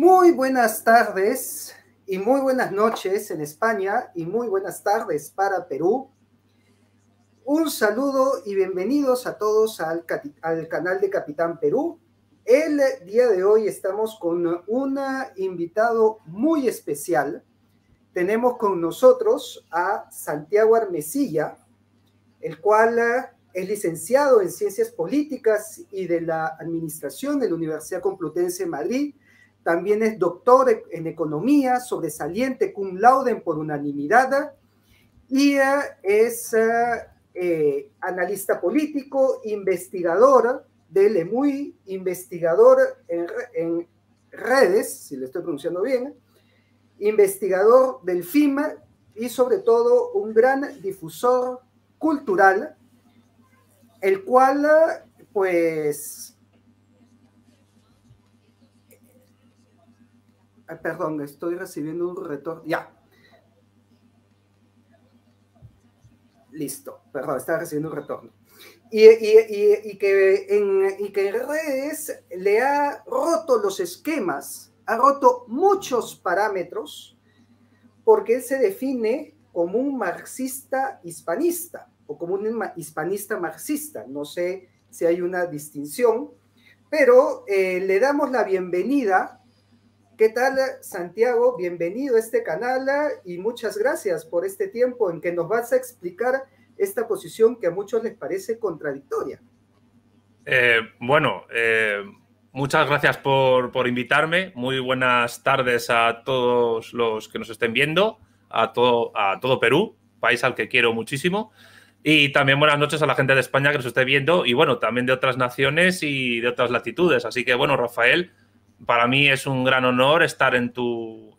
Muy buenas tardes y muy buenas noches en España y muy buenas tardes para Perú. Un saludo y bienvenidos a todos al, canal de Capitán Perú. El día de hoy estamos con un invitado muy especial. Tenemos con nosotros a Santiago Armesilla, el cual es licenciado en Ciencias Políticas y de la Administración de la Universidad Complutense de Madrid también es doctor e-, en economía, sobresaliente cum laude por unanimidad y es eh, analista político, investigador de EMUI, investigador en, en redes, si le estoy pronunciando bien, investigador del FIMA y sobre todo un gran difusor cultural, el cual pues perdón, estoy recibiendo un retorno. Ya. Listo, perdón, estaba recibiendo un retorno. Y, que en, redes le ha roto los esquemas, ha roto muchos parámetros, porque él se define como un marxista hispanista o como un hispanista marxista. No sé si hay una distinción, pero eh, le damos la bienvenida ¿Qué tal, Santiago? Bienvenido a este canal ah, y muchas gracias por este tiempo en que nos vas a explicar esta posición que a muchos les parece contradictoria. Eh, bueno, eh, muchas gracias por, invitarme. Muy buenas tardes a todos los que nos estén viendo, a todo, a todo Perú, país al que quiero muchísimo. Y también buenas noches a la gente de España que nos esté viendo y bueno, también de otras naciones y de otras latitudes. Así que bueno, Rafael, para mí es un gran honor estar en tu,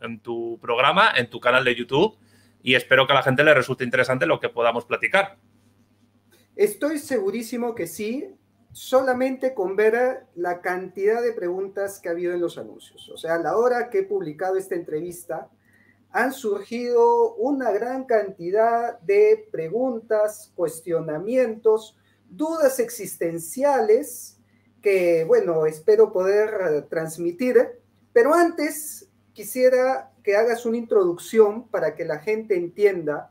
programa, en tu canal de YouTube y espero que a la gente le resulte interesante lo que podamos platicar. Estoy segurísimo que sí, solamente con ver la cantidad de preguntas que ha habido en los anuncios. O sea, a la hora que he publicado esta entrevista, han surgido una gran cantidad de preguntas, cuestionamientos, dudas existenciales que, bueno, espero poder eh, transmitir, pero antes quisiera que hagas una introducción para que la gente entienda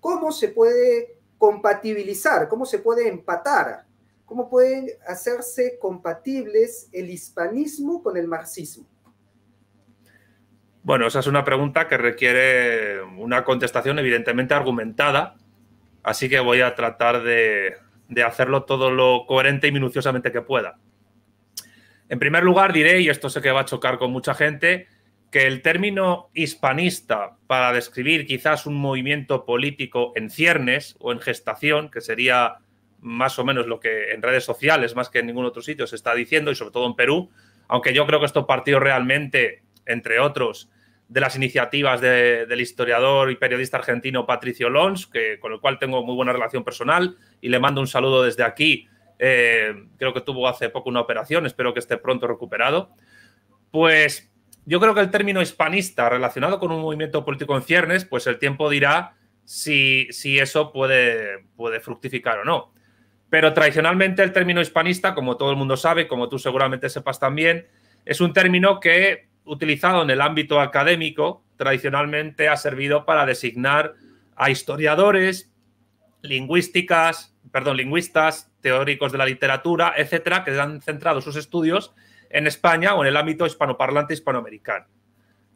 cómo se puede compatibilizar, cómo se puede empatar, cómo pueden hacerse compatibles el hispanismo con el marxismo. Bueno, esa es una pregunta que requiere una contestación evidentemente argumentada, así que voy a tratar de, de hacerlo todo lo coherente y minuciosamente que pueda. En primer lugar, diré, y esto sé que va a chocar con mucha gente, que el término hispanista para describir quizás un movimiento político en ciernes o en gestación, que sería más o menos lo que en redes sociales, más que en ningún otro sitio, se está diciendo, y sobre todo en Perú, aunque yo creo que esto partió realmente, entre otros, de las iniciativas del historiador y periodista argentino Patricio Lons, que, con el cual tengo muy buena relación personal, y le mando un saludo desde aquí, eh, creo que tuvo hace poco una operación, espero que esté pronto recuperado, pues yo creo que el término hispanista relacionado con un movimiento político en ciernes, pues el tiempo dirá si, eso puede, puede fructificar o no. Pero tradicionalmente el término hispanista, como todo el mundo sabe, como tú seguramente sepas también, es un término que, utilizado en el ámbito académico, tradicionalmente ha servido para designar a historiadores, lingüísticas, perdón, lingüistas, teóricos de la literatura, etcétera, que han centrado sus estudios en España o en el ámbito hispanoparlante hispanoamericano.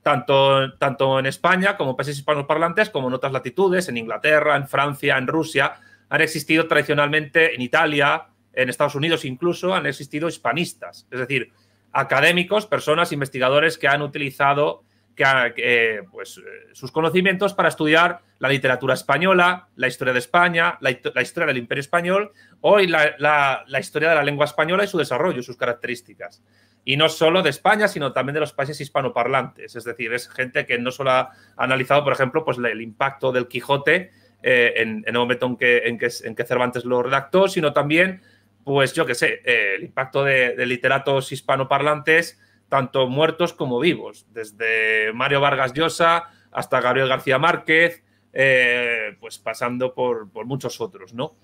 Tanto, tanto en España como en países hispanoparlantes, como en otras latitudes, en Inglaterra, en Francia, en Rusia, han existido tradicionalmente en Italia, en Estados Unidos incluso, han existido hispanistas, es decir, académicos, personas, investigadores que han utilizado que, ah, eh, pues, eh, sus conocimientos para estudiar la literatura española, la historia de España, la, historia del Imperio Español hoy la, historia de la lengua española y su desarrollo, sus características. Y no solo de España, sino también de los países hispanoparlantes. Es decir, es gente que no solo ha analizado, por ejemplo, pues, el impacto del Quijote eh, en, en, el momento en que, Cervantes lo redactó, sino también, pues yo qué sé, el impacto de, de literatos hispanoparlantes tanto muertos como vivos, desde Mario Vargas Llosa hasta Gabriel García Márquez, eh, pues pasando por, muchos otros, ¿no?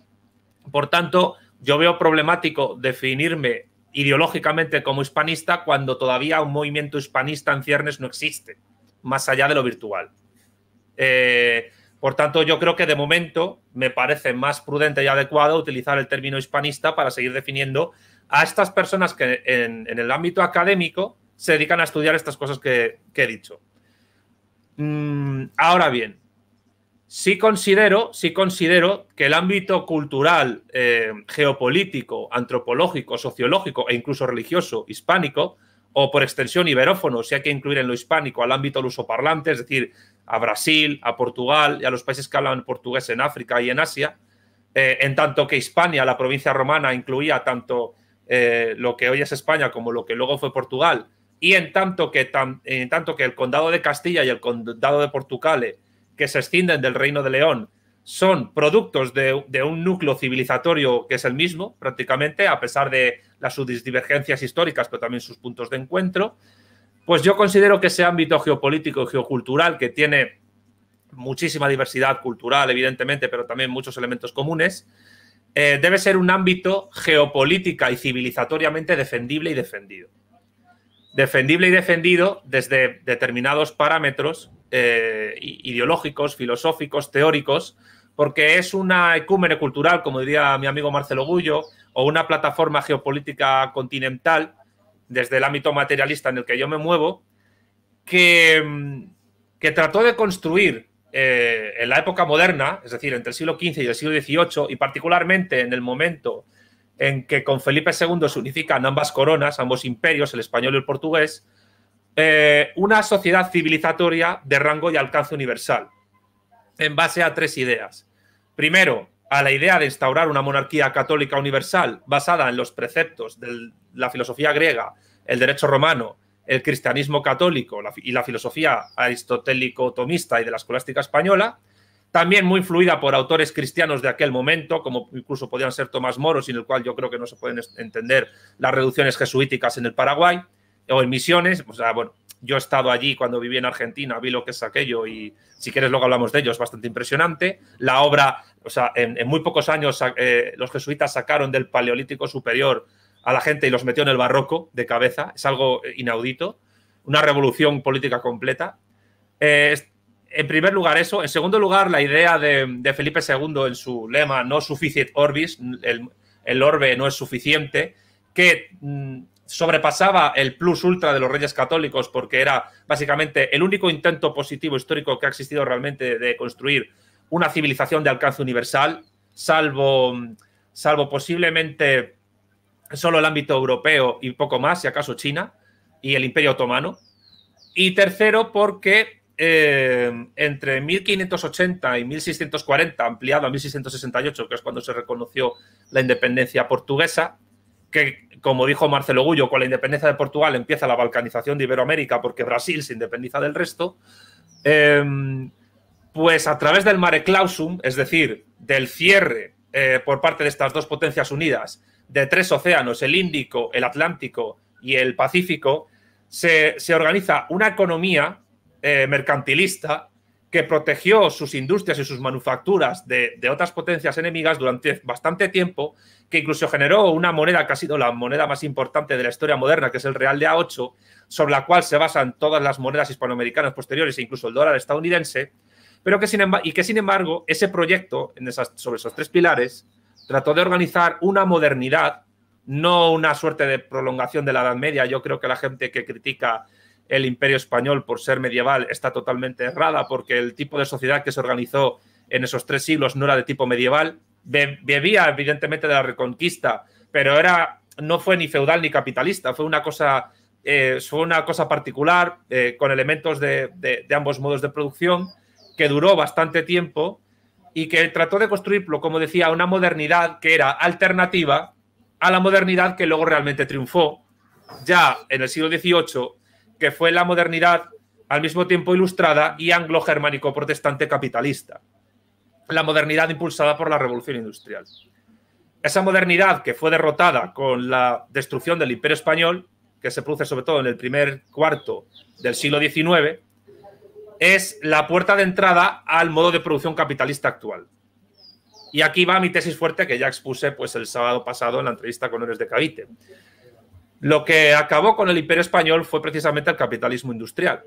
Por tanto, yo veo problemático definirme ideológicamente como hispanista cuando todavía un movimiento hispanista en ciernes no existe, más allá de lo virtual. Eh, por tanto, yo creo que de momento me parece más prudente y adecuado utilizar el término hispanista para seguir definiendo a estas personas que en, el ámbito académico se dedican a estudiar estas cosas que, he dicho. Mm, ahora bien, sí considero, considero que el ámbito cultural, eh, geopolítico, antropológico, sociológico e incluso religioso hispánico, o por extensión iberófono, si hay que incluir en lo hispánico al ámbito lusoparlante, es decir, a Brasil, a Portugal y a los países que hablan portugués en África y en Asia, eh, en tanto que Hispania, la provincia romana, incluía tanto eh, lo que hoy es España como lo que luego fue Portugal, y en tanto que, en tanto que el condado de Castilla y el condado de Portugal, que se extienden del Reino de León, son productos de, un núcleo civilizatorio que es el mismo, prácticamente, a pesar de las divergencias históricas, pero también sus puntos de encuentro, pues yo considero que ese ámbito geopolítico y geocultural que tiene muchísima diversidad cultural, evidentemente, pero también muchos elementos comunes, eh, debe ser un ámbito geopolítica y civilizatoriamente defendible y defendido. Defendible y defendido desde determinados parámetros eh, ideológicos, filosóficos, teóricos, porque es una ecúmere cultural, como diría mi amigo Marcelo Gullo, o una plataforma geopolítica continental, desde el ámbito materialista en el que yo me muevo, que, que trató de construir eh, en la época moderna, es decir, entre el siglo XV y el siglo XVIII, y particularmente en el momento en que con Felipe II se unifican ambas coronas, ambos imperios, el español y el portugués, eh, una sociedad civilizatoria de rango y alcance universal, en base a tres ideas. Primero, a la idea de instaurar una monarquía católica universal basada en los preceptos de la filosofía griega, el derecho romano el cristianismo católico y la filosofía aristotélico-tomista y de la escolástica española, también muy influida por autores cristianos de aquel momento, como incluso podían ser Tomás Moro, sin el cual yo creo que no se pueden entender las reducciones jesuíticas en el Paraguay o en misiones. O bueno, yo he estado allí cuando viví en Argentina, vi lo que es aquello y si quieres luego hablamos de ello, es bastante impresionante. La obra, o sea, en, muy pocos años eh, los jesuitas sacaron del Paleolítico Superior a la gente y los metió en el barroco de cabeza. Es algo inaudito, una revolución política completa. Eh, en primer lugar, eso. En segundo lugar, la idea de, Felipe II en su lema No suficit orbis, el, orbe no es suficiente, que mm, sobrepasaba el plus ultra de los reyes católicos porque era básicamente el único intento positivo histórico que ha existido realmente de construir una civilización de alcance universal, salvo, mm, salvo posiblemente solo el ámbito europeo y poco más, si acaso China y el Imperio Otomano. Y tercero, porque eh, entre 1580 y 1640, ampliado a 1668, que es cuando se reconoció la independencia portuguesa, que como dijo Marcelo Gullo, con la independencia de Portugal empieza la balcanización de Iberoamérica porque Brasil se independiza del resto, em, pues a través del mare clausum, es decir, del cierre eh, por parte de estas dos potencias unidas de tres océanos, el Índico, el Atlántico y el Pacífico, se, organiza una economía eh, mercantilista que protegió sus industrias y sus manufacturas de, otras potencias enemigas durante bastante tiempo, que incluso generó una moneda que ha sido la moneda más importante de la historia moderna, que es el real de A8, sobre la cual se basan todas las monedas hispanoamericanas posteriores, e incluso el dólar estadounidense, pero que sin, y que sin embargo ese proyecto en esas, sobre esos tres pilares trató de organizar una modernidad, no una suerte de prolongación de la Edad Media. Yo creo que la gente que critica el imperio español por ser medieval está totalmente errada, porque el tipo de sociedad que se organizó en esos tres siglos no era de tipo medieval, bebía evidentemente de la reconquista, pero era, no fue ni feudal ni capitalista, fue una cosa, eh, fue una cosa particular eh, con elementos de ambos modos de producción que duró bastante tiempo y que trató de construirlo, como decía, una modernidad que era alternativa a la modernidad que luego realmente triunfó ya en el siglo XVIII, que fue la modernidad al mismo tiempo ilustrada y anglo-germánico protestante capitalista, la modernidad impulsada por la revolución industrial. Esa modernidad que fue derrotada con la destrucción del imperio español, que se produce sobre todo en el primer cuarto del siglo XIX, es la puerta de entrada al modo de producción capitalista actual. Y aquí va mi tesis fuerte que ya expuse pues, el sábado pasado en la entrevista con Eres de Cavite. Lo que acabó con el imperio español fue precisamente el capitalismo industrial.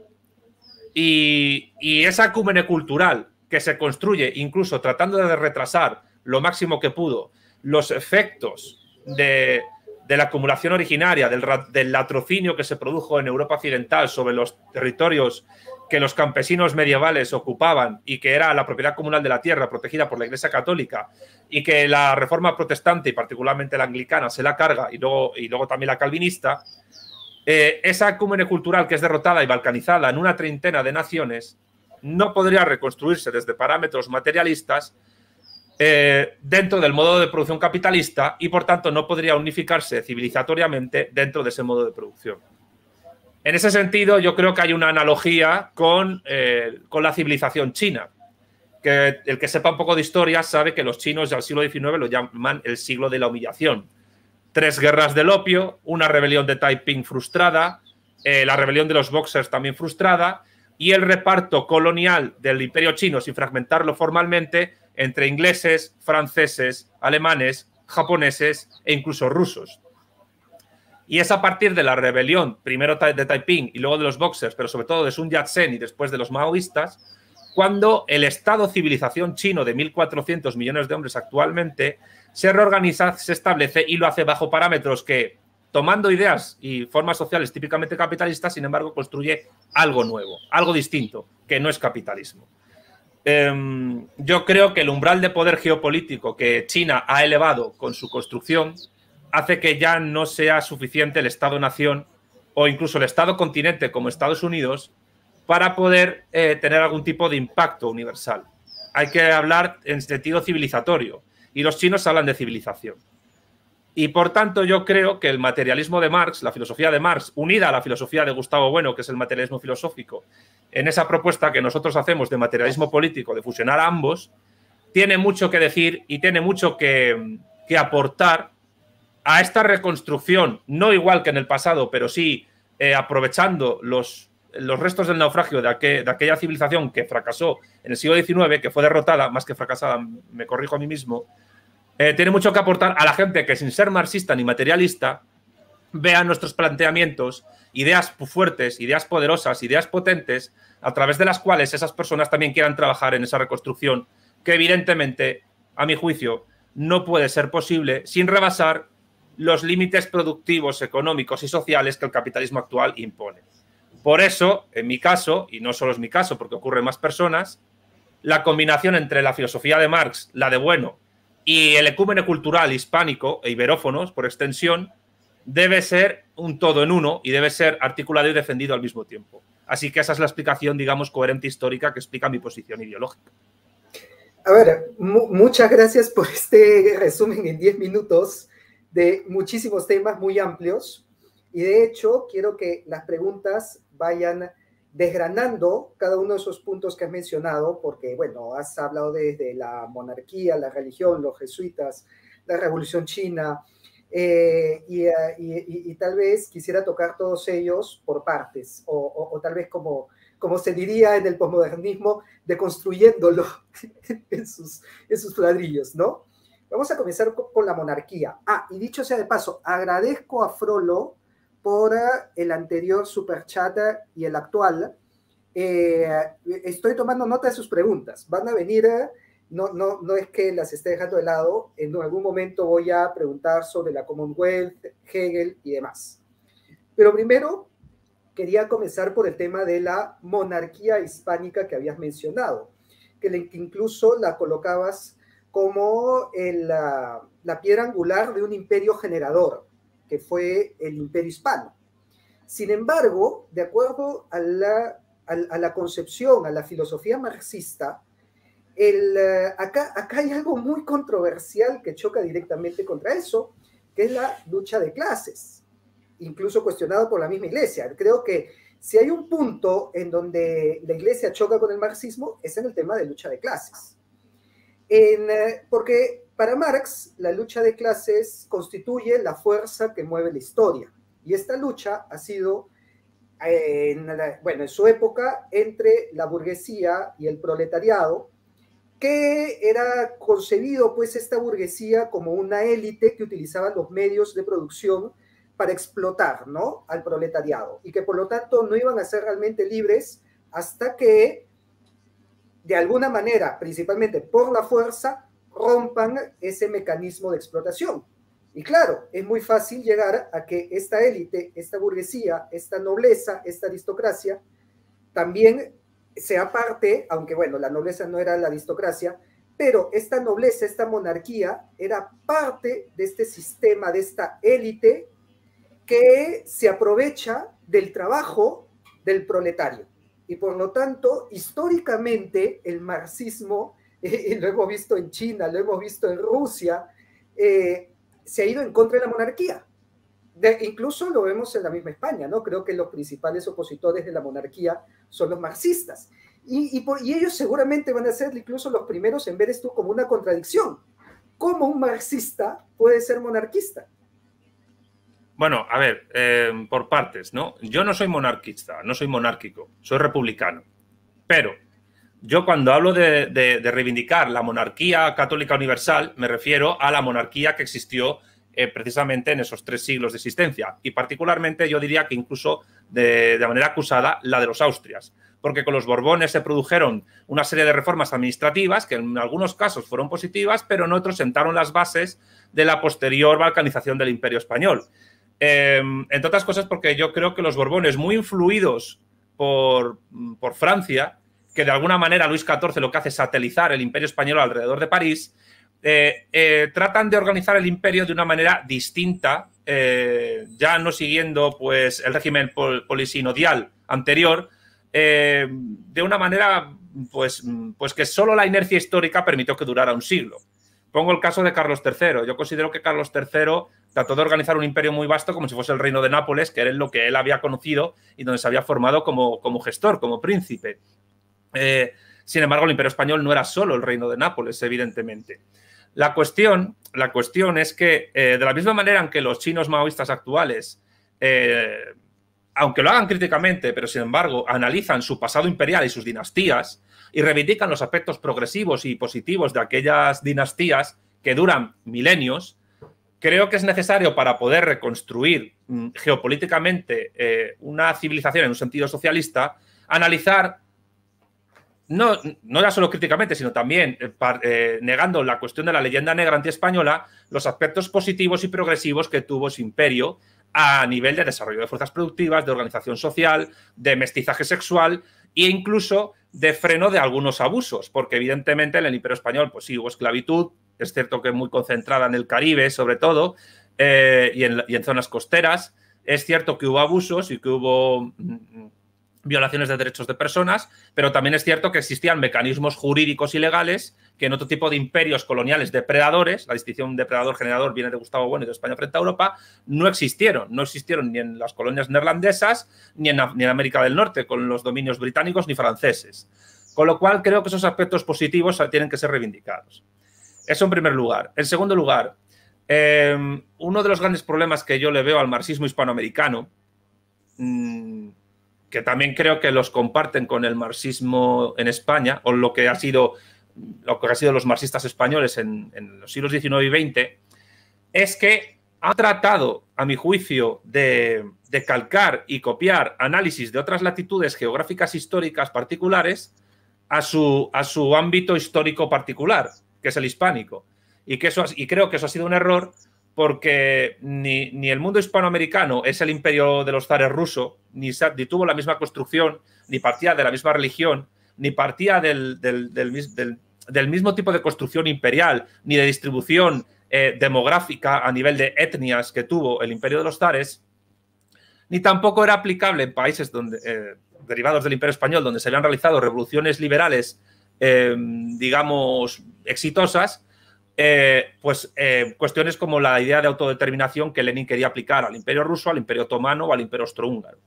Y, esa cúmene cultural que se construye, incluso tratando de retrasar lo máximo que pudo los efectos de, la acumulación originaria, del, del, latrocinio que se produjo en Europa Occidental sobre los territorios que los campesinos medievales ocupaban y que era la propiedad comunal de la tierra protegida por la Iglesia Católica y que la reforma protestante y particularmente la anglicana se la carga y luego, y luego también la calvinista, eh, esa cúmene cultural que es derrotada y balcanizada en una treintena de naciones no podría reconstruirse desde parámetros materialistas eh, dentro del modo de producción capitalista y por tanto no podría unificarse civilizatoriamente dentro de ese modo de producción. En ese sentido, yo creo que hay una analogía eh, con, la civilización china. Que el que sepa un poco de historia sabe que los chinos del siglo XIX lo llaman el siglo de la humillación. Tres guerras del opio, una rebelión de Taiping frustrada, eh, la rebelión de los boxers también frustrada, y el reparto colonial del imperio chino, sin fragmentarlo formalmente, entre ingleses, franceses, alemanes, japoneses e incluso rusos. Y es a partir de la rebelión, primero de Taiping y luego de los boxers, pero sobre todo de Sun Yat-sen y después de los maoístas, cuando el Estado civilización chino de 1.400 millones de hombres actualmente se reorganiza, se establece y lo hace bajo parámetros que, tomando ideas y formas sociales típicamente capitalistas, sin embargo, construye algo nuevo, algo distinto, que no es capitalismo. Em, yo creo que el umbral de poder geopolítico que China ha elevado con su construcción hace que ya no sea suficiente el Estado-nación o incluso el Estado-continente como Estados Unidos para poder eh, tener algún tipo de impacto universal. Hay que hablar en sentido civilizatorio y los chinos hablan de civilización. Y por tanto yo creo que el materialismo de Marx, la filosofía de Marx, unida a la filosofía de Gustavo Bueno, que es el materialismo filosófico, en esa propuesta que nosotros hacemos de materialismo político, de fusionar ambos, tiene mucho que decir y tiene mucho que, que aportar a esta reconstrucción, no igual que en el pasado, pero sí eh, aprovechando los, los, restos del naufragio de, aquella civilización que fracasó en el siglo XIX, que fue derrotada, más que fracasada, me corrijo a mí mismo, eh, tiene mucho que aportar a la gente que sin ser marxista ni materialista, vea nuestros planteamientos, ideas fuertes, ideas poderosas, ideas potentes, a través de las cuales esas personas también quieran trabajar en esa reconstrucción, que evidentemente, a mi juicio, no puede ser posible sin rebasar los límites productivos, económicos y sociales que el capitalismo actual impone. Por eso, en mi caso, y no solo es mi caso, porque ocurre en más personas, la combinación entre la filosofía de Marx, la de Bueno, y el ecúmene cultural hispánico e iberófonos, por extensión, debe ser un todo en uno y debe ser articulado y defendido al mismo tiempo. Así que esa es la explicación, digamos, coherente histórica que explica mi posición ideológica. A ver, muchas gracias por este resumen en diez minutos de muchísimos temas muy amplios y de hecho quiero que las preguntas vayan desgranando cada uno de esos puntos que has mencionado, porque bueno, has hablado desde la monarquía, la religión, los jesuitas, la revolución china, eh, eh, y, tal vez quisiera tocar todos ellos por partes, o, tal vez como, como se diría en el posmodernismo, deconstruyéndolo en, sus, en sus ladrillos, ¿no? Vamos a comenzar con la monarquía. Ah, y dicho sea de paso, agradezco a Frollo por eh, el anterior superchat eh, y el actual. Eh, estoy tomando nota de sus preguntas. Van a venir, no, no, no es que las esté dejando de lado, en algún momento voy a preguntar sobre la Commonwealth, Hegel y demás. Pero primero quería comenzar por el tema de la monarquía hispánica que habías mencionado, que incluso la colocabas como la, piedra angular de un imperio generador, que fue el imperio hispano. Sin embargo, de acuerdo a la, concepción, a la filosofía marxista, eh, acá hay algo muy controversial que choca directamente contra eso, que es la lucha de clases, incluso cuestionado por la misma iglesia. Creo que si hay un punto en donde la iglesia choca con el marxismo, es en el tema de lucha de clases. En, eh, porque para Marx la lucha de clases constituye la fuerza que mueve la historia y esta lucha ha sido, eh, bueno, en su época entre la burguesía y el proletariado, que era concebido pues esta burguesía como una élite que utilizaba los medios de producción para explotar, ¿no? Al proletariado y que por lo tanto no iban a ser realmente libres hasta que de alguna manera, principalmente por la fuerza, rompan ese mecanismo de explotación. Y claro, es muy fácil llegar a que esta élite, esta burguesía, esta nobleza, esta aristocracia, también sea parte, aunque bueno, la nobleza no era la aristocracia, pero esta nobleza, esta monarquía, era parte de este sistema, de esta élite que se aprovecha del trabajo del proletario. Y por lo tanto, históricamente el marxismo, lo hemos visto en China, lo hemos visto en Rusia, eh, se ha ido en contra de la monarquía. incluso lo vemos en la misma España, ¿no? Creo que los principales opositores de la monarquía son los marxistas. Y, y, ellos seguramente van a ser incluso los primeros en ver esto como una contradicción. ¿Cómo un marxista puede ser monarquista? Bueno, a ver, eh, por partes, ¿no? Yo no soy monarquista, no soy monárquico, soy republicano. Pero yo cuando hablo de, reivindicar la monarquía católica universal, me refiero a la monarquía que existió eh, precisamente en esos tres siglos de existencia. Y particularmente yo diría que incluso de, de, manera acusada la de los Austrias, porque con los Borbones se produjeron una serie de reformas administrativas que en algunos casos fueron positivas, pero en otros sentaron las bases de la posterior balcanización del imperio español. Em, entre otras cosas porque yo creo que los Borbones, muy influidos por, mm, Francia, que de alguna manera Luis XIV lo que hace es satelizar el imperio español alrededor de París, eh, eh, tratan de organizar el imperio de una manera distinta, eh, ya no siguiendo pues, el régimen polisinodial anterior, de una manera pues, mm, pues que solo la inercia histórica permitió que durara un siglo. Pongo el caso de Carlos III. Yo considero que Carlos III trató de organizar un imperio muy vasto como si fuese el reino de Nápoles, que era lo que él había conocido y donde se había formado como, gestor, como príncipe. Eh, sin embargo, el imperio español no era solo el reino de Nápoles, evidentemente. La cuestión, la cuestión es que, eh, de la misma manera en que los chinos maoístas actuales, eh, aunque lo hagan críticamente, pero sin embargo analizan su pasado imperial y sus dinastías, y reivindican los aspectos progresivos y positivos de aquellas dinastías que duran milenios, creo que es necesario para poder reconstruir mm, geopolíticamente eh, una civilización en un sentido socialista, analizar, no, no solo críticamente, sino también eh, eh, negando la cuestión de la leyenda negra antiespañola, los aspectos positivos y progresivos que tuvo su imperio a nivel de desarrollo de fuerzas productivas, de organización social, de mestizaje sexual e incluso de freno de algunos abusos, porque evidentemente en el Imperio Español, pues sí, hubo esclavitud, es cierto que muy concentrada en el Caribe, sobre todo, eh, y, en, y en zonas costeras, es cierto que hubo abusos y que hubo mm, mm, violaciones de derechos de personas, pero también es cierto que existían mecanismos jurídicos y legales que en otro tipo de imperios coloniales depredadores, la distinción depredador-generador viene de Gustavo Bueno y de España frente a Europa, no existieron. No existieron ni en las colonias neerlandesas ni en, América del Norte, con los dominios británicos ni franceses. Con lo cual, creo que esos aspectos positivos eh, tienen que ser reivindicados. Eso en primer lugar. En segundo lugar, em, uno de los grandes problemas que yo le veo al marxismo hispanoamericano, mm, que también creo que los comparten con el marxismo en España, o lo que ha sido, lo que ha sido los marxistas españoles en, los siglos XIX y XX, es que ha tratado, a mi juicio, de, calcar y copiar análisis de otras latitudes geográficas históricas particulares a su, a su ámbito histórico particular, que es el hispánico. Y, que eso, y creo que eso ha sido un error porque ni, el mundo hispanoamericano es el imperio de los zares ruso, ni, tuvo la misma construcción, ni partía de la misma religión, ni partía del, mismo tipo de construcción imperial, ni de distribución eh, demográfica a nivel de etnias que tuvo el imperio de los zares, ni tampoco era aplicable en países donde, eh, derivados del imperio español, donde se habían realizado revoluciones liberales, eh, digamos, exitosas, eh, pues eh, cuestiones como la idea de autodeterminación que Lenin quería aplicar al imperio ruso, al imperio otomano o al imperio austrohúngaro,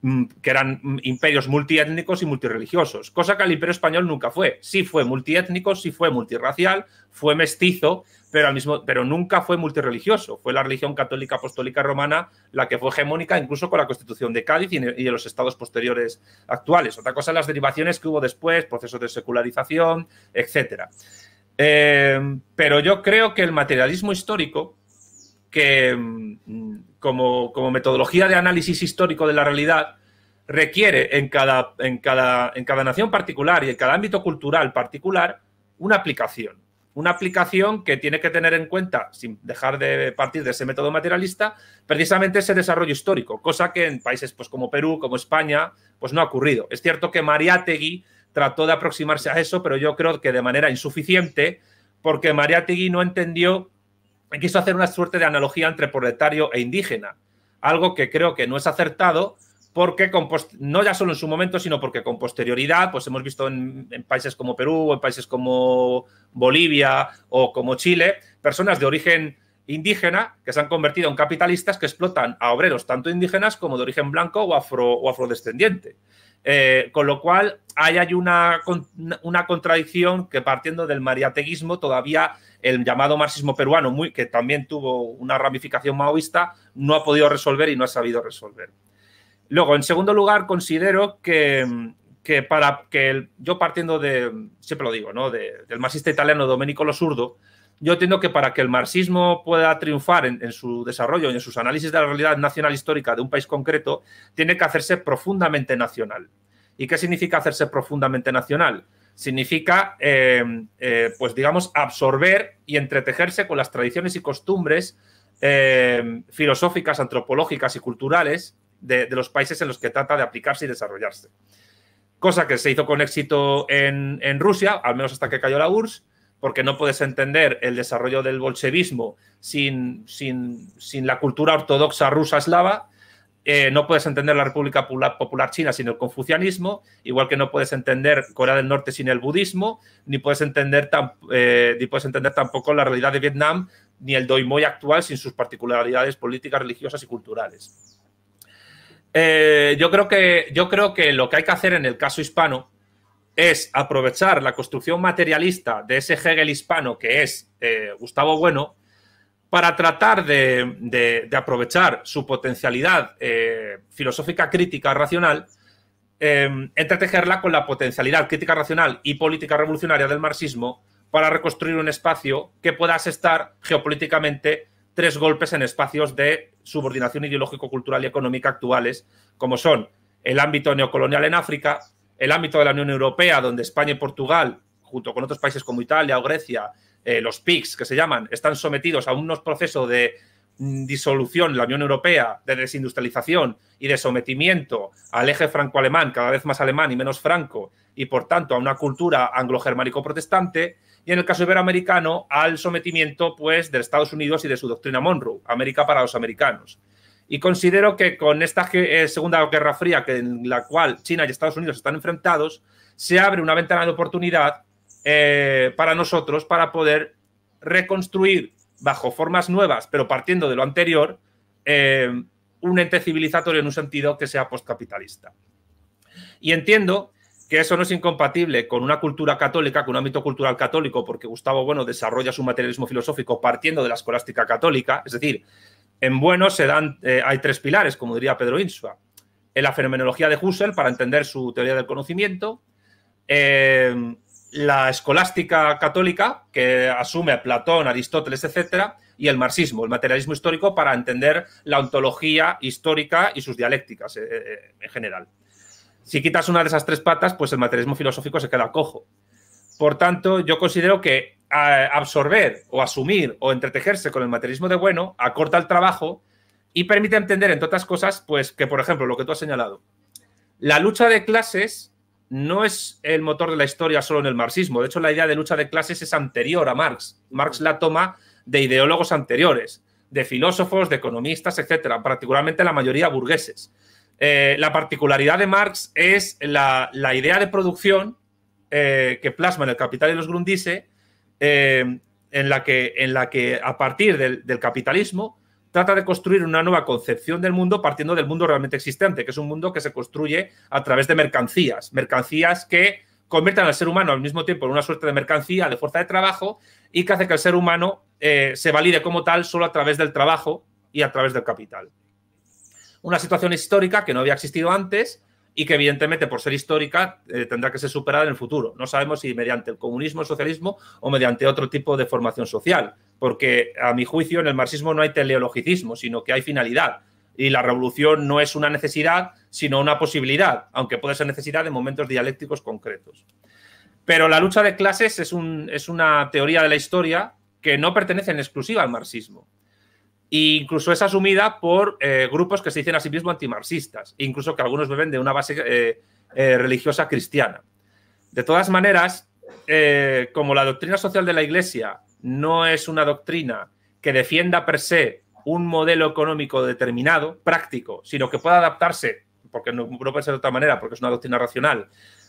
mm, que eran mm, imperios multiétnicos y multireligiosos, cosa que el imperio español nunca fue. Sí fue multiétnico, sí fue multirracial, fue mestizo, pero, nunca fue multireligioso. Fue la religión católica apostólica romana la que fue hegemónica, incluso con la constitución de Cádiz y de los estados posteriores actuales. Otra cosa, las derivaciones que hubo después, procesos de secularización, etcétera. Eh, pero yo creo que el materialismo histórico, que mm, como, metodología de análisis histórico de la realidad, requiere en cada, en, cada, nación particular y en cada ámbito cultural particular una aplicación. Una aplicación que tiene que tener en cuenta, sin dejar de partir de ese método materialista, precisamente ese desarrollo histórico, cosa que en países pues, como Perú, como España, pues no ha ocurrido. Es cierto que Mariátegui trató de aproximarse a eso, pero yo creo que de manera insuficiente, porque María Tigui no entendió, quiso hacer una suerte de analogía entre proletario e indígena, algo que creo que no es acertado, porque no ya solo en su momento, sino porque con posterioridad, pues hemos visto en, países como Perú, en países como Bolivia o como Chile, personas de origen indígena que se han convertido en capitalistas que explotan a obreros tanto indígenas como de origen blanco o, afro, o afrodescendiente. Eh, con lo cual, hay una, contradicción que partiendo del mariateguismo, todavía el llamado marxismo peruano, que también tuvo una ramificación maoísta, no ha podido resolver y no ha sabido resolver. Luego, en segundo lugar, considero que, para que yo partiendo de, siempre lo digo, ¿no? del marxista italiano Domenico Losurdo, yo entiendo que para que el marxismo pueda triunfar en, su desarrollo y en sus análisis de la realidad nacional histórica de un país concreto, tiene que hacerse profundamente nacional. ¿Y qué significa hacerse profundamente nacional? Significa, eh, eh, pues digamos, absorber y entretejerse con las tradiciones y costumbres eh, filosóficas, antropológicas y culturales de, los países en los que trata de aplicarse y desarrollarse. Cosa que se hizo con éxito en, en Rusia, al menos hasta que cayó la URSS, porque no puedes entender el desarrollo del bolchevismo sin, sin, la cultura ortodoxa rusa eslava, eh, no puedes entender la República Popular China sin el confucianismo, igual que no puedes entender Corea del Norte sin el budismo, ni puedes entender, tan, eh, puedes entender tampoco la realidad de Vietnam ni el Doi actual sin sus particularidades políticas, religiosas y culturales. Eh, yo, creo que, yo creo que lo que hay que hacer en el caso hispano es aprovechar la construcción materialista de ese Hegel hispano que es eh, Gustavo Bueno para tratar de, aprovechar su potencialidad eh, filosófica crítica racional, eh, entretejerla con la potencialidad crítica racional y política revolucionaria del marxismo para reconstruir un espacio que pueda asestar geopolíticamente tres golpes en espacios de subordinación ideológico-cultural y económica actuales, como son el ámbito neocolonial en África, el ámbito de la Unión Europea, donde España y Portugal, junto con otros países como Italia o Grecia, eh, los PICs que se llaman, están sometidos a unos proceso de mm, disolución de la Unión Europea, de desindustrialización y de sometimiento al eje franco-alemán, cada vez más alemán y menos franco, y por tanto a una cultura anglo-germánico-protestante, y en el caso iberoamericano al sometimiento pues, de Estados Unidos y de su doctrina Monroe, América para los americanos. Y considero que con esta eh, Segunda Guerra Fría, que en la cual China y Estados Unidos están enfrentados, se abre una ventana de oportunidad eh, para nosotros para poder reconstruir bajo formas nuevas, pero partiendo de lo anterior, eh, un ente civilizatorio en un sentido que sea postcapitalista. Y entiendo que eso no es incompatible con una cultura católica, con un ámbito cultural católico, porque Gustavo Bueno desarrolla su materialismo filosófico partiendo de la escolástica católica, es decir, en bueno se dan, eh, hay tres pilares, como diría Pedro Insua. En la fenomenología de Husserl, para entender su teoría del conocimiento. la escolástica católica, que asume a Platón, Aristóteles, etcétera, y el marxismo, el materialismo histórico, para entender la ontología histórica y sus dialécticas eh, eh, en general. Si quitas una de esas tres patas, pues el materialismo filosófico se queda cojo. Por tanto, yo considero que absorber o asumir o entretejerse con el materialismo de bueno, acorta el trabajo y permite entender, entre otras cosas, pues que, por ejemplo, lo que tú has señalado, la lucha de clases no es el motor de la historia solo en el marxismo. De hecho, la idea de lucha de clases es anterior a Marx. Marx la toma de ideólogos anteriores, de filósofos, de economistas, etcétera, particularmente la mayoría burgueses. Eh, la particularidad de Marx es la, idea de producción eh, que plasma en el Capital y los Grundrisse eh, en, la que, en la que a partir del, capitalismo trata de construir una nueva concepción del mundo partiendo del mundo realmente existente, que es un mundo que se construye a través de mercancías, mercancías que convierten al ser humano al mismo tiempo en una suerte de mercancía, de fuerza de trabajo, y que hace que el ser humano eh, se valide como tal solo a través del trabajo y a través del capital. Una situación histórica que no había existido antes y que evidentemente por ser histórica eh, tendrá que ser superada en el futuro. No sabemos si mediante el comunismo, el socialismo o mediante otro tipo de formación social, porque a mi juicio en el marxismo no hay teleologicismo, sino que hay finalidad. Y la revolución no es una necesidad, sino una posibilidad, aunque puede ser necesidad en momentos dialécticos concretos. Pero la lucha de clases es, es una teoría de la historia que no pertenece en exclusiva al marxismo. E incluso es asumida por eh, grupos que se dicen a sí mismos antimarxistas, incluso que algunos beben de una base eh, eh, religiosa cristiana. De todas maneras, como la doctrina social de la Iglesia no es una doctrina que defienda per se un modelo económico determinado, práctico, sino que pueda adaptarse, porque no, no puede ser de otra manera, porque es una doctrina racional,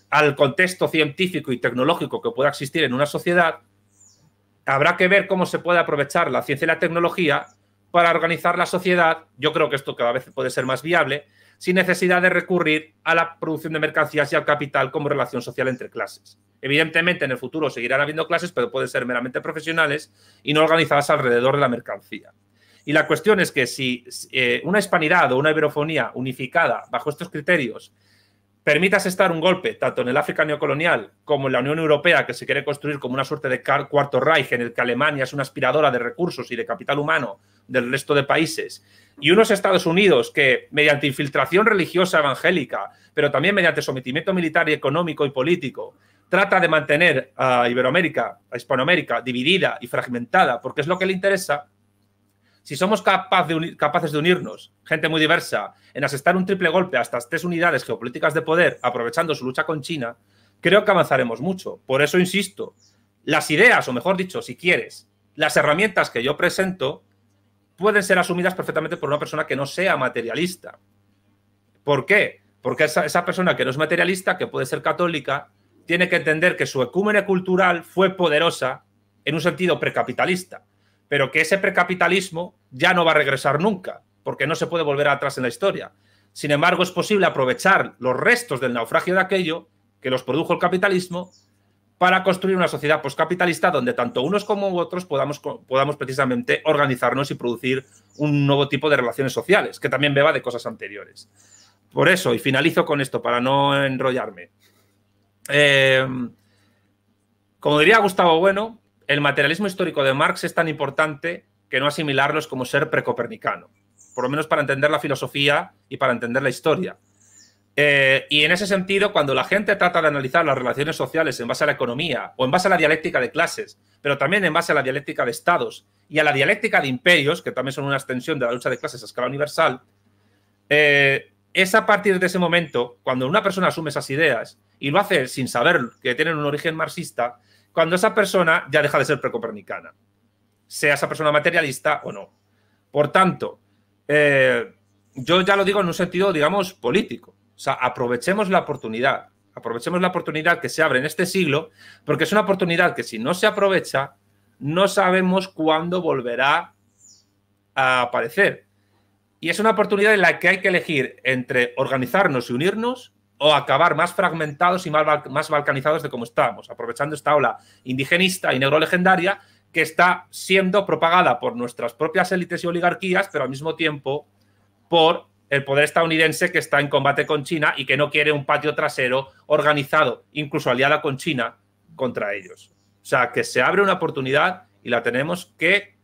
al contexto científico y tecnológico que pueda existir en una sociedad, habrá que ver cómo se puede aprovechar la ciencia y la tecnología para organizar la sociedad, yo creo que esto cada vez puede ser más viable, sin necesidad de recurrir a la producción de mercancías y al capital como relación social entre clases. Evidentemente, en el futuro seguirán habiendo clases, pero pueden ser meramente profesionales y no organizadas alrededor de la mercancía. Y la cuestión es que si eh, una hispanidad o una iberofonía unificada bajo estos criterios permitas estar un golpe, tanto en el África neocolonial como en la Unión Europea, que se quiere construir como una suerte de cuarto Reich, en el que Alemania es una aspiradora de recursos y de capital humano del resto de países, y unos Estados Unidos que, mediante infiltración religiosa evangélica, pero también mediante sometimiento militar y económico y político, trata de mantener a Iberoamérica, a Hispanoamérica, dividida y fragmentada, porque es lo que le interesa, si somos capaces de unirnos, gente muy diversa, en asestar un triple golpe a estas tres unidades geopolíticas de poder, aprovechando su lucha con China, creo que avanzaremos mucho. Por eso insisto, las ideas, o mejor dicho, si quieres, las herramientas que yo presento pueden ser asumidas perfectamente por una persona que no sea materialista. ¿Por qué? Porque esa, esa persona que no es materialista, que puede ser católica, tiene que entender que su ecúmene cultural fue poderosa en un sentido precapitalista pero que ese precapitalismo ya no va a regresar nunca, porque no se puede volver atrás en la historia. Sin embargo, es posible aprovechar los restos del naufragio de aquello que los produjo el capitalismo para construir una sociedad poscapitalista donde tanto unos como otros podamos, podamos precisamente organizarnos y producir un nuevo tipo de relaciones sociales, que también beba de cosas anteriores. Por eso, y finalizo con esto para no enrollarme. Eh, como diría Gustavo Bueno, el materialismo histórico de Marx es tan importante que no asimilarlos como ser precopernicano, por lo menos para entender la filosofía y para entender la historia. Eh, y en ese sentido, cuando la gente trata de analizar las relaciones sociales en base a la economía o en base a la dialéctica de clases, pero también en base a la dialéctica de estados y a la dialéctica de imperios, que también son una extensión de la lucha de clases a escala universal, eh, es a partir de ese momento, cuando una persona asume esas ideas y lo hace sin saber que tienen un origen marxista, cuando esa persona ya deja de ser precopernicana, sea esa persona materialista o no. Por tanto, eh, yo ya lo digo en un sentido, digamos, político. O sea, aprovechemos la oportunidad, aprovechemos la oportunidad que se abre en este siglo, porque es una oportunidad que si no se aprovecha, no sabemos cuándo volverá a aparecer. Y es una oportunidad en la que hay que elegir entre organizarnos y unirnos o acabar más fragmentados y más balcanizados de como estábamos, aprovechando esta ola indigenista y negro legendaria que está siendo propagada por nuestras propias élites y oligarquías, pero al mismo tiempo por el poder estadounidense que está en combate con China y que no quiere un patio trasero organizado, incluso aliada con China, contra ellos. O sea, que se abre una oportunidad y la tenemos que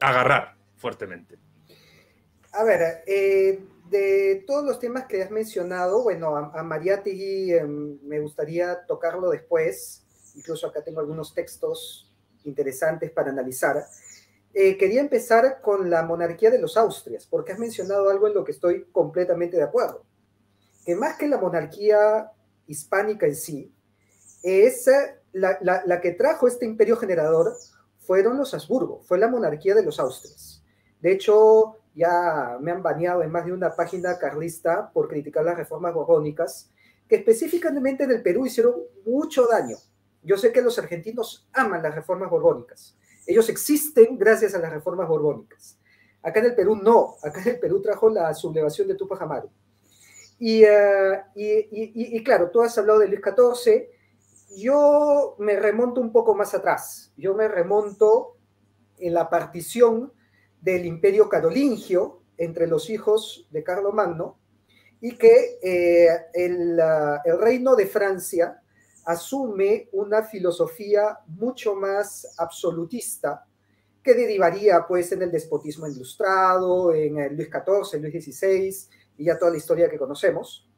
agarrar fuertemente. A ver, eh, de todos los temas que has mencionado, bueno, a, a em, me gustaría tocarlo después, incluso acá tengo algunos textos interesantes para analizar. Eh, quería empezar con la monarquía de los Austrias, porque has mencionado algo en lo que estoy completamente de acuerdo, que más que la monarquía hispánica en sí, es eh, la, la que trajo este imperio generador fueron los Habsburgo, fue la monarquía de los Austrias. De hecho, ya me han baneado en más de una página carlista por criticar las reformas borbónicas, que específicamente en el Perú hicieron mucho daño. Yo sé que los argentinos aman las reformas borbónicas. Ellos existen gracias a las reformas borbónicas. Acá en el Perú no. Acá en el Perú trajo la sublevación de Tupac Amaru. Y, eh, y claro, tú has hablado de Luis XIV. Yo me remonto un poco más atrás. Yo me remonto en la partición del imperio carolingio entre los hijos de Carlomagno y que eh, el, reino de Francia asume una filosofía mucho más absolutista que derivaría pues en el despotismo ilustrado, en eh, Luis XIV, Luis XVI y ya toda la historia que conocemos.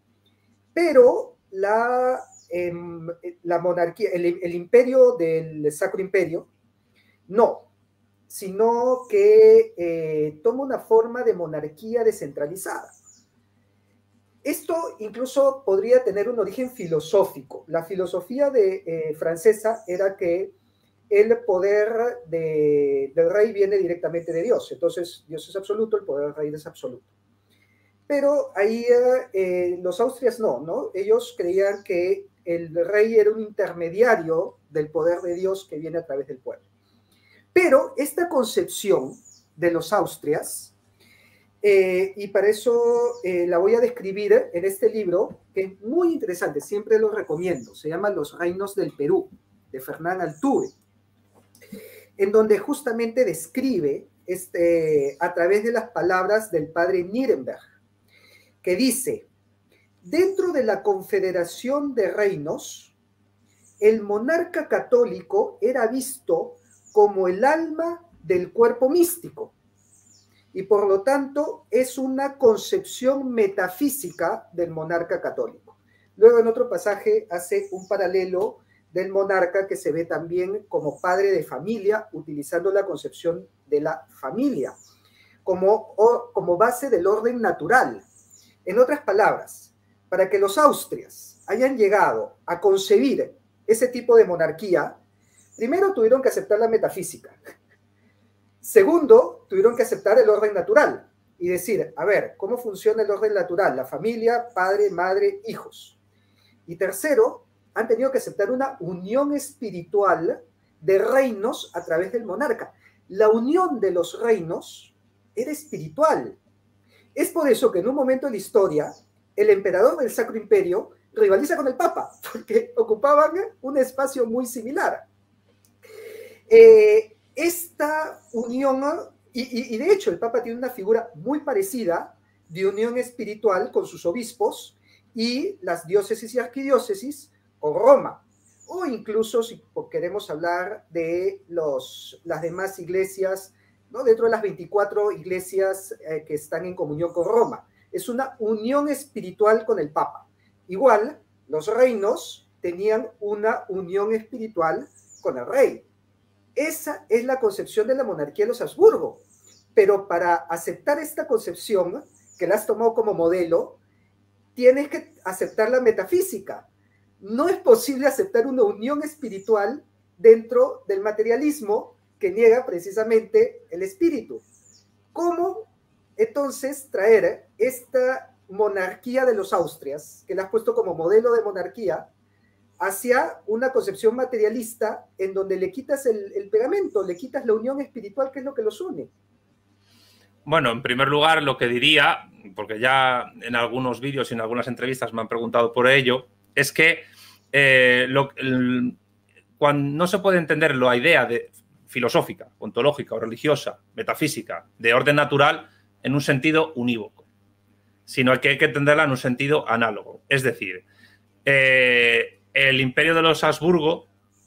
Pero la, em, la monarquía, el imperio del Sacro Imperio, no, sino que eh, toma una forma de monarquía descentralizada. Esto incluso podría tener un origen filosófico. La filosofía eh, francesa era que el poder del rey viene directamente de Dios. Entonces, Dios es absoluto, el poder del rey es absoluto. Pero ahí eh, los austrias no, ¿no? Ellos creían que el rey era un intermediario del poder de Dios que viene a través del pueblo. Pero esta concepción de los austrias, eh, y para eso eh, la voy a describir en este libro, que es muy interesante, siempre lo recomiendo, se llama Los Reinos del Perú, de Fernán Altuve, en donde justamente describe este, a través de las palabras del padre Nierenberg que dice, dentro de la Confederación de Reinos, el monarca católico era visto como el alma del cuerpo místico. Y por lo tanto es una concepción metafísica del monarca católico. Luego en otro pasaje hace un paralelo del monarca que se ve también como padre de familia, utilizando la concepción de la familia como, como base del orden natural. En otras palabras, para que los austrias hayan llegado a concebir ese tipo de monarquía, Primero, tuvieron que aceptar la metafísica. Segundo, tuvieron que aceptar el orden natural y decir, a ver, ¿cómo funciona el orden natural? La familia, padre, madre, hijos. Y tercero, han tenido que aceptar una unión espiritual de reinos a través del monarca. La unión de los reinos era espiritual. Es por eso que en un momento de la historia, el emperador del Sacro Imperio rivaliza con el Papa, porque ocupaban un espacio muy similar. Eh, esta unión, y, de hecho el Papa tiene una figura muy parecida de unión espiritual con sus obispos y las diócesis y arquidiócesis o Roma, o incluso si queremos hablar de las demás iglesias, ¿no? dentro de las 24 iglesias eh, que están en comunión con Roma. Es una unión espiritual con el Papa. Igual, los reinos tenían una unión espiritual con el rey. Esa es la concepción de la monarquía de los Habsburgo. Pero para aceptar esta concepción, que la has tomado como modelo, tienes que aceptar la metafísica. No es posible aceptar una unión espiritual dentro del materialismo que niega precisamente el espíritu. ¿Cómo entonces traer esta monarquía de los Austrias, que la has puesto como modelo de monarquía, hacia una concepción materialista en donde le quitas el, pegamento, le quitas la unión espiritual que es lo que los une. Bueno, en primer lugar, lo que diría, porque ya en algunos vídeos y en algunas entrevistas me han preguntado por ello, es que eh, cuando no se puede entender la idea de, filosófica, ontológica o religiosa, metafísica, de orden natural, en un sentido unívoco, sino que hay que entenderla en un sentido análogo. Es decir, eh, el imperio de los Habsburgo,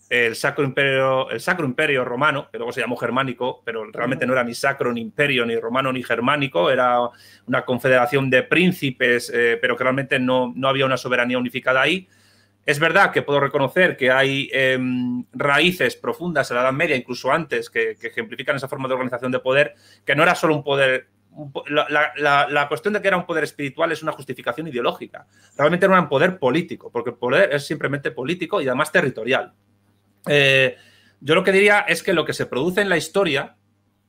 el Sacro Imperio, el Sacro Imperio Romano, que luego se llamó germánico, pero realmente no era ni sacro, ni imperio, ni romano, ni germánico, era una confederación de príncipes, eh, pero que realmente no, había una soberanía unificada ahí. Es verdad que puedo reconocer que hay em, raíces profundas en la Edad Media, incluso antes, que, que, ejemplifican esa forma de organización de poder, que no era solo un poder la, cuestión de que era un poder espiritual es una justificación ideológica. Realmente era un poder político, porque el poder es simplemente político y además territorial. Eh, yo lo que diría es que lo que se produce en la historia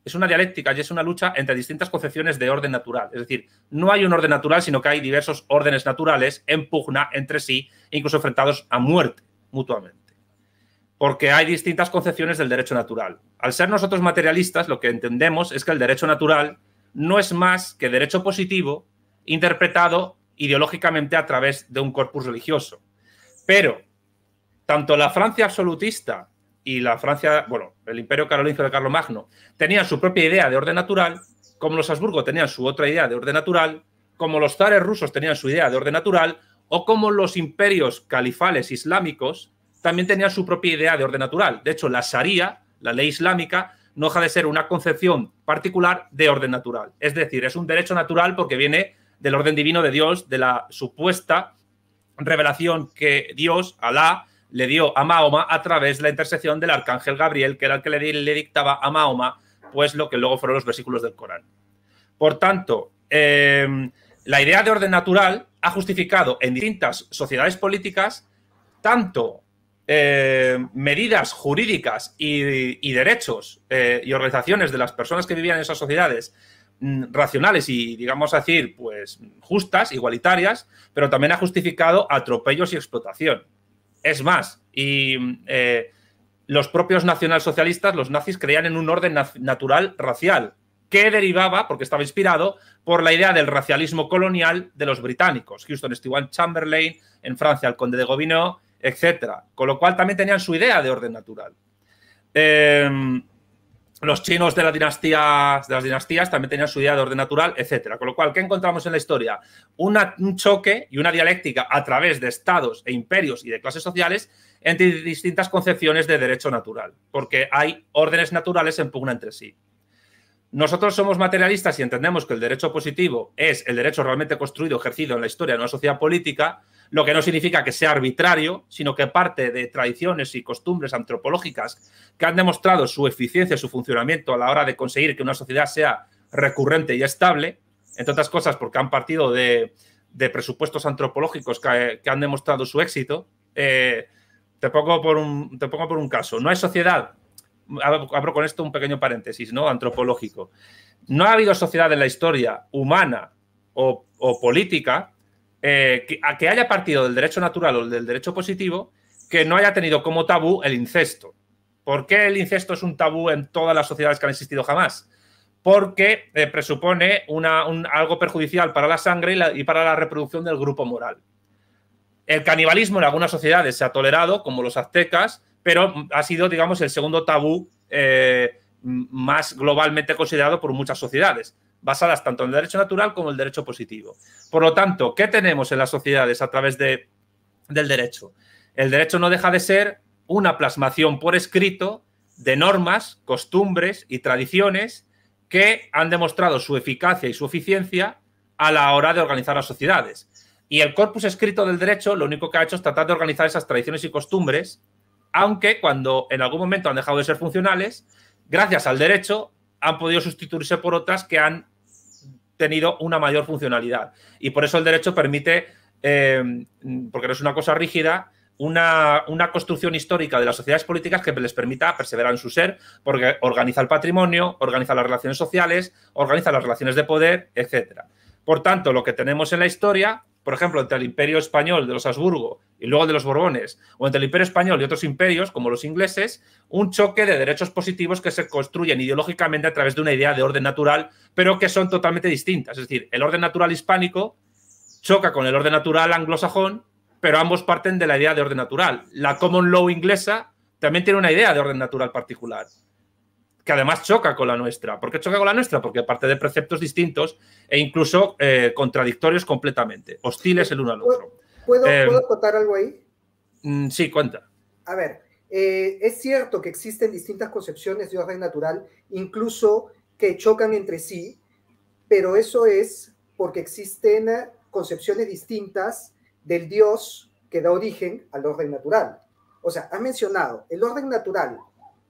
es una dialéctica y es una lucha entre distintas concepciones de orden natural. Es decir, no hay un orden natural, sino que hay diversos órdenes naturales en pugna entre sí, incluso enfrentados a muerte mutuamente. Porque hay distintas concepciones del derecho natural. Al ser nosotros materialistas, lo que entendemos es que el derecho natural no es más que derecho positivo interpretado ideológicamente a través de un corpus religioso. Pero tanto la Francia absolutista y la Francia, bueno, el imperio carolingio de Carlos Magno, tenían su propia idea de orden natural, como los Habsburgo tenían su otra idea de orden natural, como los zares rusos tenían su idea de orden natural, o como los imperios califales islámicos también tenían su propia idea de orden natural. De hecho, la Sharia, la ley islámica, no deja de ser una concepción particular de orden natural. Es decir, es un derecho natural porque viene del orden divino de Dios, de la supuesta revelación que Dios, Alá, le dio a Mahoma a través de la intersección del arcángel Gabriel, que era el que le, dictaba a Mahoma, pues lo que luego fueron los versículos del Corán. Por tanto, em, la idea de orden natural ha justificado en distintas sociedades políticas tanto eh, medidas jurídicas y, derechos eh, y organizaciones de las personas que vivían en esas sociedades mm, racionales y, digamos decir, pues justas, igualitarias, pero también ha justificado atropellos y explotación. Es más, y eh, los propios nacionalsocialistas, los nazis, creían en un orden natural racial, que derivaba, porque estaba inspirado, por la idea del racialismo colonial de los británicos. Houston Stewart Chamberlain, en Francia el conde de Gobineau, etcétera. Con lo cual también tenían su idea de orden natural. Em, los chinos de, de las dinastías también tenían su idea de orden natural, etcétera. Con lo cual, ¿qué encontramos en la historia? un choque y una dialéctica a través de estados e imperios y de clases sociales entre distintas concepciones de derecho natural, porque hay órdenes naturales en pugna entre sí. Nosotros somos materialistas y entendemos que el derecho positivo es el derecho realmente construido, ejercido en la historia de una sociedad política, lo que no significa que sea arbitrario, sino que parte de tradiciones y costumbres antropológicas que han demostrado su eficiencia, y su funcionamiento a la hora de conseguir que una sociedad sea recurrente y estable, entre otras cosas porque han partido de, presupuestos antropológicos que, han demostrado su éxito. Eh, te, pongo por un, te pongo por un caso. No hay sociedad, abro con esto un pequeño paréntesis, ¿no? Antropológico. No ha habido sociedad en la historia humana o política eh, que, a que haya partido del derecho natural o del derecho positivo que no haya tenido como tabú el incesto. ¿Por qué el incesto es un tabú en todas las sociedades que han existido jamás? Porque eh, presupone algo perjudicial para la sangre y, para la reproducción del grupo moral. El canibalismo en algunas sociedades se ha tolerado, como los aztecas, pero ha sido, digamos, el segundo tabú eh, más globalmente considerado por muchas sociedades basadas tanto en el derecho natural como en el derecho positivo. Por lo tanto, ¿qué tenemos en las sociedades a través de, del derecho? El derecho no deja de ser una plasmación por escrito de normas, costumbres y tradiciones que han demostrado su eficacia y su eficiencia a la hora de organizar las sociedades. Y el corpus escrito del derecho lo único que ha hecho es tratar de organizar esas tradiciones y costumbres, aunque cuando en algún momento han dejado de ser funcionales, gracias al derecho han podido sustituirse por otras que han tenido una mayor funcionalidad. Y por eso el derecho permite, eh, porque no es una cosa rígida, una, una, construcción histórica de las sociedades políticas que les permita perseverar en su ser, porque organiza el patrimonio, organiza las relaciones sociales, organiza las relaciones de poder, etcétera. Por tanto, lo que tenemos en la historia por ejemplo, entre el imperio español de los Habsburgo y luego de los Borbones, o entre el imperio español y otros imperios, como los ingleses, un choque de derechos positivos que se construyen ideológicamente a través de una idea de orden natural, pero que son totalmente distintas. Es decir, el orden natural hispánico choca con el orden natural anglosajón, pero ambos parten de la idea de orden natural. La common law inglesa también tiene una idea de orden natural particular que además choca con la nuestra. ¿Por qué choca con la nuestra? Porque parte de preceptos distintos e incluso eh, contradictorios completamente, hostiles el uno al otro. ¿Puedo, ¿puedo eh, contar algo ahí? Mm, sí, cuenta. A ver, eh, es cierto que existen distintas concepciones de orden natural, incluso que chocan entre sí, pero eso es porque existen concepciones distintas del Dios que da origen al orden natural. O sea, has mencionado el orden natural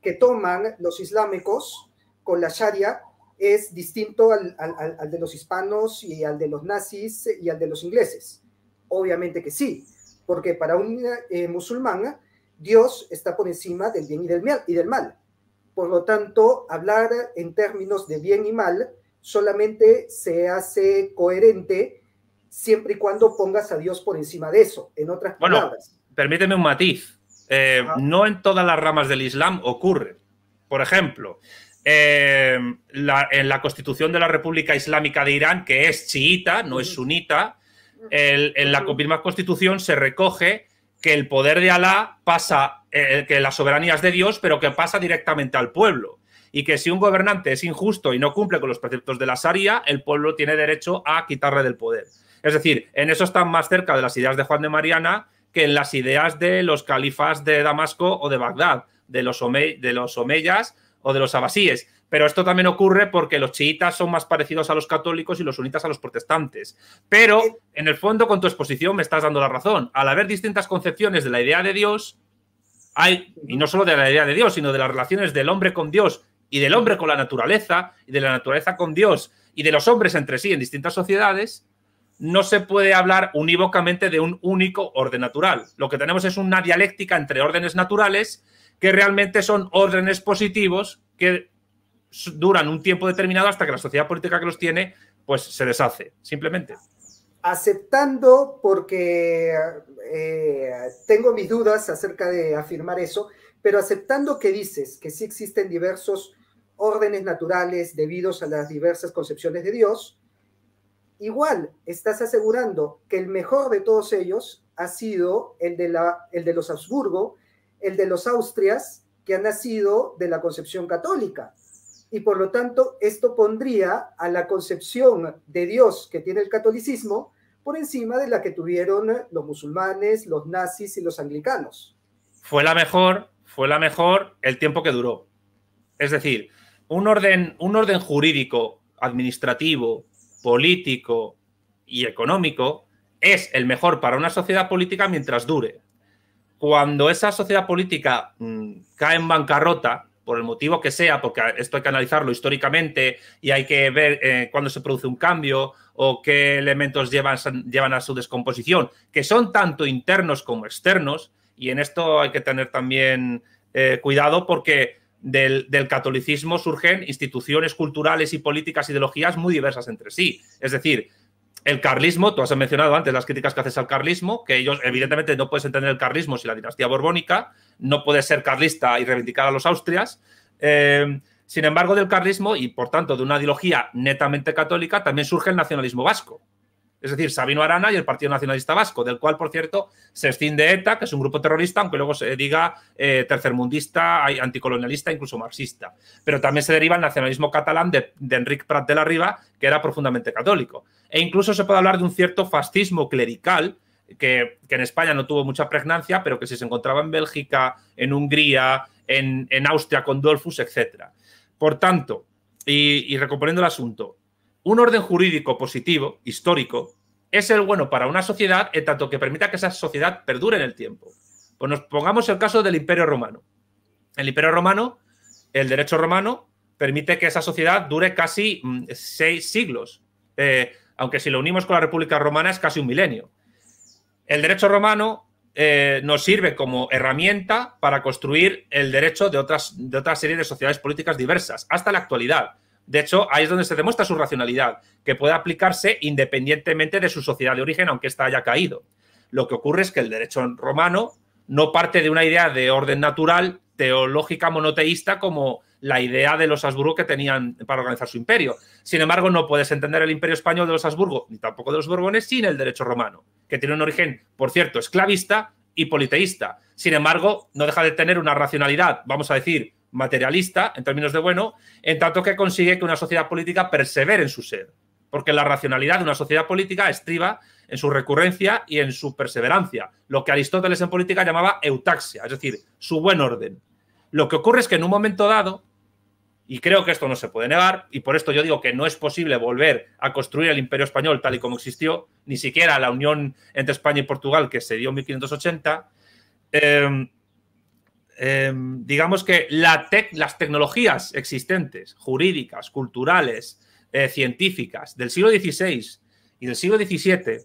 que toman los islámicos con la Sharia es distinto al, al, al, de los hispanos y al de los nazis y al de los ingleses. Obviamente que sí, porque para un eh, musulmán Dios está por encima del bien y del, y del mal. Por lo tanto, hablar en términos de bien y mal solamente se hace coherente siempre y cuando pongas a Dios por encima de eso, en otras palabras. Permíteme un matiz. Eh, no en todas las ramas del Islam ocurre. Por ejemplo, eh, en la constitución de la República Islámica de Irán, que es chiita, no es sunita, en la misma constitución se recoge que el poder de Alá pasa, eh, que la soberanía es de Dios, pero que pasa directamente al pueblo. Y que si un gobernante es injusto y no cumple con los preceptos de la Sharia, el pueblo tiene derecho a quitarle del poder. Es decir, en eso están más cerca de las ideas de Juan de Mariana que en las ideas de los califas de Damasco o de Bagdad, de los, omeyas o de los abasíes. Pero esto también ocurre porque los chiitas son más parecidos a los católicos y los sunitas a los protestantes. Pero, en el fondo, con tu exposición me estás dando la razón. Al haber distintas concepciones de la idea de Dios, hay, y no solo de la idea de Dios, sino de las relaciones del hombre con Dios y del hombre con la naturaleza, y de la naturaleza con Dios, y de los hombres entre sí en distintas sociedades, no se puede hablar unívocamente de un único orden natural. Lo que tenemos es una dialéctica entre órdenes naturales que realmente son órdenes positivos que duran un tiempo determinado hasta que la sociedad política que los tiene pues se deshace, simplemente. Aceptando, porque eh, tengo mis dudas acerca de afirmar eso, pero aceptando que dices que sí existen diversos órdenes naturales debidos a las diversas concepciones de Dios, igual estás asegurando que el mejor de todos ellos ha sido el de, la, el de los Habsburgo, el de los Austrias, que ha nacido de la concepción católica. Y por lo tanto, esto pondría a la concepción de Dios que tiene el catolicismo por encima de la que tuvieron los musulmanes, los nazis y los anglicanos. Fue la mejor, fue la mejor el tiempo que duró. Es decir, un orden, un orden jurídico, administrativo, político y económico es el mejor para una sociedad política mientras dure. Cuando esa sociedad política mm, cae en bancarrota, por el motivo que sea, porque esto hay que analizarlo históricamente y hay que ver eh, cuándo se produce un cambio o qué elementos llevan, llevan a su descomposición, que son tanto internos como externos, y en esto hay que tener también eh, cuidado porque del, catolicismo surgen instituciones culturales y políticas, ideologías muy diversas entre sí. Es decir, el carlismo, tú has mencionado antes las críticas que haces al carlismo, que ellos, evidentemente, no puedes entender el carlismo si la dinastía borbónica, no puedes ser carlista y reivindicar a los austrias. Eh, sin embargo, del carlismo y, por tanto, de una ideología netamente católica, también surge el nacionalismo vasco es decir, Sabino Arana y el Partido Nacionalista Vasco, del cual, por cierto, se extiende ETA, que es un grupo terrorista, aunque luego se diga eh, tercermundista, anticolonialista, incluso marxista. Pero también se deriva el nacionalismo catalán de, enrique Enric Prat de la Riva, que era profundamente católico. E incluso se puede hablar de un cierto fascismo clerical, que, en España no tuvo mucha pregnancia, pero que si se encontraba en Bélgica, en Hungría, en, Austria con Dolfus, etc. Por tanto, y, y recomponiendo el asunto, un orden jurídico positivo, histórico, es el bueno para una sociedad en tanto que permita que esa sociedad perdure en el tiempo. Pues nos pongamos el caso del Imperio Romano. El Imperio Romano, el derecho romano, permite que esa sociedad dure casi mm, seis siglos, eh, aunque si lo unimos con la República Romana es casi un milenio. El derecho romano eh, nos sirve como herramienta para construir el derecho de, otras, de otra serie de sociedades políticas diversas, hasta la actualidad. De hecho, ahí es donde se demuestra su racionalidad, que puede aplicarse independientemente de su sociedad de origen, aunque ésta haya caído. Lo que ocurre es que el derecho romano no parte de una idea de orden natural, teológica, monoteísta, como la idea de los Habsburgo que tenían para organizar su imperio. Sin embargo, no puedes entender el imperio español de los Habsburgo, ni tampoco de los Borbones, sin el derecho romano, que tiene un origen, por cierto, esclavista y politeísta. Sin embargo, no deja de tener una racionalidad, vamos a decir, materialista, en términos de bueno, en tanto que consigue que una sociedad política persevere en su ser, porque la racionalidad de una sociedad política estriba en su recurrencia y en su perseverancia, lo que Aristóteles en política llamaba eutaxia, es decir, su buen orden. Lo que ocurre es que en un momento dado, y creo que esto no se puede negar, y por esto yo digo que no es posible volver a construir el imperio español tal y como existió, ni siquiera la unión entre España y Portugal que se dio en 1580, eh, Em, digamos que la las tecnologías existentes, jurídicas, culturales, eh, científicas, del siglo XVI y del siglo XVII,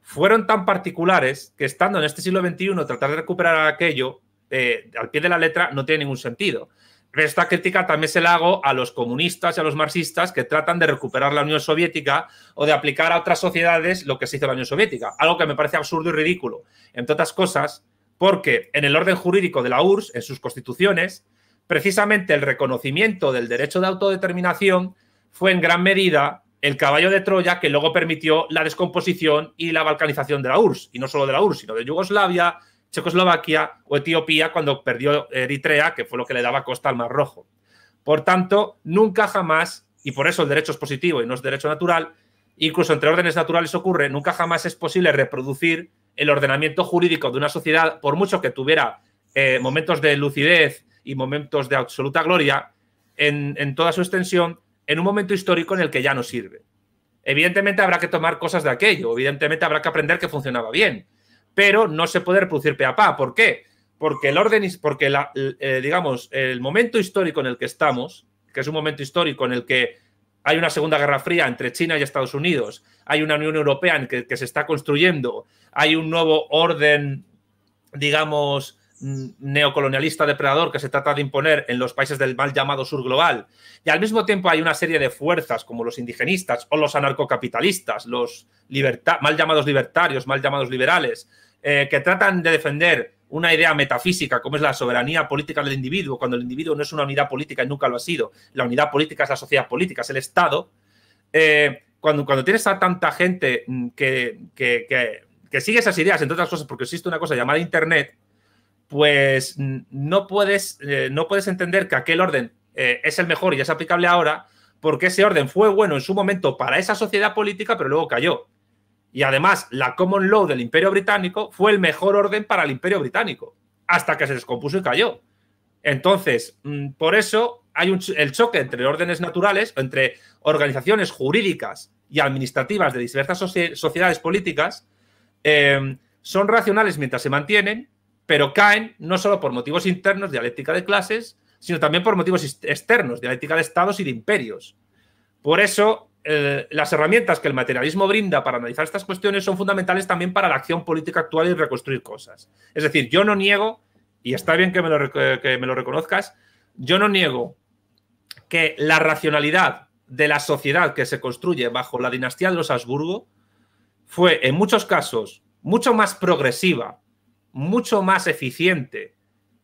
fueron tan particulares que estando en este siglo XXI tratar de recuperar aquello eh, al pie de la letra no tiene ningún sentido. Esta crítica también se la hago a los comunistas y a los marxistas que tratan de recuperar la Unión Soviética o de aplicar a otras sociedades lo que se hizo en la Unión Soviética, algo que me parece absurdo y ridículo. Entre otras cosas, porque en el orden jurídico de la URSS, en sus constituciones, precisamente el reconocimiento del derecho de autodeterminación fue en gran medida el caballo de Troya que luego permitió la descomposición y la balcanización de la URSS, y no solo de la URSS, sino de Yugoslavia, Checoslovaquia o Etiopía cuando perdió Eritrea, que fue lo que le daba costa al Mar Rojo. Por tanto, nunca jamás, y por eso el derecho es positivo y no es derecho natural, incluso entre órdenes naturales ocurre, nunca jamás es posible reproducir el ordenamiento jurídico de una sociedad, por mucho que tuviera eh, momentos de lucidez y momentos de absoluta gloria, en, toda su extensión, en un momento histórico en el que ya no sirve. Evidentemente habrá que tomar cosas de aquello, evidentemente habrá que aprender que funcionaba bien, pero no se puede reproducir pe a pa. ¿Por qué? Porque el orden, porque la, eh, digamos, el momento histórico en el que estamos, que es un momento histórico en el que hay una Segunda Guerra Fría entre China y Estados Unidos, hay una Unión Europea que, se está construyendo, hay un nuevo orden, digamos, mm, neocolonialista depredador que se trata de imponer en los países del mal llamado sur global. Y al mismo tiempo hay una serie de fuerzas como los indigenistas o los anarcocapitalistas, los mal llamados libertarios, mal llamados liberales, eh, que tratan de defender una idea metafísica como es la soberanía política del individuo, cuando el individuo no es una unidad política y nunca lo ha sido. La unidad política es la sociedad política, es el Estado. Eh, cuando, cuando tienes a tanta gente mm, que, sigue esas ideas, entre otras cosas, porque existe una cosa llamada Internet, pues mm, no puedes, eh, no puedes entender que aquel orden eh, es el mejor y es aplicable ahora, porque ese orden fue bueno en su momento para esa sociedad política, pero luego cayó. Y además, la Common Law del Imperio Británico fue el mejor orden para el Imperio Británico, hasta que se descompuso y cayó. Entonces, mm, por eso hay un, el choque entre órdenes naturales, entre organizaciones jurídicas y administrativas de diversas sociedades políticas, em, son racionales mientras se mantienen, pero caen no solo por motivos internos, dialéctica de clases, sino también por motivos externos, dialéctica de estados y de imperios. Por eso eh, las herramientas que el materialismo brinda para analizar estas cuestiones son fundamentales también para la acción política actual y reconstruir cosas. Es decir, yo no niego, y está bien que me lo, eh, que me lo reconozcas, yo no niego que la racionalidad de la sociedad que se construye bajo la dinastía de los Habsburgo fue en muchos casos mucho más progresiva, mucho más eficiente,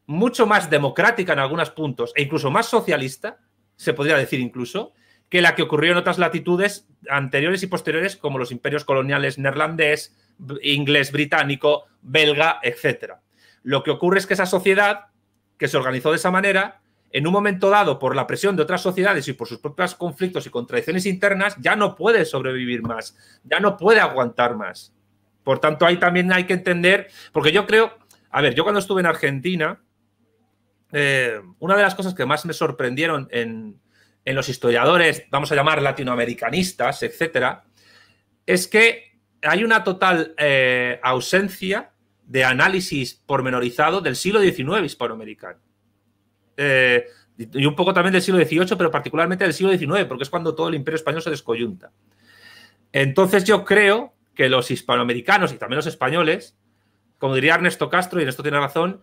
mucho más democrática en algunos puntos e incluso más socialista, se podría decir incluso, que la que ocurrió en otras latitudes anteriores y posteriores, como los imperios coloniales neerlandés, inglés, británico, belga, etc. Lo que ocurre es que esa sociedad, que se organizó de esa manera, en un momento dado, por la presión de otras sociedades y por sus propios conflictos y contradicciones internas, ya no puede sobrevivir más, ya no puede aguantar más. Por tanto, ahí también hay que entender, porque yo creo, a ver, yo cuando estuve en Argentina, eh, una de las cosas que más me sorprendieron en, en los historiadores, vamos a llamar latinoamericanistas, etcétera, es que hay una total eh, ausencia de análisis pormenorizado del siglo XIX hispanoamericano. Eh, y un poco también del siglo XVIII, pero particularmente del siglo XIX, porque es cuando todo el imperio español se descoyunta. Entonces yo creo que los hispanoamericanos y también los españoles, como diría Ernesto Castro, y en esto tiene razón,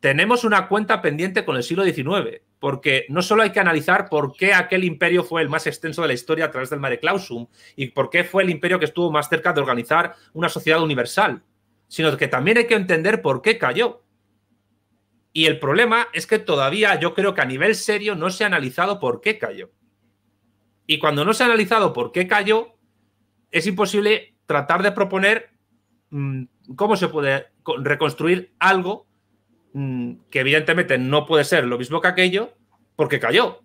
tenemos una cuenta pendiente con el siglo XIX, porque no solo hay que analizar por qué aquel imperio fue el más extenso de la historia a través del Mare Clausum y por qué fue el imperio que estuvo más cerca de organizar una sociedad universal, sino que también hay que entender por qué cayó. Y el problema es que todavía yo creo que a nivel serio no se ha analizado por qué cayó. Y cuando no se ha analizado por qué cayó, es imposible tratar de proponer mm, cómo se puede reconstruir algo Mm. que evidentemente no puede ser lo mismo que aquello, porque cayó.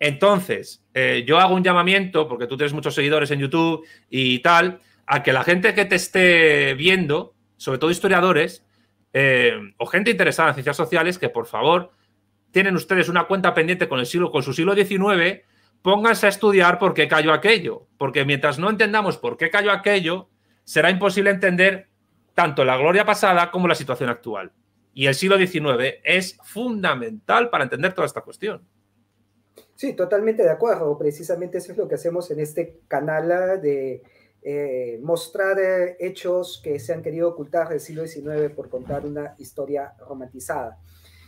Entonces, eh, yo hago un llamamiento, porque tú tienes muchos seguidores en YouTube y tal, a que la gente que te esté viendo, sobre todo historiadores eh, o gente interesada en ciencias sociales, que por favor, tienen ustedes una cuenta pendiente con, el siglo, con su siglo XIX, pónganse a estudiar por qué cayó aquello, porque mientras no entendamos por qué cayó aquello, será imposible entender tanto la gloria pasada como la situación actual y el siglo XIX es fundamental para entender toda esta cuestión. Sí, totalmente de acuerdo. Precisamente eso es lo que hacemos en este canal eh, de eh, mostrar eh, hechos que se han querido ocultar del siglo XIX por contar una historia romantizada.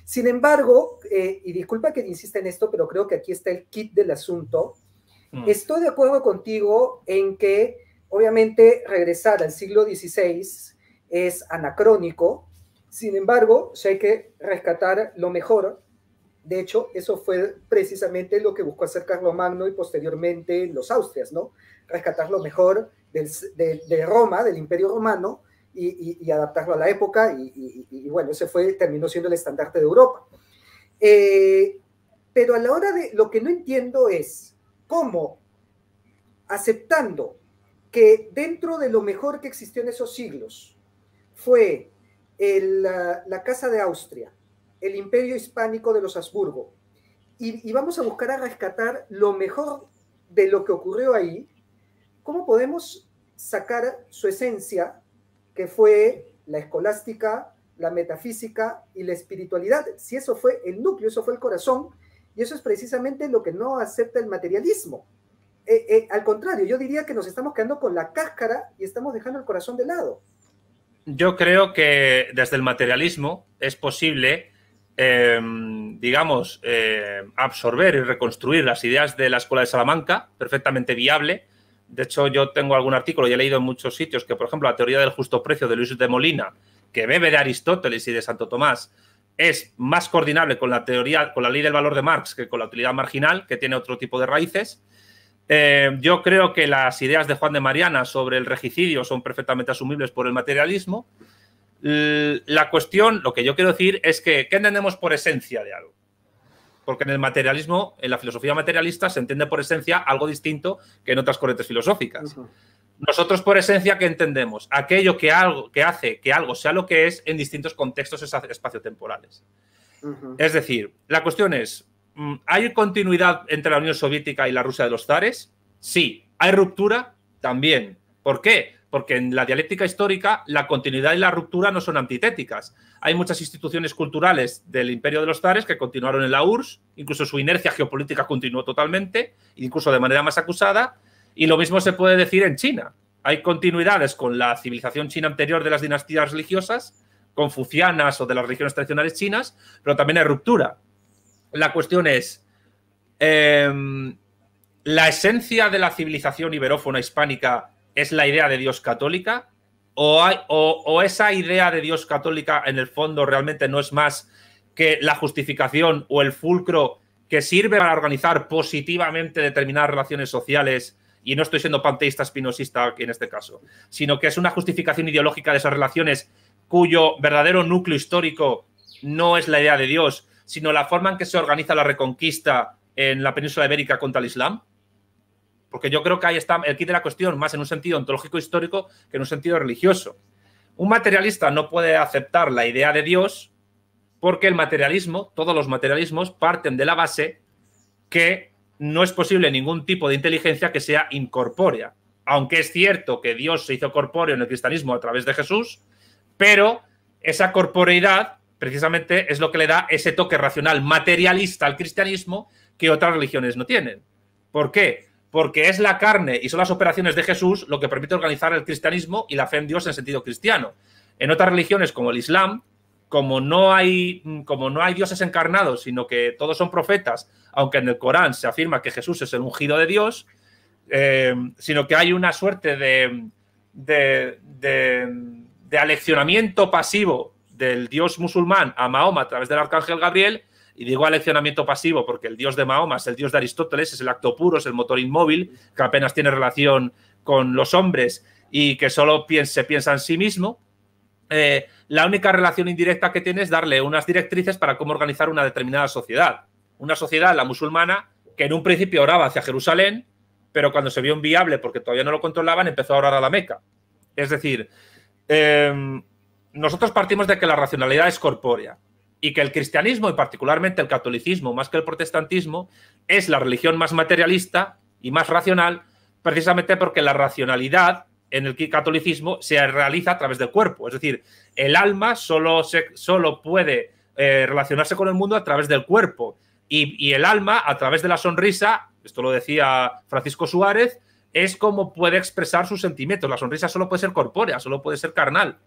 Sin embargo, y disculpa que insista en esto, pero creo que aquí está el kit del asunto. Mm. Estoy de acuerdo contigo en que, obviamente, regresar al siglo XVI es anacrónico, sin embargo, si hay que rescatar lo mejor, de hecho, eso fue precisamente lo que buscó hacer Carlos Magno y posteriormente los Austrias, ¿no? Rescatar lo mejor de, Roma, del Imperio Romano, y, adaptarlo a la época, y, bueno, ese fue, terminó siendo el estandarte de Europa. Eh, pero a la hora de, lo que no entiendo es cómo, aceptando que dentro de lo mejor que existió en esos siglos fue la, Casa de Austria, el Imperio Hispánico de los Habsburgo. Y, vamos a buscar a rescatar lo mejor de lo que ocurrió ahí, cómo podemos sacar su esencia, que fue la escolástica, la metafísica y la espiritualidad. Si eso fue el núcleo, eso fue el corazón, y eso es precisamente lo que no acepta el materialismo. Eh, eh, al contrario, yo diría que nos estamos quedando con la cáscara y estamos dejando el corazón de lado yo creo que desde el materialismo es posible, em, digamos, em, absorber y reconstruir las ideas de la Escuela de Salamanca, perfectamente viable. De hecho, yo tengo algún artículo y he leído en muchos sitios que, por ejemplo, la teoría del justo precio de Luis de Molina, que bebe de Aristóteles y de Santo Tomás, es más coordinable con la teoría, con la ley del valor de Marx que con la utilidad marginal, que tiene otro tipo de raíces. Eh, yo creo que las ideas de Juan de Mariana sobre el regicidio son perfectamente asumibles por el materialismo. La cuestión, lo que yo quiero decir es que, ¿qué entendemos por esencia de algo? Porque en el materialismo, en la filosofía materialista, se entiende por esencia algo distinto que en otras corrientes filosóficas. Nosotros por esencia, ¿qué entendemos? Aquello que, hace que algo sea lo que es en distintos contextos espaciotemporales. Es decir, la cuestión es, Mm, ¿Hay continuidad entre la Unión Soviética y la Rusia de los zares? Sí. ¿Hay ruptura? También. ¿Por qué? Porque en la dialéctica histórica la continuidad y la ruptura no son antitéticas. Hay muchas instituciones culturales del imperio de los zares que continuaron en la URSS, incluso su inercia geopolítica continuó totalmente, incluso de manera más acusada, y lo mismo se puede decir en China. Hay continuidades con la civilización china anterior de las dinastías religiosas, confucianas o de las religiones tradicionales chinas, pero también hay ruptura. La cuestión es, em, ¿la esencia de la civilización iberófona hispánica es la idea de Dios católica? ¿O, esa idea de Dios católica en el fondo realmente no es más que la justificación o el fulcro que sirve para organizar positivamente determinadas relaciones sociales? y no estoy siendo panteísta espinosista aquí en este caso, sino que es una justificación ideológica de esas relaciones cuyo verdadero núcleo histórico no es la idea de Dios, sino la forma en que se organiza la reconquista en la península ibérica contra el Islam? Porque yo creo que ahí está el kit de la cuestión, más en un sentido ontológico e histórico que en un sentido religioso. Un materialista no puede aceptar la idea de Dios porque el materialismo, todos los materialismos, parten de la base que no es posible ningún tipo de inteligencia que sea incorpórea. Aunque es cierto que Dios se hizo corpóreo en el cristianismo a través de Jesús, pero esa corporeidad precisamente es lo que le da ese toque racional materialista al cristianismo que otras religiones no tienen. ¿Por qué? Porque es la carne y son las operaciones de Jesús lo que permite organizar el cristianismo y la fe en Dios en sentido cristiano. En otras religiones como el Islam, como no hay, como no hay dioses encarnados, sino que todos son profetas, aunque en el Corán se afirma que Jesús es el ungido de Dios, eh, sino que hay una suerte de aleccionamiento pasivo del dios musulmán a Mahoma a través del arcángel Gabriel, y digo aleccionamiento pasivo porque el dios de Mahoma es el dios de Aristóteles, es el acto puro, es el motor inmóvil, que apenas tiene relación con los hombres y que solo se piensa en sí mismo, eh, la única relación indirecta que tiene es darle unas directrices para cómo organizar una determinada sociedad. Una sociedad, la musulmana, que en un principio oraba hacia Jerusalén, pero cuando se vio inviable porque todavía no lo controlaban, empezó a orar a la Meca. Es decir, em, nosotros partimos de que la racionalidad es corpórea y que el cristianismo y particularmente el catolicismo, más que el protestantismo, es la religión más materialista y más racional, precisamente porque la racionalidad en el catolicismo se realiza a través del cuerpo. Es decir, el alma solo, solo puede eh, relacionarse con el mundo a través del cuerpo y, y el alma a través de la sonrisa, esto lo decía Francisco Suárez, es como puede expresar sus sentimientos. La sonrisa solo puede ser corpórea, solo puede ser carnal.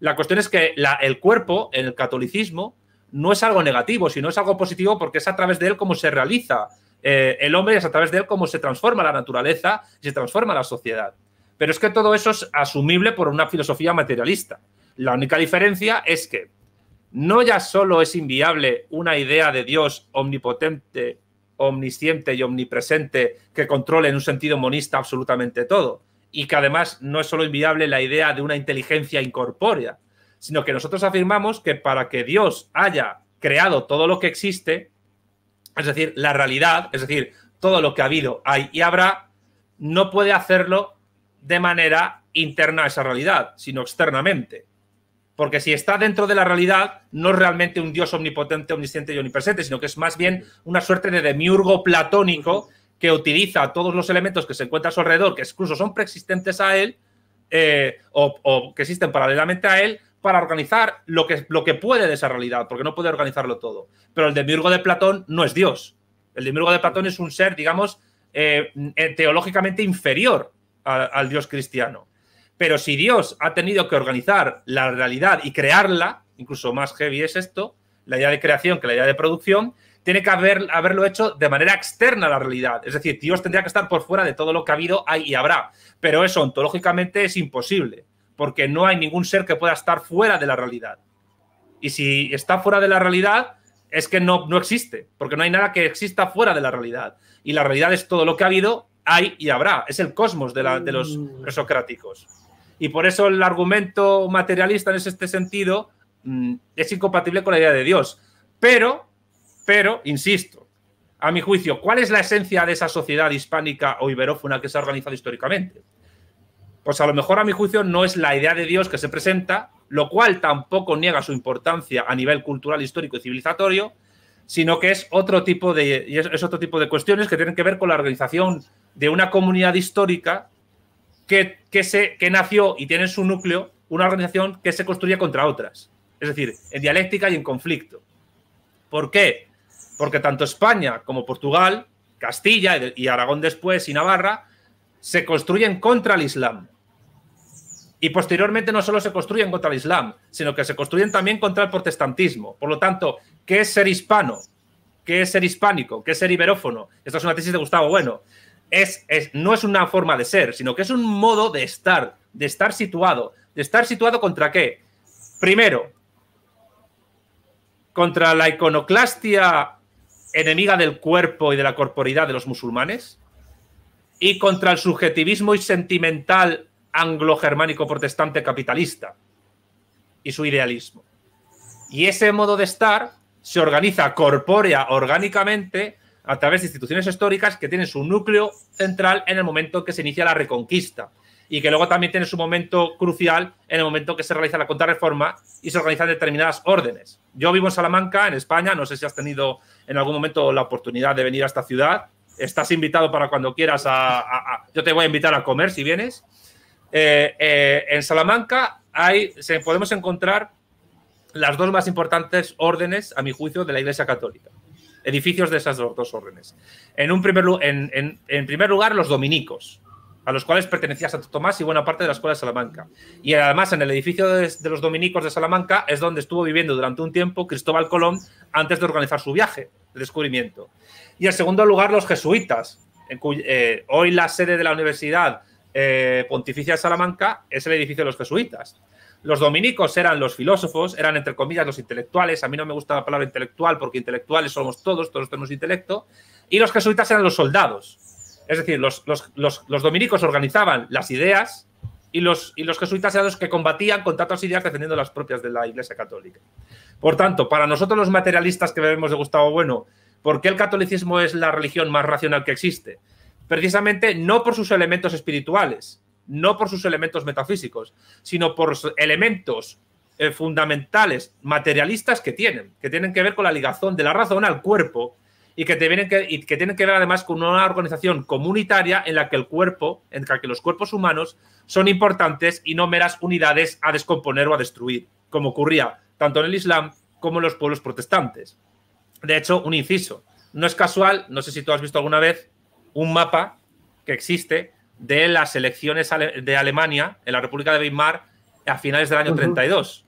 La cuestión es que el cuerpo, en el catolicismo, no es algo negativo, sino es algo positivo porque es a través de él como se realiza eh, el hombre es a través de él como se transforma la naturaleza y se transforma la sociedad. Pero es que todo eso es asumible por una filosofía materialista. La única diferencia es que no ya solo es inviable una idea de Dios omnipotente, omnisciente y omnipresente que controle en un sentido monista absolutamente todo, y que además no es solo inviable la idea de una inteligencia incorpórea, sino que nosotros afirmamos que para que Dios haya creado todo lo que existe, es decir, la realidad, es decir, todo lo que ha habido, hay y habrá, no puede hacerlo de manera interna a esa realidad, sino externamente. Porque si está dentro de la realidad, no es realmente un Dios omnipotente, omnisciente y omnipresente, sino que es más bien una suerte de demiurgo platónico que utiliza todos los elementos que se encuentran a su alrededor, que incluso son preexistentes a él, eh, o, que existen paralelamente a él, para organizar lo que, lo que puede de esa realidad, porque no puede organizarlo todo. Pero el demiurgo de Platón no es Dios. El demiurgo de Platón es un ser, digamos, eh, eh, teológicamente inferior al Dios cristiano. Pero si Dios ha tenido que organizar la realidad y crearla, incluso más heavy es esto, la idea de creación que la idea de producción, tiene que haber, haberlo hecho de manera externa a la realidad. Es decir, Dios tendría que estar por fuera de todo lo que ha habido, hay y habrá. Pero eso ontológicamente es imposible, porque no hay ningún ser que pueda estar fuera de la realidad. Y si está fuera de la realidad, es que no, no existe, porque no hay nada que exista fuera de la realidad. Y la realidad es todo lo que ha habido, hay y habrá. Es el cosmos de, los presocráticos. Mm. Y por eso el argumento materialista en este sentido mm, es incompatible con la idea de Dios. Pero pero, insisto, a mi juicio, ¿cuál es la esencia de esa sociedad hispánica o iberófona que se ha organizado históricamente? Pues a lo mejor, a mi juicio, no es la idea de Dios que se presenta, lo cual tampoco niega su importancia a nivel cultural, histórico y civilizatorio, sino que es otro tipo de, es otro tipo de cuestiones que tienen que ver con la organización de una comunidad histórica que, se, que nació y tiene en su núcleo una organización que se construye contra otras, es decir, en dialéctica y en conflicto. ¿Por qué? porque tanto España como Portugal, Castilla y Aragón después y Navarra se construyen contra el Islam. Y posteriormente no solo se construyen contra el Islam, sino que se construyen también contra el protestantismo. Por lo tanto, ¿qué es ser hispano? ¿Qué es ser hispánico? ¿Qué es ser iberófono? Esta es una tesis de Gustavo Bueno. Es, no es una forma de ser, sino que es un modo de estar, de estar situado. ¿De estar situado contra qué? Primero, contra la iconoclastia enemiga del cuerpo y de la corporidad de los musulmanes, y contra el subjetivismo y sentimental anglo-germánico protestante capitalista y su idealismo. Y ese modo de estar se organiza corpórea, orgánicamente, a través de instituciones históricas que tienen su núcleo central en el momento que se inicia la reconquista y que luego también tiene su momento crucial en el momento que se realiza la contrarreforma y se organizan determinadas órdenes. Yo vivo en Salamanca, en España, no sé si has tenido en algún momento la oportunidad de venir a esta ciudad, estás invitado para cuando quieras a... yo te voy a invitar a comer si vienes. Eh, eh, en Salamanca hay, se, podemos encontrar las dos más importantes órdenes, a mi juicio, de la Iglesia Católica. Edificios de esas dos, órdenes. En, un primer, en primer lugar, los dominicos a los cuales pertenecía Santo Tomás y buena parte de la escuela de Salamanca. Y además en el edificio de, los dominicos de Salamanca es donde estuvo viviendo durante un tiempo Cristóbal Colón antes de organizar su viaje de descubrimiento. Y en segundo lugar, los jesuitas, en eh, hoy la sede de la Universidad eh, Pontificia de Salamanca es el edificio de los jesuitas. Los dominicos eran los filósofos, eran entre comillas los intelectuales. A mí no me gusta la palabra intelectual porque intelectuales somos todos, todos tenemos intelecto. Y los jesuitas eran los soldados, es decir, los, dominicos organizaban las ideas y los, jesuitas eran los que combatían contra otras ideas defendiendo las propias de la Iglesia Católica. Por tanto, para nosotros los materialistas que vemos de Gustavo Bueno, ¿por qué el catolicismo es la religión más racional que existe? Precisamente no por sus elementos espirituales, no por sus elementos metafísicos, sino por elementos eh, fundamentales materialistas que tienen, que tienen que ver con la ligazón de la razón al cuerpo y que, te vienen que, que tienen que ver además con una organización comunitaria en la que el cuerpo, en la que los cuerpos humanos son importantes y no meras unidades a descomponer o a destruir, como ocurría tanto en el Islam como en los pueblos protestantes. De hecho, un inciso, no es casual, no sé si tú has visto alguna vez, un mapa que existe de las elecciones de Alemania en la República de Weimar a finales del año 32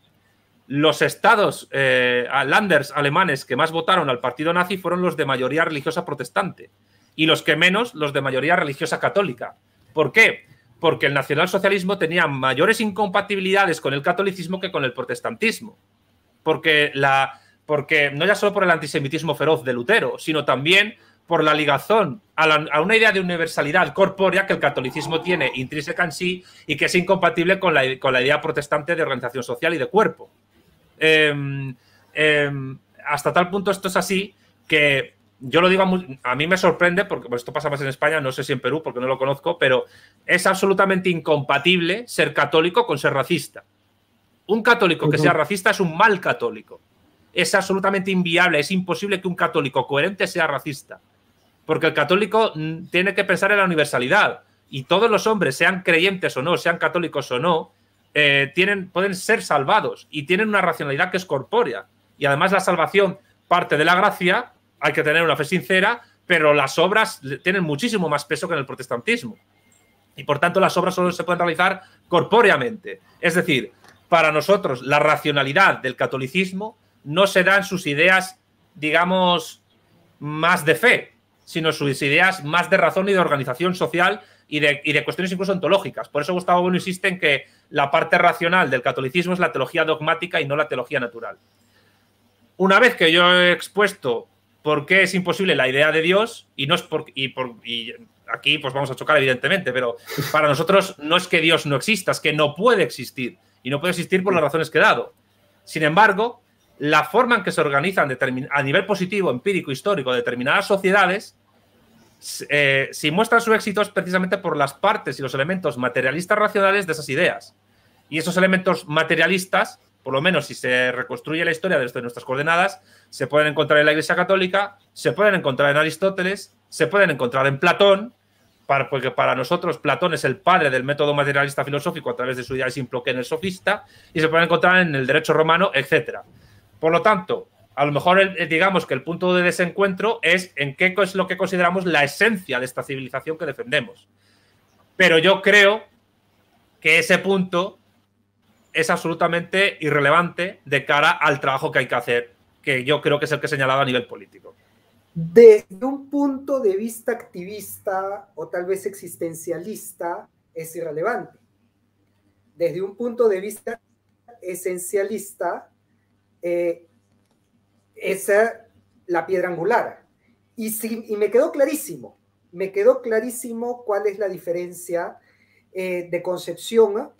los estados eh, landers alemanes que más votaron al partido nazi fueron los de mayoría religiosa protestante y los que menos los de mayoría religiosa católica. ¿Por qué? Porque el nacionalsocialismo tenía mayores incompatibilidades con el catolicismo que con el protestantismo. Porque, la, porque no ya solo por el antisemitismo feroz de Lutero, sino también por la ligazón a, una idea de universalidad corpórea que el catolicismo tiene intrínseca en sí y que es incompatible con con la idea protestante de organización social y de cuerpo. Em, em, hasta tal punto esto es así que yo lo digo, a, mí me sorprende, porque esto pasa más en España, no sé si en Perú, porque no lo conozco, pero es absolutamente incompatible ser católico con ser racista. Un católico que sea racista es un mal católico. Es absolutamente inviable, es imposible que un católico coherente sea racista. Porque el católico mm, tiene que pensar en la universalidad. Y todos los hombres, sean creyentes o no, sean católicos o no, eh, tienen, pueden ser salvados y tienen una racionalidad que es corpórea. Y además la salvación parte de la gracia, hay que tener una fe sincera, pero las obras tienen muchísimo más peso que en el protestantismo. Y por tanto las obras solo se pueden realizar corpóreamente. Es decir, para nosotros la racionalidad del catolicismo no se da en sus ideas, digamos, más de fe, sino sus ideas más de razón y de organización social y de, cuestiones incluso ontológicas. Por eso Gustavo Bueno insiste en que la parte racional del catolicismo es la teología dogmática y no la teología natural. Una vez que yo he expuesto por qué es imposible la idea de Dios, y no es por, aquí pues vamos a chocar evidentemente, pero para nosotros no es que Dios no exista, es que no puede existir, y no puede existir por las razones que he dado. Sin embargo, la forma en que se organizan a nivel positivo, empírico, histórico, determinadas sociedades eh, si muestran su éxito es precisamente por las partes y los elementos materialistas racionales de esas ideas. Y esos elementos materialistas, por lo menos si se reconstruye la historia de nuestras coordenadas, se pueden encontrar en la Iglesia Católica, se pueden encontrar en Aristóteles, se pueden encontrar en Platón, porque para nosotros Platón es el padre del método materialista filosófico a través de su idea de simple que en el sofista, y se pueden encontrar en el derecho romano, etc. Por lo tanto, a lo mejor eh, digamos que el punto de desencuentro es en qué es lo que consideramos la esencia de esta civilización que defendemos. Pero yo creo que ese punto es absolutamente irrelevante de cara al trabajo que hay que hacer, que yo creo que es el que he señalado a nivel político. Desde un punto de vista activista o tal vez existencialista, es irrelevante. Desde un punto de vista esencialista, eh, esa la piedra angular. Y, me quedó clarísimo, me quedó clarísimo cuál es la diferencia eh, de concepción.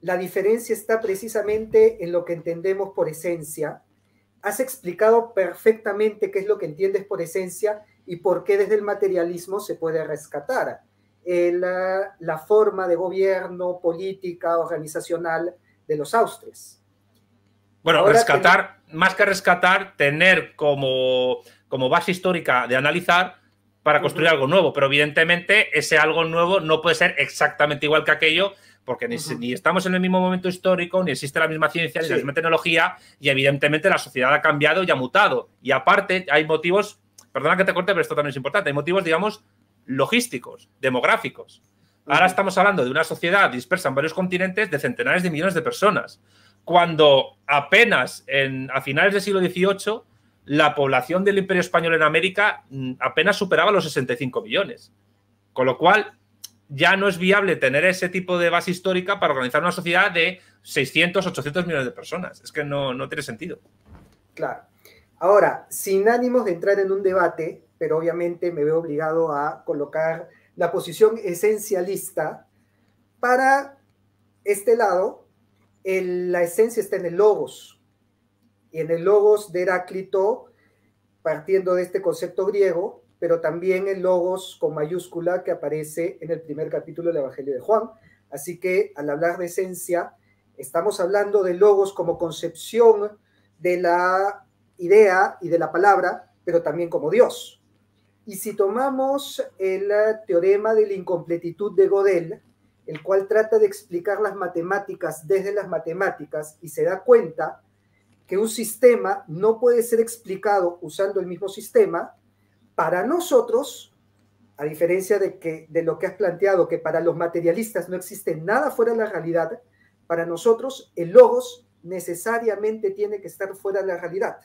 La diferencia está precisamente en lo que entendemos por esencia. Has explicado perfectamente qué es lo que entiendes por esencia y por qué desde el materialismo se puede rescatar. Eh, la, forma de gobierno, política, organizacional de los austres. Bueno, rescatar, más que rescatar, tener como, como base histórica de analizar para construir algo nuevo. Pero evidentemente ese algo nuevo no puede ser exactamente igual que aquello, porque ni, estamos en el mismo momento histórico, ni existe la misma ciencia, ni la misma tecnología, y evidentemente la sociedad ha cambiado y ha mutado. Y aparte hay motivos, perdona que te corte, pero esto también es importante, hay motivos, digamos, logísticos, demográficos. Ahora estamos hablando de una sociedad dispersa en varios continentes de centenares de millones de personas cuando apenas a finales del siglo XVIII la población del Imperio Español en América mm, apenas superaba los 65 millones. Con lo cual, ya no es viable tener ese tipo de base histórica para organizar una sociedad de 600, 800 millones de personas. Es que no, no tiene sentido. Claro. Ahora, sin ánimos de entrar en un debate, pero obviamente me veo obligado a colocar la posición esencialista para este lado la esencia está en el logos. Y en el logos de Heráclito, partiendo de este concepto griego, pero también el logos con mayúscula que aparece en el primer capítulo del Evangelio de Juan. Así que al hablar de esencia, estamos hablando de logos como concepción de la idea y de la palabra, pero también como Dios. Y si tomamos el eh, teorema de la incompletitud de Godel, el cual trata de explicar las matemáticas desde las matemáticas y se da cuenta que un sistema no puede ser explicado usando el mismo sistema, para nosotros, a diferencia de, que, de lo que has planteado, que para los materialistas no existe nada fuera de la realidad, para nosotros el logos necesariamente tiene que estar fuera de la realidad,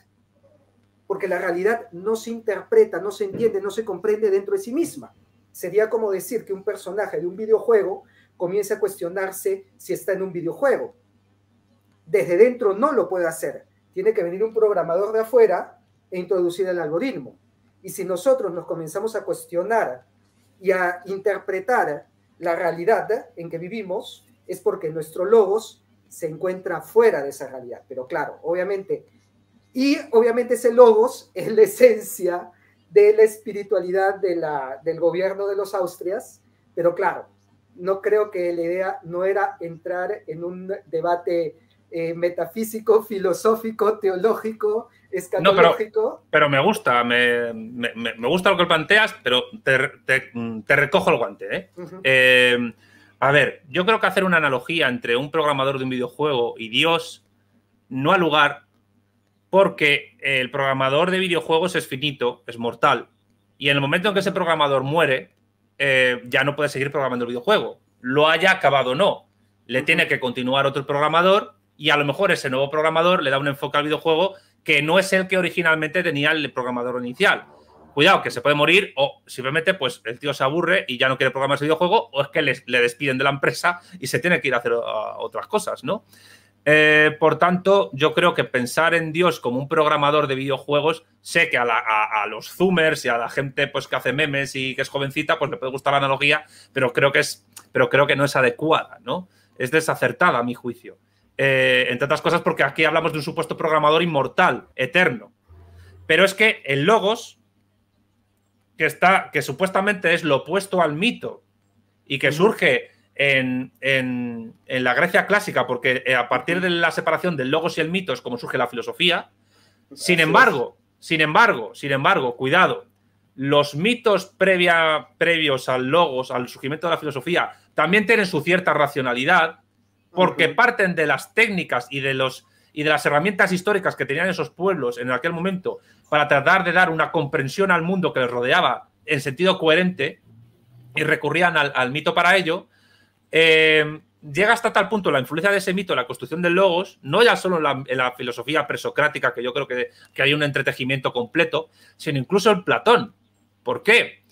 porque la realidad no se interpreta, no se entiende, no se comprende dentro de sí misma. Sería como decir que un personaje de un videojuego comienza a cuestionarse si está en un videojuego. Desde dentro no lo puede hacer. Tiene que venir un programador de afuera e introducir el algoritmo. Y si nosotros nos comenzamos a cuestionar y a interpretar la realidad en que vivimos, es porque nuestro logos se encuentra fuera de esa realidad. Pero claro, obviamente, y obviamente ese logos es la esencia de la espiritualidad del gobierno de los Austrias, pero claro, no creo que la idea no era entrar en un debate eh, metafísico, filosófico, teológico, escatológico. No, pero, me gusta, me, gusta lo que planteas, pero te, recojo el guante. ¿eh? Eh, a ver, yo creo que hacer una analogía entre un programador de un videojuego y Dios no ha lugar porque el programador de videojuegos es finito, es mortal, y en el momento en que ese programador muere, eh, ya no puede seguir programando el videojuego. Lo haya acabado o no. Le tiene que continuar otro programador y a lo mejor ese nuevo programador le da un enfoque al videojuego que no es el que originalmente tenía el programador inicial. Cuidado, que se puede morir o simplemente pues el tío se aburre y ya no quiere programar ese videojuego o es que le despiden de la empresa y se tiene que ir a hacer ah, otras cosas, ¿no? Eh, por tanto, yo creo que pensar en Dios como un programador de videojuegos, sé que a, los zoomers y a la gente pues, que hace memes y que es jovencita, pues le puede gustar la analogía, pero creo que, es, pero creo que no es adecuada, ¿no? Es desacertada a mi juicio. Eh, entre otras cosas porque aquí hablamos de un supuesto programador inmortal, eterno. Pero es que el Logos, que, está, que supuestamente es lo opuesto al mito y que surge en, la Grecia clásica, porque eh, a partir de la separación del logos y el mito es como surge la filosofía. Sin embargo, sin embargo, sin embargo, cuidado, los mitos previa, previos al logos, al surgimiento de la filosofía, también tienen su cierta racionalidad, porque parten de las técnicas y de los y de las herramientas históricas que tenían esos pueblos en aquel momento para tratar de dar una comprensión al mundo que les rodeaba en sentido coherente y recurrían al mito para ello, eh, llega hasta tal punto la influencia de ese mito en la construcción del logos, no ya solo en la, filosofía presocrática, que yo creo que, hay un entretejimiento completo, sino incluso en Platón. ¿Por qué?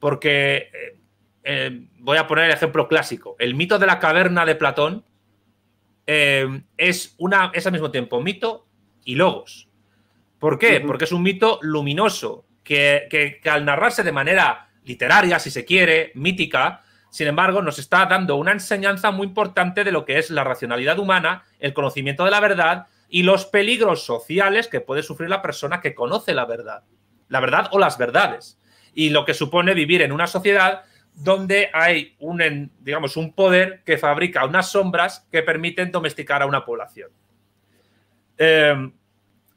Porque, eh, eh, voy a poner el ejemplo clásico, el mito de la caverna de Platón es, una, es al mismo tiempo mito y logos. ¿Por qué? Porque es un mito luminoso, que al narrarse de manera literaria, si se quiere, mítica, sin embargo, nos está dando una enseñanza muy importante de lo que es la racionalidad humana, el conocimiento de la verdad y los peligros sociales que puede sufrir la persona que conoce la verdad, la verdad o las verdades, y lo que supone vivir en una sociedad donde hay un, digamos, un poder que fabrica unas sombras que permiten domesticar a una población. Eh,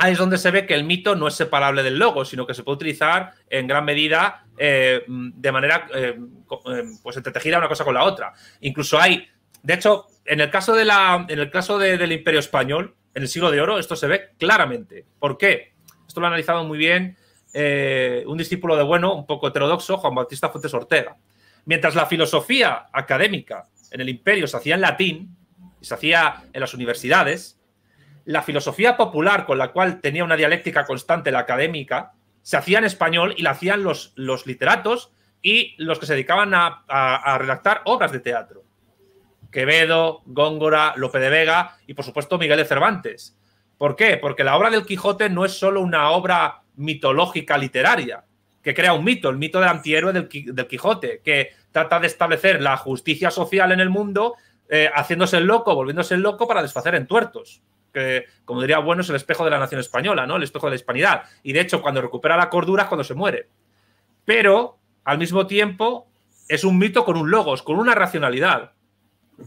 ahí es donde se ve que el mito no es separable del logo, sino que se puede utilizar en gran medida eh, de manera eh, eh, pues entretejida una cosa con la otra. Incluso hay, de hecho, en el caso, de la, en el caso del Imperio Español, en el siglo de oro, esto se ve claramente. ¿Por qué? Esto lo ha analizado muy bien un discípulo de bueno, un poco heterodoxo, Juan Bautista Fuentes Ortega. Mientras la filosofía académica en el imperio se hacía en latín y se hacía en las universidades, la filosofía popular con la cual tenía una dialéctica constante la académica, se hacía en español y la hacían los, los literatos y los que se dedicaban a, redactar obras de teatro. Quevedo, Góngora, Lope de Vega y por supuesto Miguel de Cervantes. ¿Por qué? Porque la obra del Quijote no es solo una obra mitológica literaria, que crea un mito, el mito del antihéroe del, Quijote, que trata de establecer la justicia social en el mundo, eh, haciéndose el loco, volviéndose el loco para desfacer entuertos que, como diría Bueno, es el espejo de la nación española, ¿no? El espejo de la hispanidad. Y de hecho, cuando recupera la cordura es cuando se muere. Pero, al mismo tiempo, es un mito con un logos, con una racionalidad.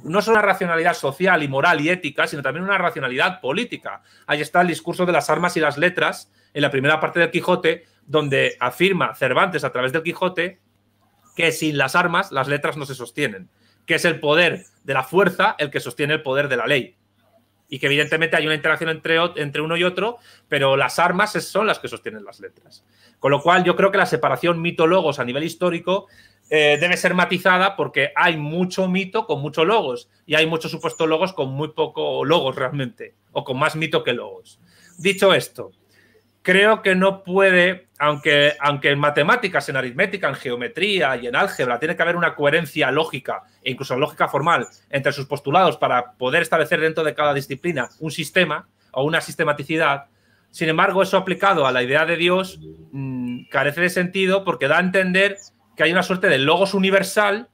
No solo una racionalidad social y moral y ética, sino también una racionalidad política. Ahí está el discurso de las armas y las letras en la primera parte del Quijote, donde afirma Cervantes a través del Quijote que sin las armas las letras no se sostienen, que es el poder de la fuerza el que sostiene el poder de la ley y que evidentemente hay una interacción entre, entre uno y otro, pero las armas son las que sostienen las letras. Con lo cual yo creo que la separación mito-logos a nivel histórico eh, debe ser matizada porque hay mucho mito con muchos logos y hay muchos supuestos logos con muy poco logos realmente, o con más mito que logos. Dicho esto, creo que no puede aunque, en matemáticas, en aritmética, en geometría y en álgebra tiene que haber una coherencia lógica e incluso lógica formal entre sus postulados para poder establecer dentro de cada disciplina un sistema o una sistematicidad, sin embargo, eso aplicado a la idea de Dios mm, carece de sentido porque da a entender que hay una suerte de logos universal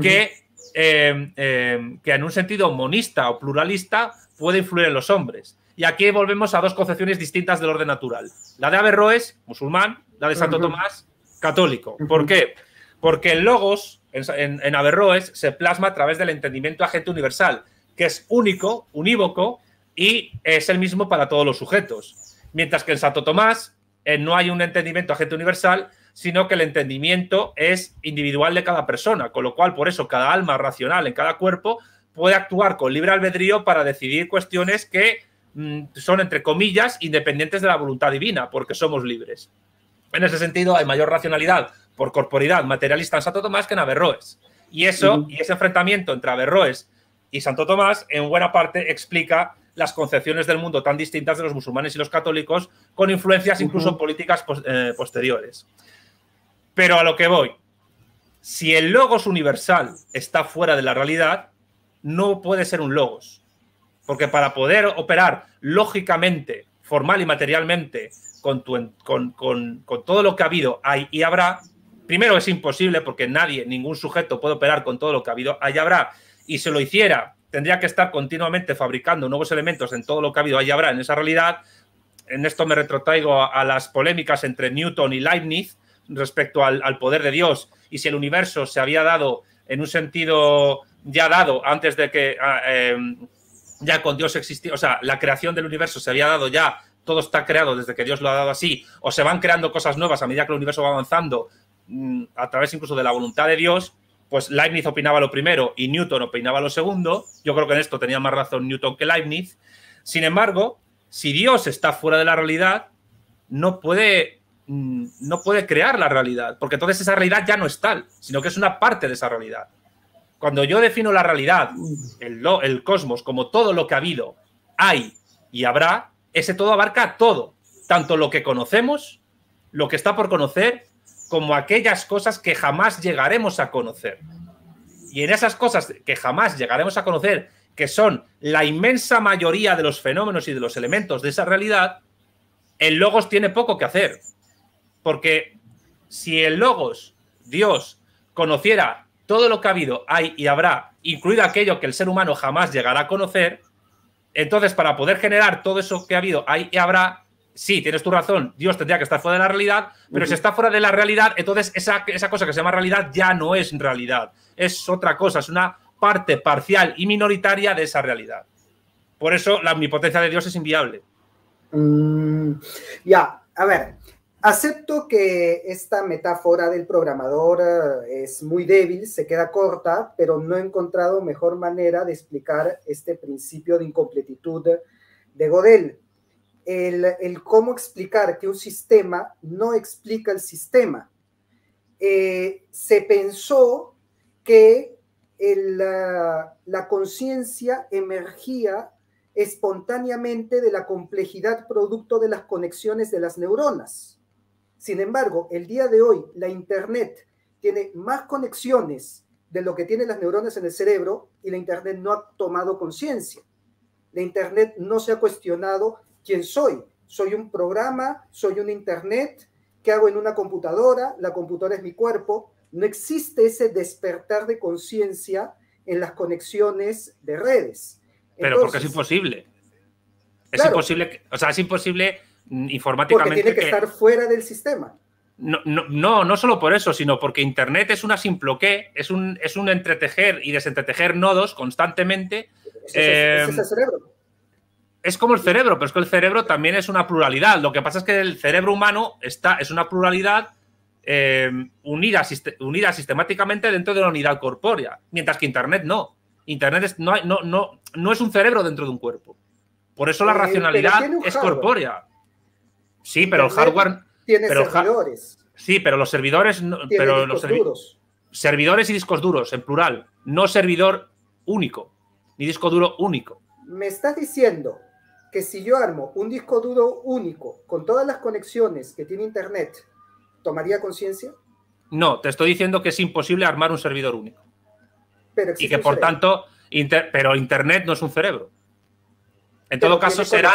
que, eh, eh, que en un sentido monista o pluralista puede influir en los hombres. Y aquí volvemos a dos concepciones distintas del orden natural. La de Averroes, musulmán, la de Santo Tomás, católico. ¿Por qué? Porque el logos, en, Averroes, se plasma a través del entendimiento agente universal, que es único, unívoco y es el mismo para todos los sujetos. Mientras que en Santo Tomás eh, no hay un entendimiento agente universal, sino que el entendimiento es individual de cada persona, con lo cual por eso cada alma racional en cada cuerpo puede actuar con libre albedrío para decidir cuestiones que Mm, son, entre comillas, independientes de la voluntad divina, porque somos libres. En ese sentido, hay mayor racionalidad por corporidad materialista en Santo Tomás que en Averroes. Y eso, y ese enfrentamiento entre Averroes y Santo Tomás, en buena parte explica las concepciones del mundo tan distintas de los musulmanes y los católicos, con influencias incluso políticas eh, posteriores. Pero a lo que voy, si el logos universal está fuera de la realidad, no puede ser un logos. Porque para poder operar lógicamente, formal y materialmente con, todo lo que ha habido, hay y habrá, primero es imposible porque nadie, ningún sujeto puede operar con todo lo que ha habido, hay y habrá, y se lo hiciera, tendría que estar continuamente fabricando nuevos elementos en todo lo que ha habido, hay y habrá en esa realidad. En esto me retrotraigo a, las polémicas entre Newton y Leibniz respecto al, poder de Dios y si el universo se había dado en un sentido ya dado antes de que ah, eh, ya con Dios existía, o sea, la creación del universo se había dado ya, todo está creado desde que Dios lo ha dado así, o se van creando cosas nuevas a medida que el universo va avanzando, mm, a través incluso de la voluntad de Dios, pues Leibniz opinaba lo primero y Newton opinaba lo segundo. Yo creo que en esto tenía más razón Newton que Leibniz. Sin embargo, si Dios está fuera de la realidad, no puede, mm, no puede crear la realidad, porque entonces esa realidad ya no es tal, sino que es una parte de esa realidad. Cuando yo defino la realidad, mm. el, cosmos, como todo lo que ha habido, hay y habrá, ese todo abarca todo, tanto lo que conocemos, lo que está por conocer, como aquellas cosas que jamás llegaremos a conocer. Y en esas cosas que jamás llegaremos a conocer, que son la inmensa mayoría de los fenómenos y de los elementos de esa realidad, el logos tiene poco que hacer. Porque si el logos, Dios, conociera todo lo que ha habido, hay y habrá, incluido aquello que el ser humano jamás llegará a conocer, entonces para poder generar todo eso que ha habido, hay y habrá, sí, tienes tu razón, Dios tendría que estar fuera de la realidad, pero si está fuera de la realidad, entonces esa, esa cosa que se llama realidad ya no es realidad, es otra cosa, es una parte parcial y minoritaria de esa realidad. Por eso la omnipotencia de Dios es inviable. Mm, ya, a ver, Acepto que esta metáfora del programador eh, es muy débil, se queda corta, pero no he encontrado mejor manera de explicar este principio de incompletitud de Godel. El, cómo explicar que un sistema no explica el sistema. Eh, se pensó que la conciencia emergía espontáneamente de la complejidad producto de las conexiones de las neuronas sin embargo, el día de hoy la Internet tiene más conexiones de lo que tienen las neuronas en el cerebro y la Internet no ha tomado conciencia. La Internet no se ha cuestionado quién soy. Soy un programa, soy un Internet, ¿qué hago en una computadora? La computadora es mi cuerpo. No existe ese despertar de conciencia en las conexiones de redes. Pero porque es imposible. Es imposible, o sea, es imposible informáticamente. Porque tiene que, estar fuera del sistema. No, no, no, solo por eso, sino porque Internet es una simple es un, es un entretejer y desentretejer nodos constantemente. es el eh, cerebro. Es como el cerebro, pero es que el cerebro también es una pluralidad. Lo que pasa es que el cerebro humano está, es una pluralidad eh, unida, unida, sistemáticamente dentro de una unidad corpórea, mientras que Internet no. Internet es, no, no, no, no es un cerebro dentro de un cuerpo. Por eso la eh, racionalidad es corpórea Sí, pero el hardware. Tiene servidores. Sí, pero los servidores. pero los Servidores y discos duros, en plural. No servidor único, ni disco duro único. Me estás diciendo que si yo armo un disco duro único con todas las conexiones que tiene Internet, ¿tomaría conciencia? No, te estoy diciendo que es imposible armar un servidor único. y que por tanto, pero Internet no es un cerebro. En todo caso, será.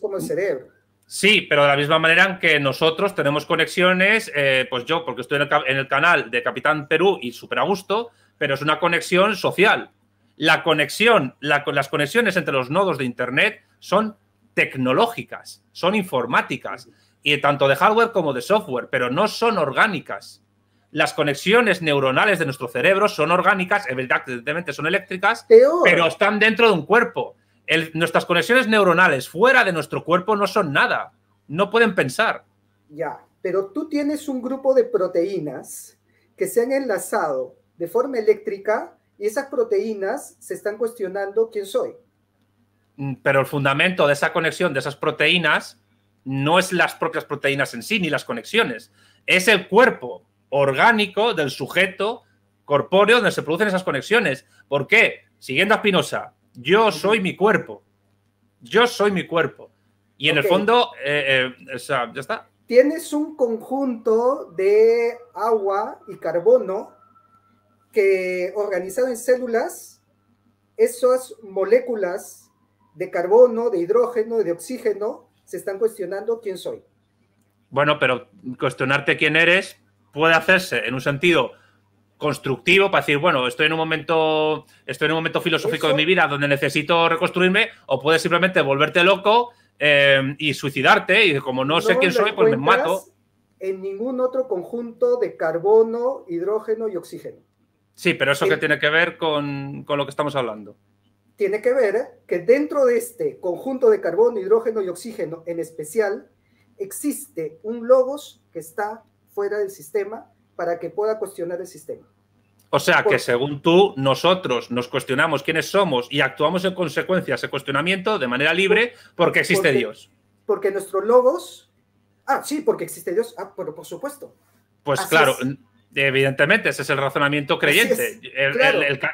como el cerebro Sí, pero de la misma manera en que nosotros tenemos conexiones, eh, pues yo, porque estoy en el, canal de Capitán Perú y a gusto, pero es una conexión social. La conexión, las conexiones entre los nodos de Internet son tecnológicas, son informáticas, y tanto de hardware como de software, pero no son orgánicas. Las conexiones neuronales de nuestro cerebro son orgánicas, evidentemente son eléctricas, pero están dentro de un cuerpo nuestras conexiones neuronales fuera de nuestro cuerpo no son nada, no pueden pensar. Ya, pero tú tienes un grupo de proteínas que se han enlazado de forma eléctrica y esas proteínas se están cuestionando quién soy. Mm, pero el fundamento de esa conexión de esas proteínas no es las propias proteínas en sí ni las conexiones, es el cuerpo orgánico del sujeto corpóreo donde se producen esas conexiones. ¿Por qué? Siguiendo a Spinoza, yo soy mi cuerpo. Yo soy mi cuerpo. Y en el fondo, eh, eh, ya está. Tienes un conjunto de agua y carbono que organizado en células, esas moléculas de carbono, de hidrógeno de oxígeno se están cuestionando quién soy. Bueno, pero cuestionarte quién eres puede hacerse en un sentido constructivo para decir, bueno, estoy en un momento, estoy en un momento filosófico de mi vida donde necesito reconstruirme, o puedes simplemente volverte loco eh, y suicidarte, y como no, sé quién soy, pues me mato. En ningún otro conjunto de carbono, hidrógeno y oxígeno. Sí, pero eso que eh, tiene que ver con, con, lo que estamos hablando. Tiene que ver que dentro de este conjunto de carbono, hidrógeno y oxígeno en especial, existe un logos que está fuera del sistema para que pueda cuestionar el sistema. O sea que según tú, nosotros nos cuestionamos quiénes somos y actuamos en consecuencia a ese cuestionamiento de manera libre porque existe Dios. Porque nuestros logos... Ah, sí, porque existe Dios. Ah, por supuesto. Pues claro, evidentemente, ese es el razonamiento creyente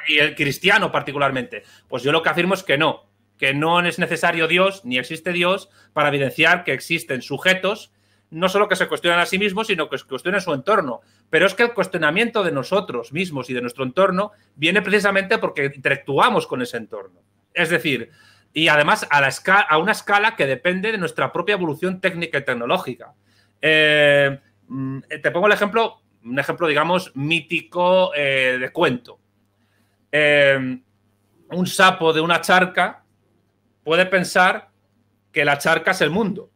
y el cristiano particularmente. Pues yo lo que afirmo es que no, que no es necesario Dios ni existe Dios para evidenciar que existen sujetos no solo que se cuestionan a sí mismos, sino que se cuestionan su entorno. Pero es que el cuestionamiento de nosotros mismos y de nuestro entorno viene precisamente porque interactuamos con ese entorno. Es decir, y además a, una escala que depende de nuestra propia evolución técnica y tecnológica. Eh, mm, eh, te pongo el ejemplo, un ejemplo, digamos, mítico eh, de cuento. un sapo de una charca puede pensar que la charca es el mundo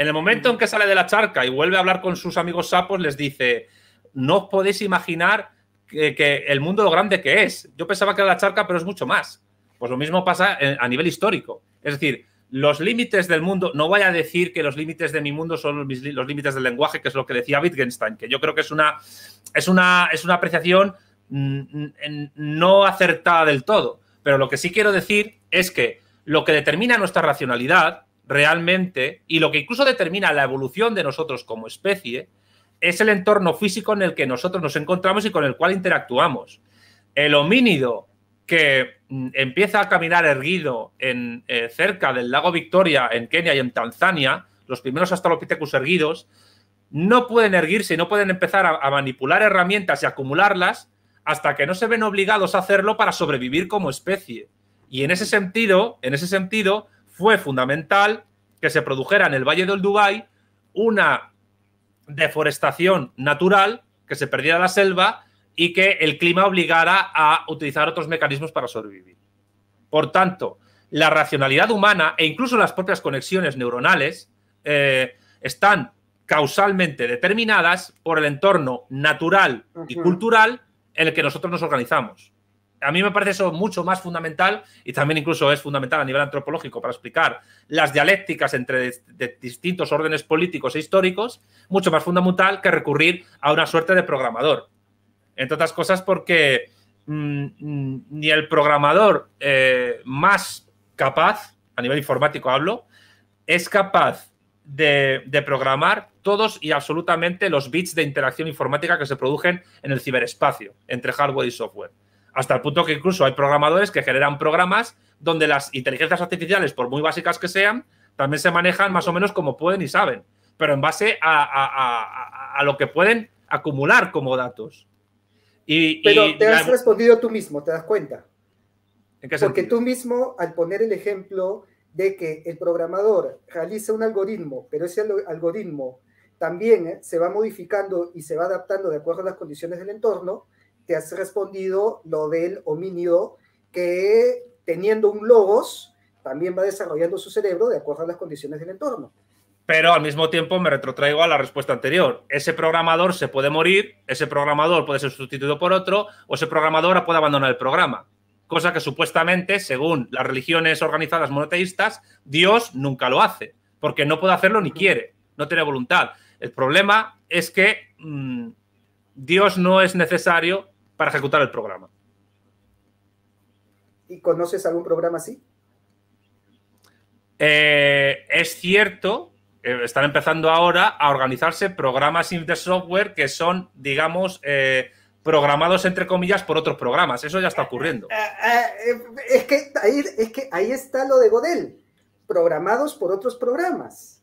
en el momento en que sale de la charca y vuelve a hablar con sus amigos sapos, les dice, no os podéis imaginar que, el mundo lo grande que es. Yo pensaba que era la charca, pero es mucho más. Pues lo mismo pasa eh, a nivel histórico. Es decir, los límites del mundo, no voy a decir que los límites de mi mundo son los, límites del lenguaje, que es lo que decía Wittgenstein, que yo creo que es una, es una, es una apreciación mm, mm, no acertada del todo. Pero lo que sí quiero decir es que lo que determina nuestra racionalidad realmente y lo que incluso determina la evolución de nosotros como especie es el entorno físico en el que nosotros nos encontramos y con el cual interactuamos. El homínido que mm, empieza a caminar erguido en, eh, cerca del lago Victoria en Kenia y en Tanzania, los primeros astralopithecus erguidos, no pueden erguirse y no pueden empezar a manipular herramientas y acumularlas hasta que no se ven obligados a hacerlo para sobrevivir como especie. Y en ese sentido, en ese sentido, fue fundamental que se produjera en el Valle del Dubái una deforestación natural, que se perdiera la selva y que el clima obligara a utilizar otros mecanismos para sobrevivir. Por tanto, la racionalidad humana e incluso las propias conexiones neuronales eh, están causalmente determinadas por el entorno natural y cultural en el que nosotros nos organizamos a mí me parece eso mucho más fundamental y también incluso es fundamental a nivel antropológico para explicar las dialécticas entre distintos órdenes políticos e históricos, mucho más fundamental que recurrir a una suerte de programador. Entre otras cosas porque mm, mm, ni el programador eh, más capaz, a nivel informático hablo, es capaz de programar todos y absolutamente los bits de interacción informática que se producen en el ciberespacio entre hardware y software. Hasta el punto que incluso hay programadores que generan programas donde las inteligencias artificiales, por muy básicas que sean, también se manejan más o menos como pueden y saben, pero en base a, lo que pueden acumular como datos. Y, pero te has respondido tú mismo, ¿te das cuenta? Porque tú mismo, al poner el ejemplo de que el programador realiza un algoritmo, pero ese algoritmo también se va modificando y se va adaptando de acuerdo a las condiciones del entorno, te has respondido lo del homínido que teniendo un logos también va desarrollando su cerebro de acuerdo a las condiciones del entorno. Pero al mismo tiempo me retrotraigo a la respuesta anterior. Ese programador se puede morir, ese programador puede ser sustituido por otro o ese programador puede abandonar el programa. Cosa que supuestamente, según las religiones organizadas monoteístas, Dios nunca lo hace, porque no puede hacerlo ni quiere, no tiene voluntad. El problema es que mm, Dios no es necesario para ejecutar el programa. ¿Y conoces algún programa así? Eh, es cierto, eh, están empezando ahora a organizarse programas de software que son, digamos, eh, programados entre comillas por otros programas. Eso ya está ocurriendo. Ah, ah, es, que ahí, es que ahí está lo de Godel, programados por otros programas.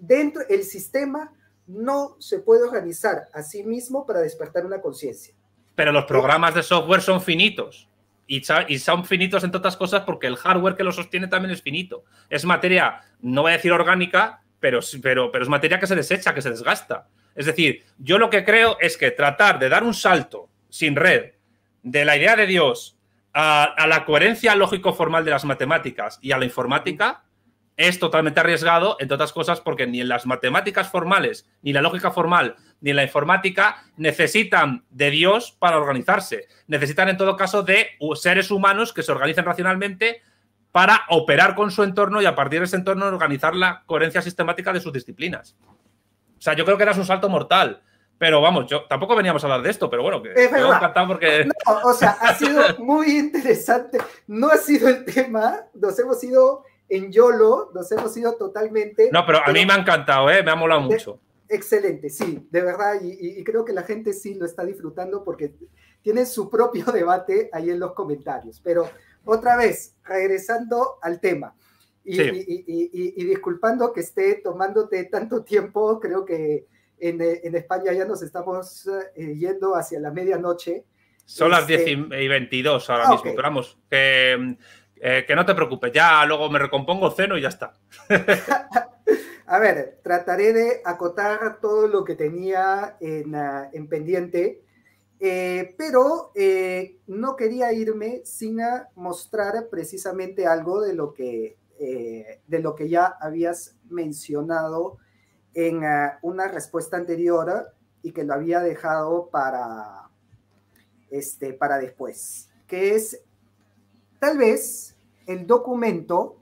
dentro el sistema no se puede organizar a sí mismo para despertar una conciencia pero los programas de software son finitos. Y, son finitos entre otras cosas porque el hardware que lo sostiene también es finito. Es materia, no voy a decir orgánica, pero, es materia que se desecha, que se desgasta. Es decir, yo lo que creo es que tratar de dar un salto sin red de la idea de Dios a la coherencia lógico-formal de las matemáticas y a la informática es totalmente arriesgado, entre otras cosas, porque ni en las matemáticas formales, ni la lógica formal, ni en la informática necesitan de Dios para organizarse. Necesitan, en todo caso, de seres humanos que se organicen racionalmente para operar con su entorno y a partir de ese entorno organizar la coherencia sistemática de sus disciplinas. O sea, yo creo que era un salto mortal. Pero vamos, yo tampoco veníamos a hablar de esto, pero bueno, que he encantado porque. o sea, ha sido muy interesante. No ha sido el tema, nos hemos ido en YOLO nos hemos ido totalmente. No, pero a mí me ha encantado, ¿eh? me ha molado mucho. Excelente, sí, de verdad, y, creo que la gente sí lo está disfrutando porque tiene su propio debate ahí en los comentarios. Pero otra vez, regresando al tema y, y, disculpando que esté tomándote tanto tiempo, creo que en, España ya nos estamos eh, yendo hacia la medianoche. Son las 10 este, y 22 ahora ah, mismo, pero vamos, mm, eh, que no te preocupes, ya luego me recompongo, ceno y ya está. a ver, trataré de acotar todo lo que tenía en, pendiente, eh, pero eh, no quería irme sin mostrar precisamente algo de lo que, de lo que ya habías mencionado en una respuesta anterior y que lo había dejado para, este, para después, que es tal vez el documento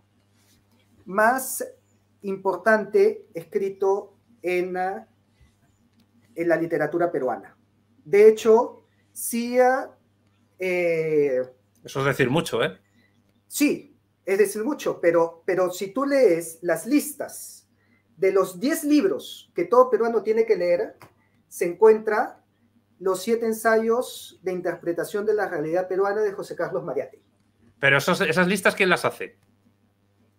más importante escrito en, la literatura peruana. De hecho, sí. Eh, Eso es decir mucho, ¿eh? Sí, es decir mucho, pero, pero si tú lees las listas de los 10 libros que todo peruano tiene que leer, se encuentra los siete ensayos de interpretación de la realidad peruana de José Carlos Mariátegui. Pero esas listas, ¿quién las hace?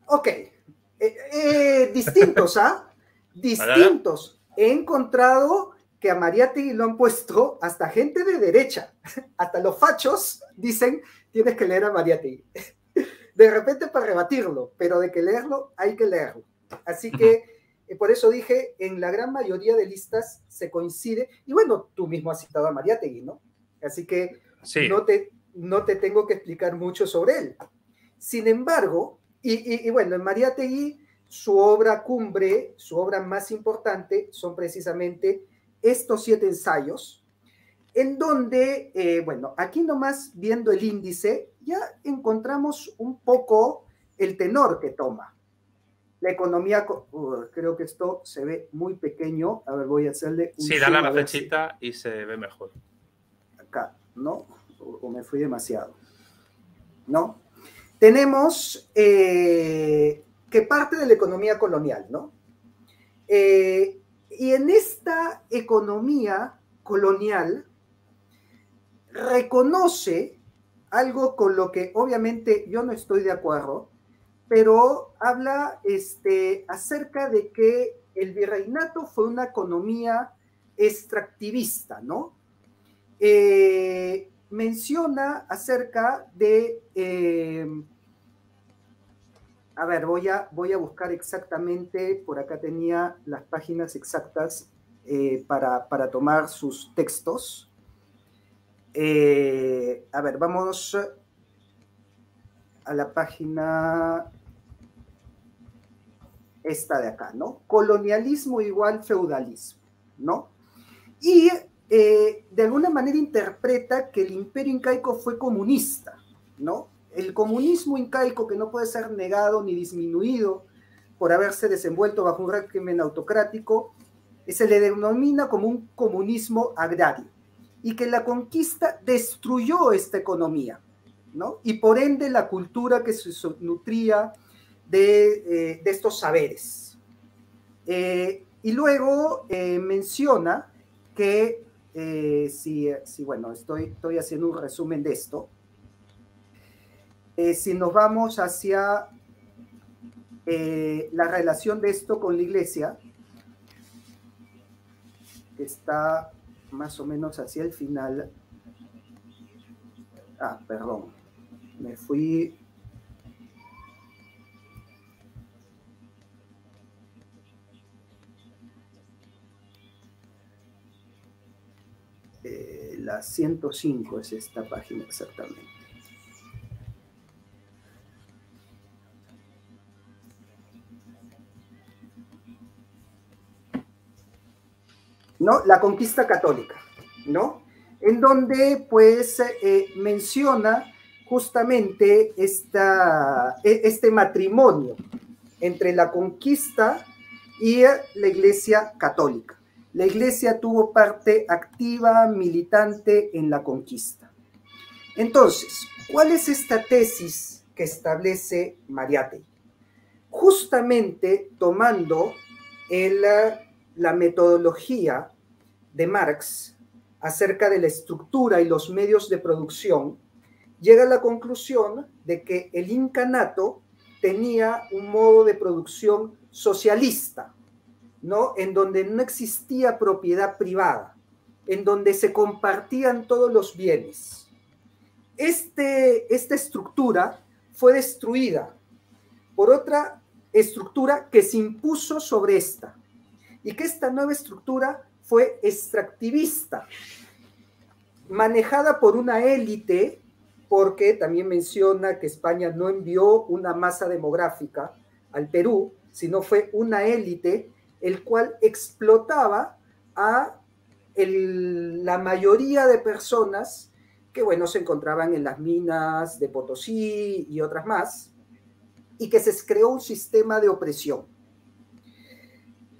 Ok. Eh, eh, distintos, ¿ah? distintos. He encontrado que a Mariategui lo han puesto hasta gente de derecha. Hasta los fachos dicen, tienes que leer a Mariategui. De repente para rebatirlo, pero de que leerlo, hay que leerlo. Así que eh, por eso dije, en la gran mayoría de listas se coincide, y bueno, tú mismo has citado a Mariategui, ¿no? Así que sí. no, te, no te tengo que explicar mucho sobre él. Sin embargo, y, bueno, en María Tegui, su obra cumbre, su obra más importante son precisamente estos siete ensayos, en donde, eh, bueno, aquí nomás viendo el índice, ya encontramos un poco el tenor que toma. La economía, uh, creo que esto se ve muy pequeño. A ver, voy a hacerle un. Sí, dale la flechita y se ve mejor. Acá, ¿no? o, me fui demasiado. ¿No? Tenemos eh, que parte de la economía colonial, ¿no? Eh, y en esta economía colonial reconoce algo con lo que obviamente yo no estoy de acuerdo, pero habla este, acerca de que el virreinato fue una economía extractivista, ¿no? Eh, menciona acerca de, em, a ver, voy a, voy a buscar exactamente, por acá tenía las páginas exactas eh, para, para, tomar sus textos. Eh, a ver, vamos a la página esta de acá, ¿no? Colonialismo igual feudalismo, ¿no? Y eh, de alguna manera interpreta que el imperio incaico fue comunista, ¿no? El comunismo incaico que no puede ser negado ni disminuido por haberse desenvuelto bajo un régimen autocrático, eh, se le denomina como un comunismo agrario y que la conquista destruyó esta economía, ¿no? Y por ende la cultura que se nutría eh, de, estos saberes. y luego menciona que eh, si, bueno, estoy, estoy haciendo un resumen de esto. Eh, si nos vamos hacia eh, la relación de esto con la iglesia, que está más o menos hacia el final. Ah, perdón, me fui eh, la 105 es esta página exactamente. ¿No? La conquista católica, ¿no? En donde pues eh, menciona justamente e, este matrimonio entre la conquista y la Iglesia Católica la iglesia tuvo parte activa, militante en la conquista. Entonces, ¿cuál es esta tesis que establece Mariate? Justamente tomando eh, la metodología de Marx acerca de la estructura y los medios de producción, llega a la conclusión de que el incanato tenía un modo de producción socialista, ¿no? En donde no existía propiedad privada, en donde se compartían todos los bienes. Este, esta estructura fue destruida por otra estructura que se impuso sobre esta, y que esta nueva estructura fue extractivista, manejada por una élite, porque también menciona que España no envió una masa demográfica al Perú, sino fue una élite el cual explotaba a la mayoría de personas que, bueno, se encontraban en las minas de Potosí y otras más, y que se creó un sistema de opresión.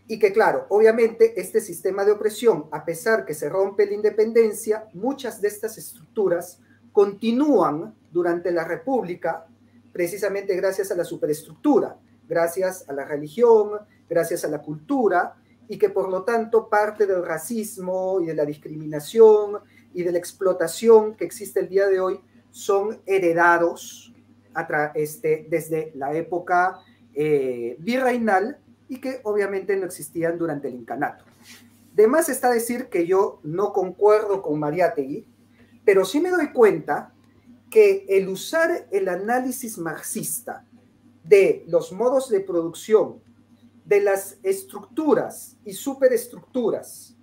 Y que, claro, obviamente este sistema de opresión, a pesar que se rompe la independencia, muchas de estas estructuras continúan durante la República, precisamente gracias a la superestructura, gracias a la religión, gracias a la cultura y que por lo tanto parte del racismo y de la discriminación y de la explotación que existe el día de hoy son heredados este, desde la época eh, virreinal y que obviamente no existían durante el incanato. De más está decir que yo no concuerdo con Mariátegui, pero sí me doy cuenta que el usar el análisis marxista de los modos de producción de las estructuras y superestructuras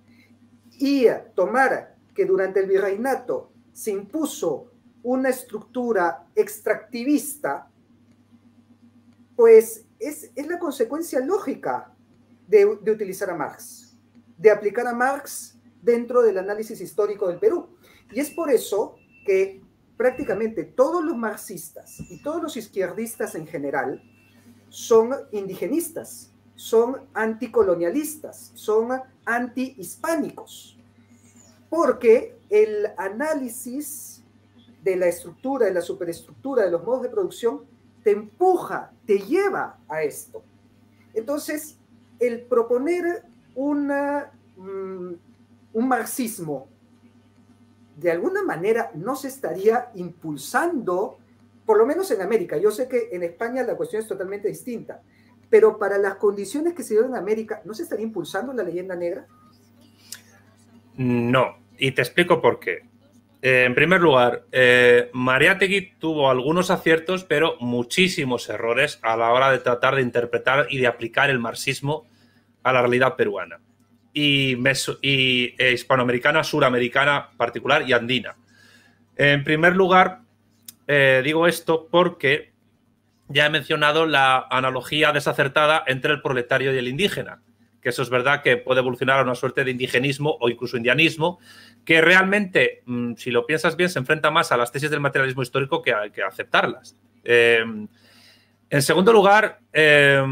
y tomar que durante el virreinato se impuso una estructura extractivista, pues es, la consecuencia lógica de utilizar a Marx, de aplicar a Marx dentro del análisis histórico del Perú. Y es por eso que prácticamente todos los marxistas y todos los izquierdistas en general son indigenistas, son anticolonialistas, son antihispánicos, porque el análisis de la estructura, de la superestructura, de los modos de producción, te empuja, te lleva a esto. Entonces, el proponer mm, un marxismo, de alguna manera no se estaría impulsando, por lo menos en América. Yo sé que en España la cuestión es totalmente distinta, pero para las condiciones que se dieron en América, ¿no se estaría impulsando la leyenda negra? No, y te explico por qué. Eh, en primer lugar, María eh, Mariategui tuvo algunos aciertos, pero muchísimos errores a la hora de tratar de interpretar y de aplicar el marxismo a la realidad peruana y, eh, hispanoamericana, suramericana particular y andina. En primer lugar, digo esto porque ya he mencionado la analogía desacertada entre el proletario y el indígena, que eso es verdad que puede evolucionar a una suerte de indigenismo o incluso indianismo, que realmente, mm, si lo piensas bien, se enfrenta más a las tesis del materialismo histórico que a, que aceptarlas. Em, en segundo lugar, eh,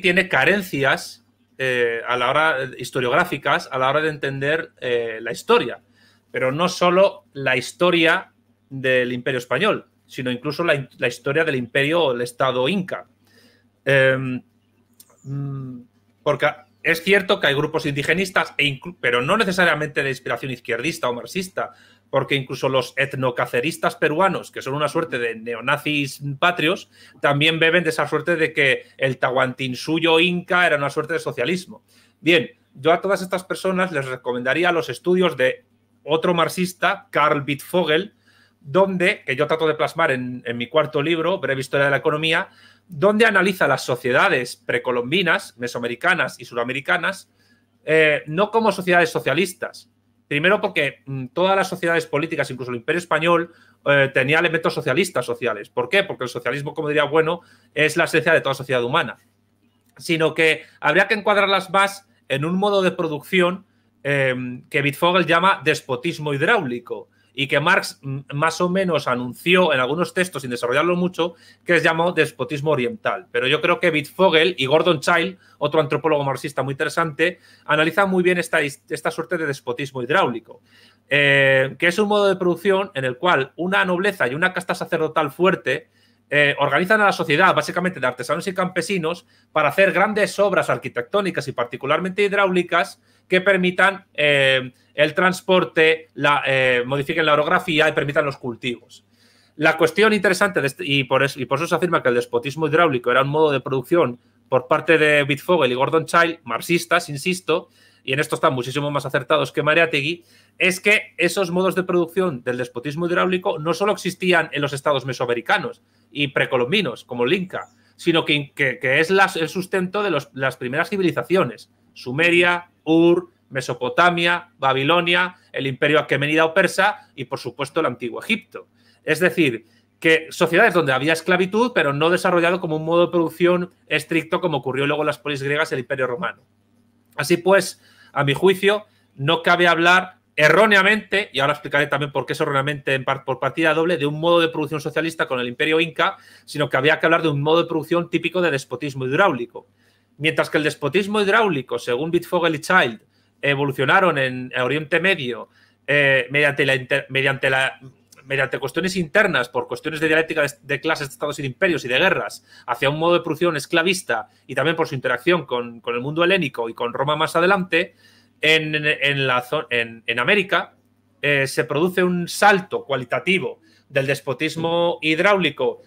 tiene carencias eh, a la hora historiográficas a la hora de entender eh, la historia, pero no solo la historia del Imperio Español, sino incluso la, historia del imperio o el estado inca. Em, mm, porque es cierto que hay grupos indigenistas, e pero no necesariamente de inspiración izquierdista o marxista, porque incluso los etnocaceristas peruanos, que son una suerte de neonazis patrios, también beben de esa suerte de que el suyo inca era una suerte de socialismo. Bien, yo a todas estas personas les recomendaría los estudios de otro marxista, Karl Wittfogel, donde, que yo trato de plasmar en, mi cuarto libro, Breve Historia de la Economía, donde analiza las sociedades precolombinas, mesoamericanas y sudamericanas eh, no como sociedades socialistas. Primero porque mm, todas las sociedades políticas, incluso el Imperio Español, eh, tenía elementos socialistas sociales. ¿Por qué? Porque el socialismo, como diría Bueno, es la esencia de toda sociedad humana. Sino que habría que encuadrarlas más en un modo de producción eh, que Wittfogel llama despotismo hidráulico, y que Marx más o menos anunció en algunos textos, sin desarrollarlo mucho, que se llamó despotismo oriental. Pero yo creo que Bitfogel y Gordon Child, otro antropólogo marxista muy interesante, analizan muy bien esta, esta suerte de despotismo hidráulico, eh, que es un modo de producción en el cual una nobleza y una casta sacerdotal fuerte eh, organizan a la sociedad, básicamente de artesanos y campesinos, para hacer grandes obras arquitectónicas y particularmente hidráulicas que permitan eh, el transporte, eh, modifiquen la orografía y permitan los cultivos. La cuestión interesante, este, y, por eso, se afirma que el despotismo hidráulico era un modo de producción por parte de Bitfogel y Gordon Child, marxistas, insisto, y en esto están muchísimo más acertados que Mariategui, es que esos modos de producción del despotismo hidráulico no solo existían en los estados mesoamericanos y precolombinos, como el Inca, sino que, es el sustento de las primeras civilizaciones. Sumeria, Ur, Mesopotamia, Babilonia, el imperio aquemenida o persa y, por supuesto, el antiguo Egipto. Es decir, que sociedades donde había esclavitud, pero no desarrollado como un modo de producción estricto como ocurrió luego en las polis griegas el imperio romano. Así pues, a mi juicio, no cabe hablar erróneamente, y ahora explicaré también por qué es erróneamente por partida doble, de un modo de producción socialista con el imperio inca, sino que había que hablar de un modo de producción típico de despotismo hidráulico. Mientras que el despotismo hidráulico, según Bitfogel y Child, evolucionaron en Oriente Medio eh, mediante, mediante, mediante, cuestiones internas, por cuestiones de dialéctica de, clases, de estados y de imperios y de guerras, hacia un modo de producción esclavista y también por su interacción con, el mundo helénico y con Roma más adelante, en, la, en América eh, se produce un salto cualitativo del despotismo hidráulico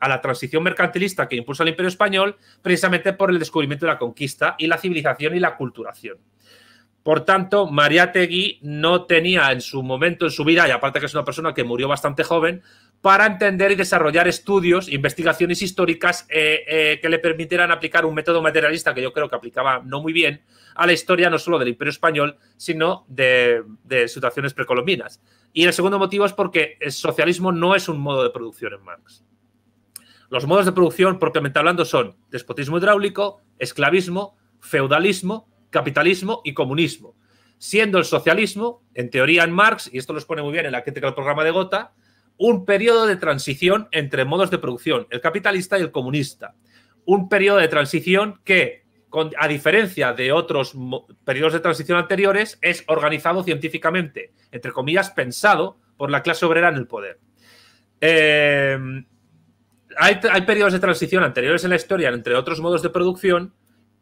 a la transición mercantilista que impulsa el Imperio Español, precisamente por el descubrimiento de la conquista y la civilización y la culturación. Por tanto, María Tegui no tenía en su momento, en su vida, y aparte que es una persona que murió bastante joven, para entender y desarrollar estudios, investigaciones históricas eh, eh, que le permitieran aplicar un método materialista que yo creo que aplicaba no muy bien a la historia no solo del Imperio Español, sino de situaciones precolombinas. Y el segundo motivo es porque el socialismo no es un modo de producción en Marx. Los modos de producción propiamente hablando son despotismo hidráulico, esclavismo, feudalismo, capitalismo y comunismo. Siendo el socialismo, en teoría en Marx, y esto lo expone muy bien en la crítica del programa de Gotha, un periodo de transición entre modos de producción, el capitalista y el comunista. Un periodo de transición que, a diferencia de otros periodos de transición anteriores, es organizado científicamente, entre comillas, pensado por la clase obrera en el poder. Eh, hay, periodos de transición anteriores en la historia, entre otros modos de producción,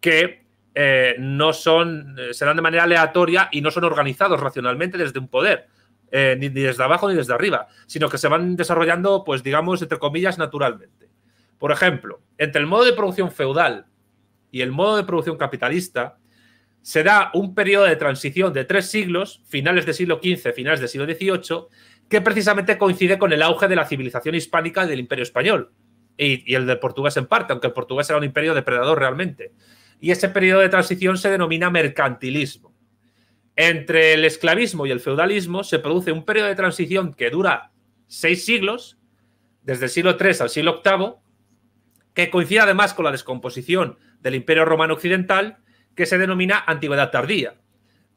que eh, no son, eh, se dan de manera aleatoria y no son organizados racionalmente desde un poder. Eh, ni, ni, desde abajo ni desde arriba, sino que se van desarrollando, pues digamos, entre comillas, naturalmente. Por ejemplo, entre el modo de producción feudal y el modo de producción capitalista, se da un periodo de transición de tres siglos, finales del siglo XV, finales del siglo XVIII, que precisamente coincide con el auge de la civilización hispánica del imperio español, y, y el del portugués en parte, aunque el portugués era un imperio depredador realmente. Y ese periodo de transición se denomina mercantilismo. Entre el esclavismo y el feudalismo se produce un periodo de transición que dura seis siglos, desde el siglo III al siglo VIII, que coincide además con la descomposición del Imperio Romano Occidental, que se denomina Antigüedad Tardía.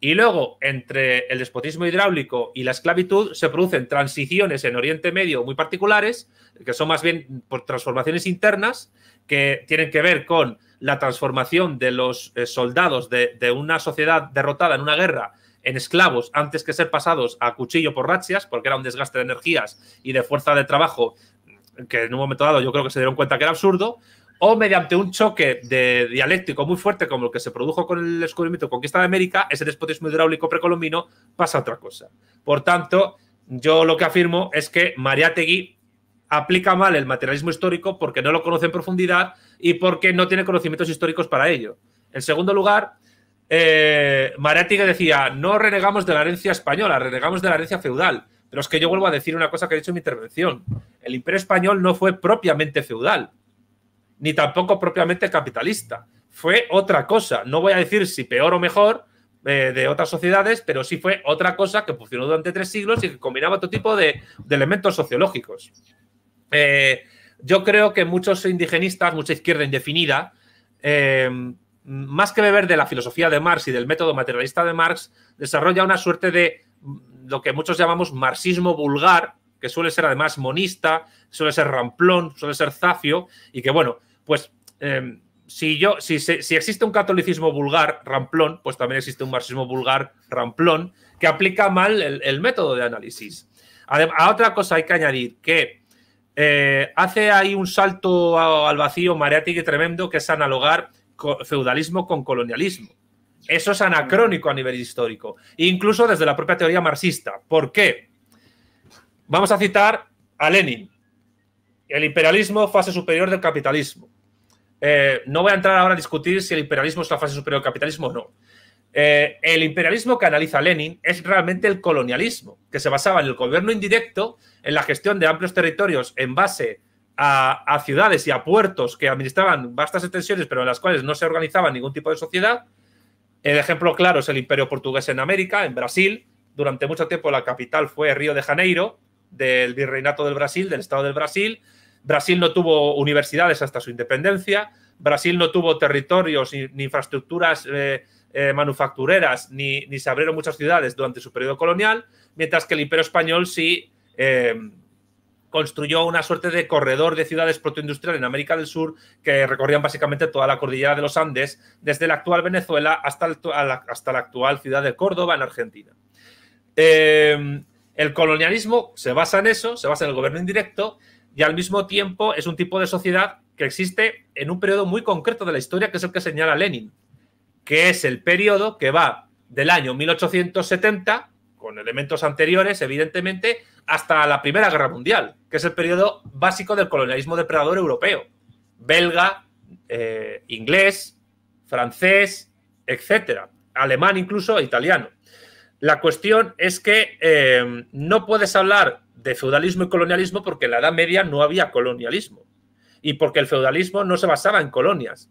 Y luego, entre el despotismo hidráulico y la esclavitud, se producen transiciones en Oriente Medio muy particulares, que son más bien por transformaciones internas, que tienen que ver con la transformación de los eh, soldados de, una sociedad derrotada en una guerra en esclavos antes que ser pasados a cuchillo por rachias, porque era un desgaste de energías y de fuerza de trabajo que en un momento dado yo creo que se dieron cuenta que era absurdo, o mediante un choque de dialéctico muy fuerte como el que se produjo con el descubrimiento y conquista de América, ese despotismo hidráulico precolombino pasa otra cosa. Por tanto, yo lo que afirmo es que Mariátegui aplica mal el materialismo histórico porque no lo conoce en profundidad y porque no tiene conocimientos históricos para ello. En segundo lugar, eh, Mariátegui decía, no renegamos de la herencia española, renegamos de la herencia feudal. Pero es que yo vuelvo a decir una cosa que he dicho en mi intervención. El imperio español no fue propiamente feudal ni tampoco propiamente capitalista. Fue otra cosa. No voy a decir si peor o mejor eh, de otras sociedades, pero sí fue otra cosa que funcionó durante tres siglos y que combinaba todo tipo de, elementos sociológicos. Eh, yo creo que muchos indigenistas, mucha izquierda indefinida, eh, más que beber de la filosofía de Marx y del método materialista de Marx, desarrolla una suerte de lo que muchos llamamos marxismo vulgar, que suele ser además monista, suele ser ramplón, suele ser zafio, y que bueno, pues em, si, yo, existe un catolicismo vulgar, ramplón, pues también existe un marxismo vulgar, ramplón, que aplica mal el, método de análisis. a otra cosa hay que añadir que eh, hace ahí un salto al vacío y tremendo que es analogar feudalismo con colonialismo. Eso es anacrónico a nivel histórico, incluso desde la propia teoría marxista. ¿Por qué? Vamos a citar a Lenin. El imperialismo, fase superior del capitalismo. Eh, no voy a entrar ahora a discutir si el imperialismo es la fase superior del capitalismo o no. Eh, el imperialismo que analiza Lenin es realmente el colonialismo, que se basaba en el gobierno indirecto, en la gestión de amplios territorios en base a, a ciudades y a puertos que administraban vastas extensiones, pero en las cuales no se organizaba ningún tipo de sociedad. El ejemplo claro es el imperio portugués en América, en Brasil. Durante mucho tiempo la capital fue Río de Janeiro, del virreinato del Brasil, del estado del Brasil Brasil no tuvo universidades hasta su independencia, Brasil no tuvo territorios ni, infraestructuras eh, eh, manufactureras, ni, ni, se abrieron muchas ciudades durante su periodo colonial, mientras que el Imperio Español sí eh, construyó una suerte de corredor de ciudades protoindustriales en América del Sur que recorrían básicamente toda la cordillera de los Andes, desde la actual Venezuela hasta, hasta la actual ciudad de Córdoba, en Argentina. el colonialismo se basa en eso, se basa en el gobierno indirecto, y al mismo tiempo es un tipo de sociedad que existe en un periodo muy concreto de la historia, que es el que señala Lenin, que es el periodo que va del año 1870, con elementos anteriores, evidentemente, hasta la Primera Guerra Mundial, que es el periodo básico del colonialismo depredador europeo, belga, eh, inglés, francés, etcétera, alemán incluso, italiano. La cuestión es que eh, no puedes hablar de feudalismo y colonialismo porque en la Edad Media no había colonialismo y porque el feudalismo no se basaba en colonias.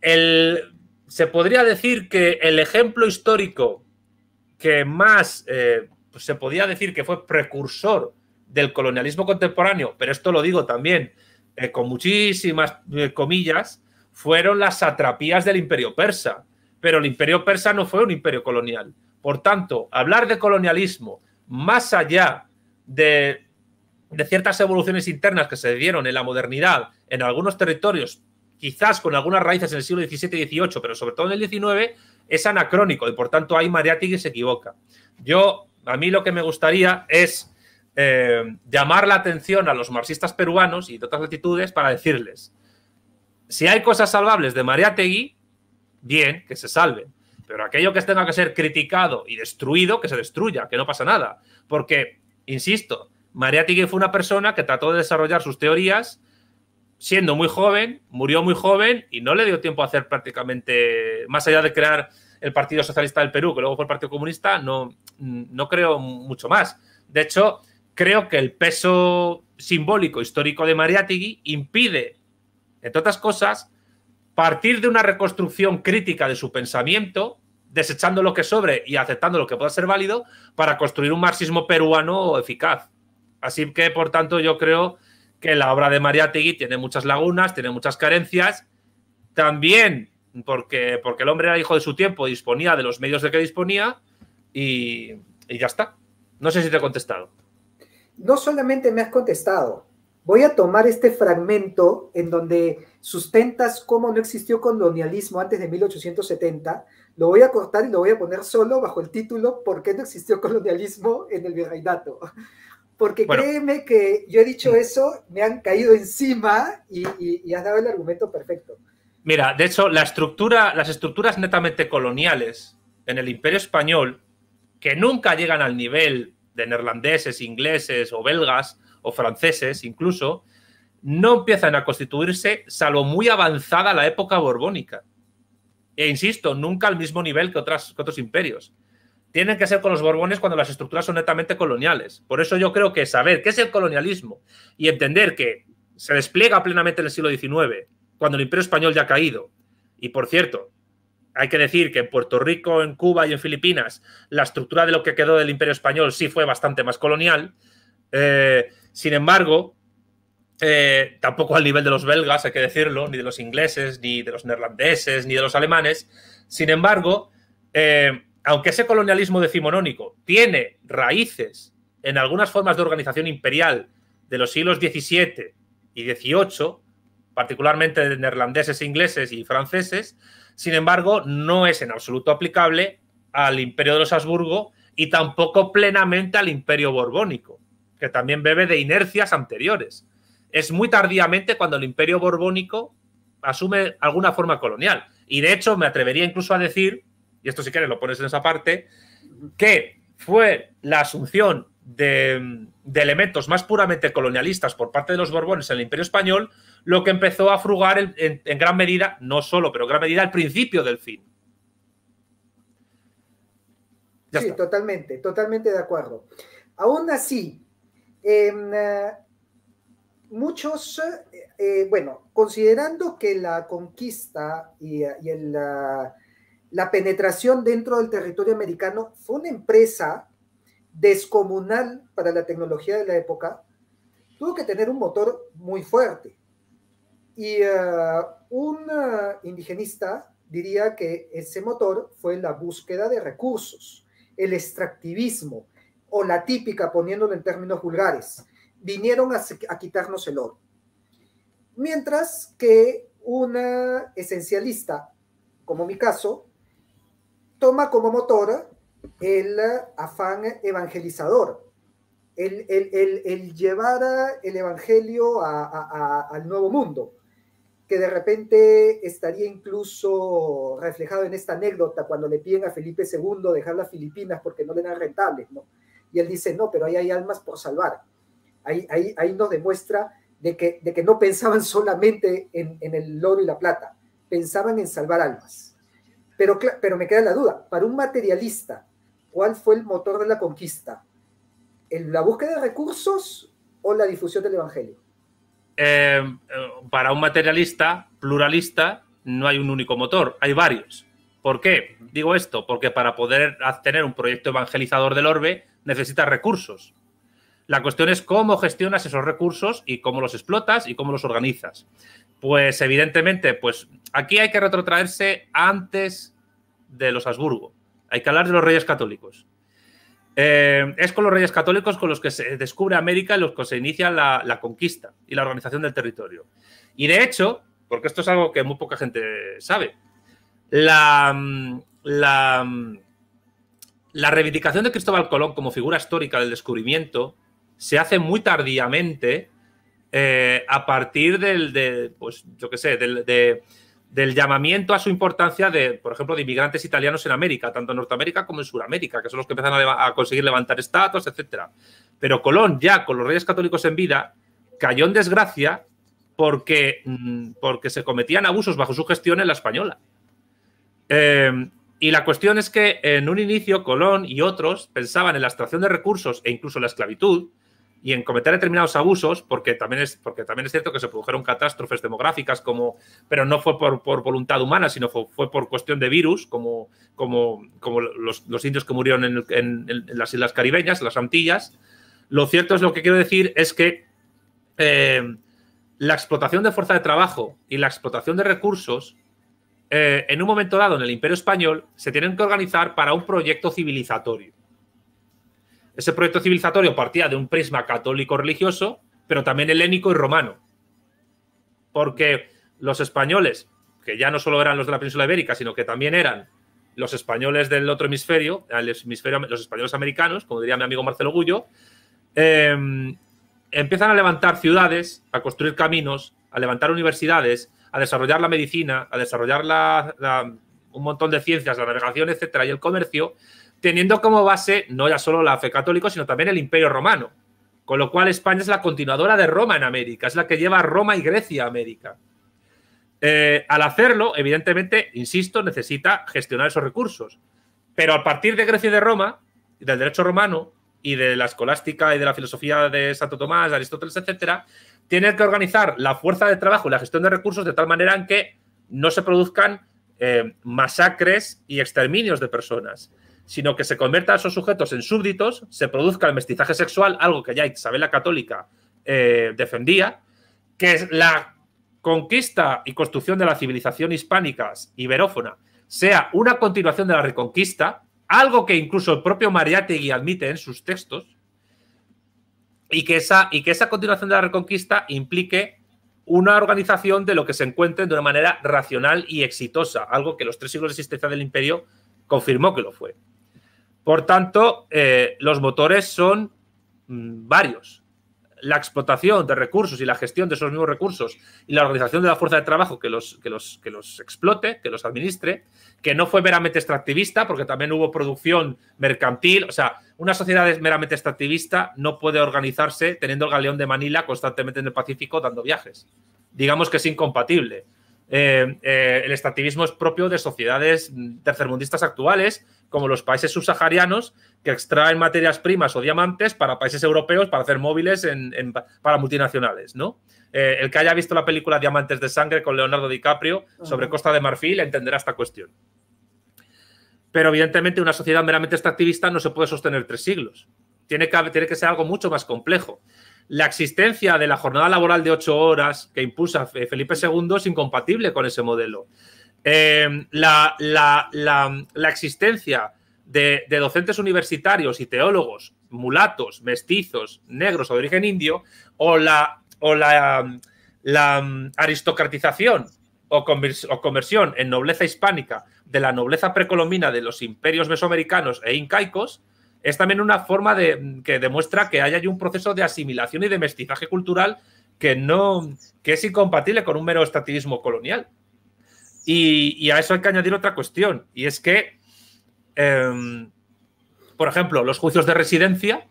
se podría decir que el ejemplo histórico que más eh, pues se podía decir que fue precursor del colonialismo contemporáneo, pero esto lo digo también eh, con muchísimas eh, comillas, fueron las satrapías del imperio persa. Pero el imperio persa no fue un imperio colonial. Por tanto, hablar de colonialismo más allá de, ciertas evoluciones internas que se dieron en la modernidad en algunos territorios, quizás con algunas raíces en el siglo XVII y XVIII, pero sobre todo en el XIX, es anacrónico y por tanto ahí Mariátegui se equivoca. Yo, a mí lo que me gustaría es eh, llamar la atención a los marxistas peruanos y de otras latitudes para decirles, si hay cosas salvables de Mariátegui, bien, que se salven, pero aquello que tenga que ser criticado y destruido, que se destruya, que no pasa nada, porque Insisto, Mariátegui fue una persona que trató de desarrollar sus teorías siendo muy joven, murió muy joven y no le dio tiempo a hacer prácticamente, más allá de crear el Partido Socialista del Perú, que luego fue el Partido Comunista, no, no creo mucho más. De hecho, creo que el peso simbólico histórico de Mariátegui impide, entre otras cosas, partir de una reconstrucción crítica de su pensamiento desechando lo que sobre y aceptando lo que pueda ser válido para construir un marxismo peruano eficaz. Así que, por tanto, yo creo que la obra de María Mariátegui tiene muchas lagunas, tiene muchas carencias. También porque, porque el hombre era hijo de su tiempo, disponía de los medios de que disponía y, y ya está. No sé si te he contestado. No solamente me has contestado, voy a tomar este fragmento en donde sustentas cómo no existió colonialismo antes de 1870 lo voy a cortar y lo voy a poner solo bajo el título ¿Por qué no existió colonialismo en el virreinato? Porque créeme que yo he dicho mm. eso, me han caído encima y, has dado el argumento perfecto. Mira, de hecho, las estructuras netamente coloniales en el Imperio Español, que nunca llegan al nivel de neerlandeses, ingleses o belgas o franceses incluso, no empiezan a constituirse salvo muy avanzada la época borbónica. E insisto, nunca al mismo nivel que, otros imperios. Tienen que ser con los Borbones cuando las estructuras son netamente coloniales. Por eso yo creo que saber qué es el colonialismo y entender que se despliega plenamente en el siglo XIX, cuando el imperio español ya ha caído. Y por cierto, hay que decir que en Puerto Rico, en Cuba y en Filipinas, la estructura de lo que quedó del imperio español sí fue bastante más colonial. Eh, sin embargo, eh, tampoco al nivel de los belgas, hay que decirlo, ni de los ingleses, ni de los neerlandeses, ni de los alemanes. Sin embargo, eh, aunque ese colonialismo decimonónico tiene raíces en algunas formas de organización imperial de los siglos XVII y XVIII, particularmente de neerlandeses, e ingleses y franceses, sin embargo, no es en absoluto aplicable al imperio de los Habsburgo y tampoco plenamente al imperio borbónico, que también bebe de inercias anteriores es muy tardíamente cuando el imperio borbónico asume alguna forma colonial. Y de hecho me atrevería incluso a decir, y esto si quieres lo pones en esa parte, que fue la asunción de, elementos más puramente colonialistas por parte de los Borbones en el Imperio Español, lo que empezó a frugar en, gran medida, no solo, pero en gran medida, al principio del fin. sí, totalmente, totalmente de acuerdo. Aún así, eh, muchos, eh, eh, bueno, considerando que la conquista y, la, penetración dentro del territorio americano fue una empresa descomunal para la tecnología de la época, tuvo que tener un motor muy fuerte. Y eh, un indigenista diría que ese motor fue la búsqueda de recursos, el extractivismo o la típica, poniéndolo en términos vulgares, vinieron a, quitarnos el oro. Mientras que una esencialista, como mi caso, toma como motor el afán evangelizador, el, llevar el Evangelio al nuevo mundo, que de repente estaría incluso reflejado en esta anécdota cuando le piden a Felipe II dejar las Filipinas porque no le dan rentables, ¿no? Y él dice, no, pero ahí hay almas por salvar. Ahí, nos demuestra de que, de que no pensaban solamente en, el oro y la plata, pensaban en salvar almas. Pero, pero me queda la duda, para un materialista, ¿cuál fue el motor de la conquista? ¿La búsqueda de recursos o la difusión del Evangelio? Em, eh, para un materialista, pluralista, no hay un único motor, hay varios. ¿Por qué? Digo esto, porque para poder tener un proyecto evangelizador del orbe necesita recursos. La cuestión es cómo gestionas esos recursos y cómo los explotas y cómo los organizas. Pues evidentemente, pues aquí hay que retrotraerse antes de los Habsburgo. Hay que hablar de los reyes católicos. Eh, es con los reyes católicos con los que se descubre América y los que se inicia la, conquista y la organización del territorio. Y de hecho, porque esto es algo que muy poca gente sabe, la, la, la reivindicación de Cristóbal Colón como figura histórica del descubrimiento se hace muy tardíamente eh, a partir del, pues, sé, del llamamiento a su importancia de, por ejemplo, de inmigrantes italianos en América, tanto en Norteamérica como en Sudamérica, que son los que empiezan a, conseguir levantar estatus, etc. Pero Colón, ya con los reyes católicos en vida, cayó en desgracia porque, mm, porque se cometían abusos bajo su gestión en la española. Eh, y la cuestión es que en un inicio Colón y otros pensaban en la extracción de recursos e incluso la esclavitud y en cometer determinados abusos, porque también es, porque también es cierto que se produjeron catástrofes demográficas, como, pero no fue por, voluntad humana, sino fue, por cuestión de virus, como, como, como los, indios que murieron en, las Islas Caribeñas, las Antillas. Lo cierto es lo que quiero decir es que eh, la explotación de fuerza de trabajo y la explotación de recursos, eh, en un momento dado en el Imperio Español, se tienen que organizar para un proyecto civilizatorio ese proyecto civilizatorio partía de un prisma católico religioso, pero también helénico y romano. Porque los españoles, que ya no solo eran los de la península ibérica, sino que también eran los españoles del otro hemisferio, hemisferio los españoles americanos, como diría mi amigo Marcelo Gullo, em, empiezan a levantar ciudades, a construir caminos, a levantar universidades, a desarrollar la medicina, a desarrollar un montón de ciencias, la navegación, etcétera, y el comercio, teniendo como base no ya solo la fe católica, sino también el imperio romano. Con lo cual España es la continuadora de Roma en América, es la que lleva Roma y Grecia a América. Eh, al hacerlo, evidentemente, insisto, necesita gestionar esos recursos. Pero a partir de Grecia y de Roma, del derecho romano y de la escolástica y de la filosofía de Santo Tomás, Aristóteles, etc., tiene que organizar la fuerza de trabajo y la gestión de recursos de tal manera en que no se produzcan eh, masacres y exterminios de personas sino que se convierta a esos sujetos en súbditos, se produzca el mestizaje sexual, algo que ya Isabel la Católica eh, defendía, que la conquista y construcción de la civilización hispánica iberófona sea una continuación de la reconquista, algo que incluso el propio Mariátegui admite en sus textos, y que, esa, y que esa continuación de la reconquista implique una organización de lo que se encuentre de una manera racional y exitosa, algo que los tres siglos de existencia del imperio confirmó que lo fue. Por tanto, eh, los motores son mm, varios. La explotación de recursos y la gestión de esos mismos recursos y la organización de la fuerza de trabajo que los, que los explote, que los administre, que no fue meramente extractivista, porque también hubo producción mercantil. O sea, una sociedad meramente extractivista no puede organizarse teniendo el galeón de Manila constantemente en el Pacífico dando viajes. Digamos que es incompatible. Eh, eh, el extractivismo es propio de sociedades tercermundistas actuales, como los países subsaharianos, que extraen materias primas o diamantes para países europeos para hacer móviles para multinacionales, ¿no? Eh, el que haya visto la película Diamantes de Sangre con Leonardo DiCaprio sobre Costa de Marfil entenderá esta cuestión. Pero evidentemente una sociedad meramente extractivista no se puede sostener tres siglos. Tiene que, tiene que ser algo mucho más complejo la existencia de la jornada laboral de ocho horas que impulsa Felipe II es incompatible con ese modelo. Eh, la, existencia de, docentes universitarios y teólogos mulatos, mestizos, negros o de origen indio, o la, aristocratización o, conversión en nobleza hispánica de la nobleza precolombina de los imperios mesoamericanos e incaicos, es también una forma de, que demuestra que hay, un proceso de asimilación y de mestizaje cultural que, no, que es incompatible con un mero extractivismo colonial. Y, a eso hay que añadir otra cuestión, y es que, em, por ejemplo, los juicios de residencia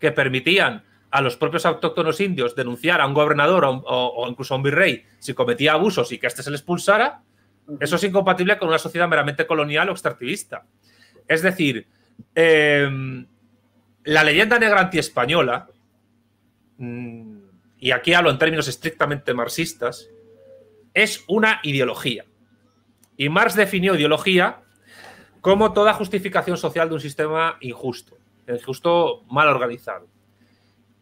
que permitían a los propios autóctonos indios denunciar a un gobernador o, incluso a un virrey si cometía abusos y que éste se le expulsara, eso es incompatible con una sociedad meramente colonial o extractivista. Es decir, Em, la leyenda negra antiespañola, mm, y aquí hablo en términos estrictamente marxistas, es una ideología. Y Marx definió ideología como toda justificación social de un sistema injusto, injusto mal organizado.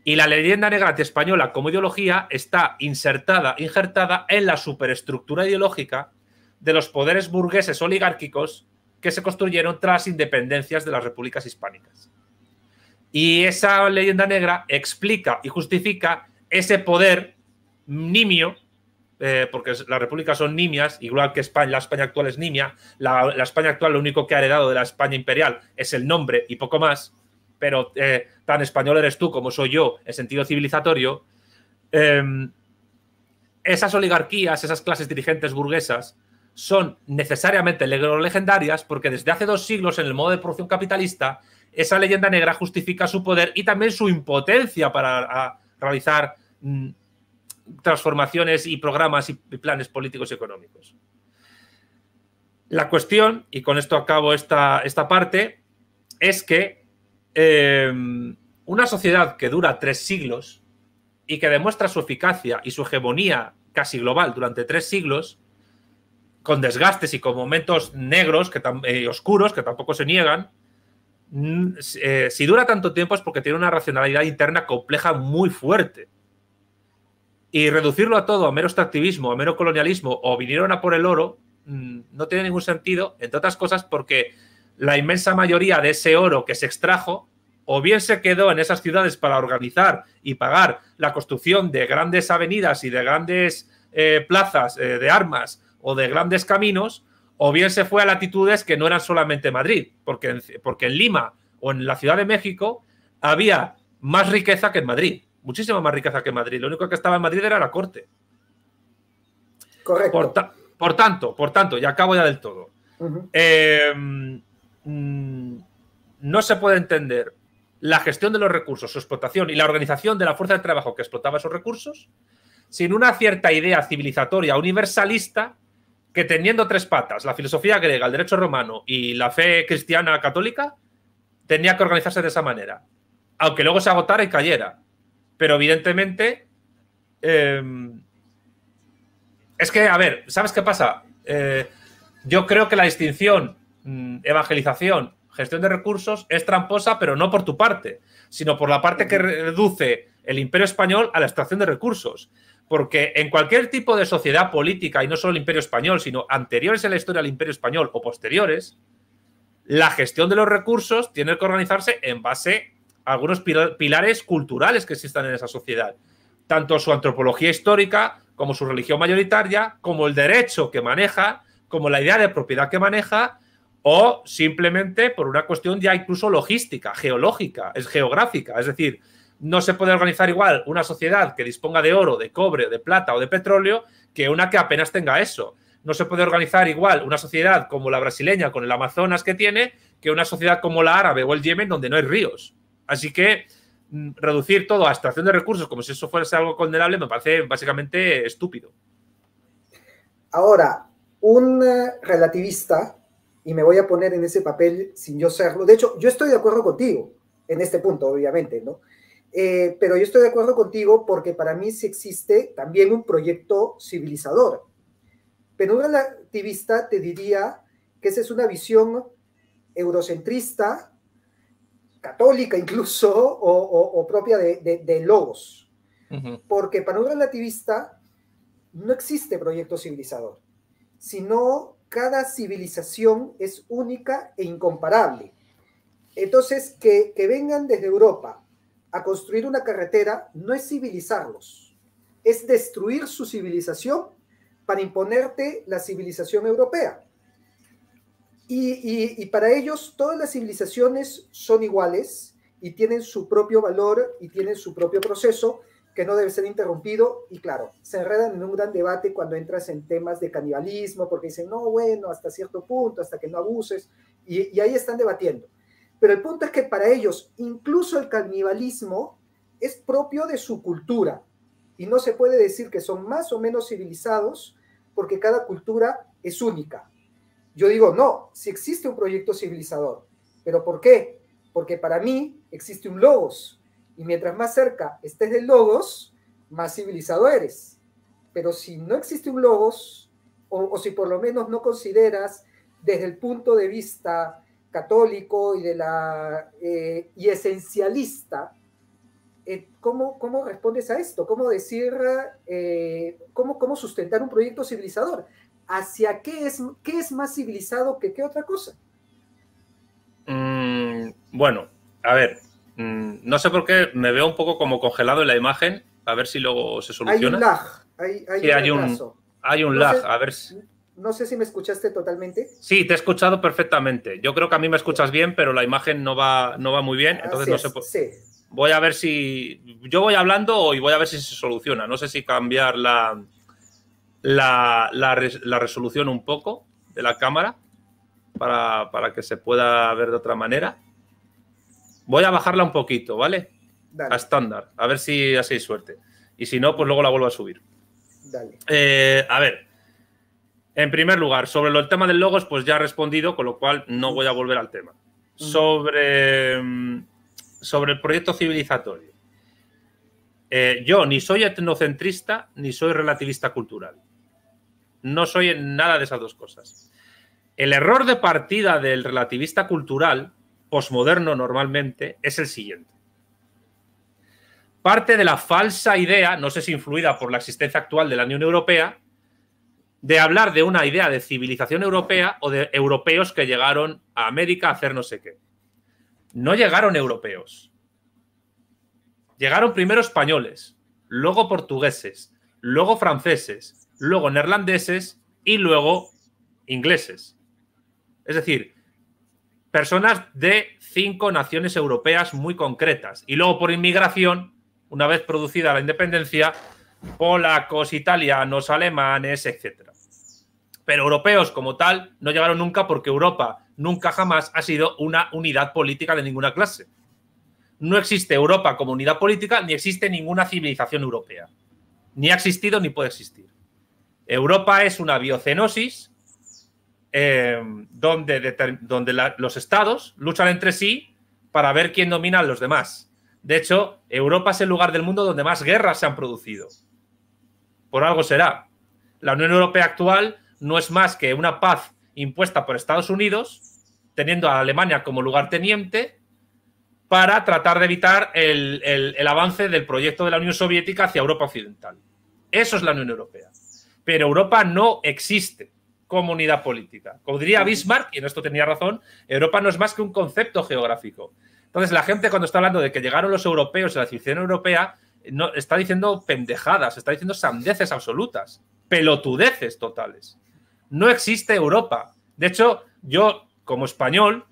Y la leyenda negra antiespañola como ideología está insertada, injertada en la superestructura ideológica de los poderes burgueses oligárquicos que se construyeron tras independencias de las repúblicas hispánicas. Y esa leyenda negra explica y justifica ese poder nimio, eh, porque las repúblicas son nimias, igual que España, la España actual es nimia, la, España actual lo único que ha heredado de la España imperial es el nombre y poco más, pero eh, tan español eres tú como soy yo en sentido civilizatorio. Eh, esas oligarquías, esas clases dirigentes burguesas, son necesariamente legendarias porque desde hace dos siglos en el modo de producción capitalista esa leyenda negra justifica su poder y también su impotencia para realizar mm, transformaciones y programas y planes políticos y económicos. La cuestión, y con esto acabo esta, esta parte, es que em, una sociedad que dura tres siglos y que demuestra su eficacia y su hegemonía casi global durante tres siglos, con desgastes y con momentos negros que eh, oscuros que tampoco se niegan, eh, si dura tanto tiempo es porque tiene una racionalidad interna compleja muy fuerte. Y reducirlo a todo, a mero extractivismo, a mero colonialismo o vinieron a por el oro, no tiene ningún sentido, entre otras cosas porque la inmensa mayoría de ese oro que se extrajo o bien se quedó en esas ciudades para organizar y pagar la construcción de grandes avenidas y de grandes eh, plazas de armas o de grandes caminos, o bien se fue a latitudes que no eran solamente Madrid, porque en, porque en Lima o en la Ciudad de México había más riqueza que en Madrid, muchísima más riqueza que en Madrid. Lo único que estaba en Madrid era la corte. Correcto. Por, tanto, por tanto, ya acabo ya del todo. Eh, mm, no se puede entender la gestión de los recursos, su explotación y la organización de la fuerza de trabajo que explotaba esos recursos sin una cierta idea civilizatoria universalista que teniendo tres patas, la filosofía griega, el derecho romano y la fe cristiana católica, tenía que organizarse de esa manera. Aunque luego se agotara y cayera. Pero evidentemente... Em, es que, a ver, ¿sabes qué pasa? Eh, yo creo que la distinción mm, evangelización, gestión de recursos es tramposa, pero no por tu parte, sino por la parte que reduce el imperio español a la extracción de recursos porque en cualquier tipo de sociedad política, y no solo el Imperio Español, sino anteriores a la historia del Imperio Español o posteriores, la gestión de los recursos tiene que organizarse en base a algunos pilares culturales que existan en esa sociedad. Tanto su antropología histórica, como su religión mayoritaria, como el derecho que maneja, como la idea de propiedad que maneja, o simplemente por una cuestión ya incluso logística, geológica, es geográfica. Es decir, no se puede organizar igual una sociedad que disponga de oro, de cobre, de plata o de petróleo que una que apenas tenga eso. No se puede organizar igual una sociedad como la brasileña con el Amazonas que tiene que una sociedad como la árabe o el Yemen donde no hay ríos. Así que mm, reducir todo a extracción de recursos como si eso fuese algo condenable me parece básicamente estúpido. Ahora, un eh, relativista, y me voy a poner en ese papel sin yo serlo, de hecho, yo estoy de acuerdo contigo en este punto, obviamente, ¿no? Eh, pero yo estoy de acuerdo contigo porque para mí sí existe también un proyecto civilizador. Pero un relativista te diría que esa es una visión eurocentrista, católica incluso, o, propia de, de, Logos. Porque para un relativista no existe proyecto civilizador, sino cada civilización es única e incomparable. Entonces, que vengan desde Europa a construir una carretera no es civilizarlos, es destruir su civilización para imponerte la civilización europea. Y, para ellos todas las civilizaciones son iguales y tienen su propio valor y tienen su propio proceso que no debe ser interrumpido y claro, se enredan en un gran debate cuando entras en temas de canibalismo porque dicen, no, bueno, hasta cierto punto, hasta que no abuses y ahí están debatiendo. Pero el punto es que para ellos incluso el canibalismo es propio de su cultura y no se puede decir que son más o menos civilizados porque cada cultura es única. Yo digo, no, si existe un proyecto civilizador, pero ¿por qué? Porque para mí existe un logos y mientras más cerca estés del logos, más civilizado eres. Pero si no existe un logos, o, o si por lo menos no consideras desde el punto de vista católico y, de la, eh, y esencialista, eh, ¿cómo, respondes a esto? ¿Cómo decir, eh, cómo, sustentar un proyecto civilizador? ¿Hacia qué es, qué es más civilizado que qué otra cosa? Mm, bueno, a ver, mm, no sé por qué me veo un poco como congelado en la imagen, a ver si luego se soluciona. Hay un lag, hay, un, hay lag, a ver si... No sé si me escuchaste totalmente. Sí, te he escuchado perfectamente. Yo creo que a mí me escuchas bien, pero la imagen no va, no va muy bien, entonces no sé. Sí. Voy a ver si. Yo voy hablando y voy a ver si se soluciona. No sé si cambiar la, resolución un poco de la cámara para, que se pueda ver de otra manera. Voy a bajarla un poquito, ¿vale? A estándar, a ver si así suerte. Y si no, pues luego la vuelvo a subir. Dale. Eh, a ver. En primer lugar, sobre el tema del logos, pues ya he respondido, con lo cual no voy a volver al tema. Sobre, mm, sobre el proyecto civilizatorio. Eh, yo ni soy etnocentrista ni soy relativista cultural. No soy en nada de esas dos cosas. El error de partida del relativista cultural, posmoderno normalmente, es el siguiente. Parte de la falsa idea, no sé si influida por la existencia actual de la Unión Europea, de hablar de una idea de civilización europea o de europeos que llegaron a América a hacer no sé qué. No llegaron europeos. Llegaron primero españoles, luego portugueses, luego franceses, luego neerlandeses y luego ingleses. Es decir, personas de cinco naciones europeas muy concretas. Y luego por inmigración, una vez producida la independencia, polacos, italianos, alemanes, etcétera pero europeos como tal no llegaron nunca porque Europa nunca jamás ha sido una unidad política de ninguna clase. No existe Europa como unidad política ni existe ninguna civilización europea. Ni ha existido ni puede existir. Europa es una biocenosis eh, donde, donde los estados luchan entre sí para ver quién domina a los demás. De hecho, Europa es el lugar del mundo donde más guerras se han producido. Por algo será. La Unión Europea actual no es más que una paz impuesta por Estados Unidos, teniendo a Alemania como lugar teniente, para tratar de evitar el, avance del proyecto de la Unión Soviética hacia Europa Occidental. Eso es la Unión Europea. Pero Europa no existe como unidad política. Como diría Bismarck, y en esto tenía razón, Europa no es más que un concepto geográfico. Entonces, la gente cuando está hablando de que llegaron los europeos a la civilización europea, no, está diciendo pendejadas, está diciendo sandeces absolutas, pelotudeces totales no existe Europa. De hecho, yo como español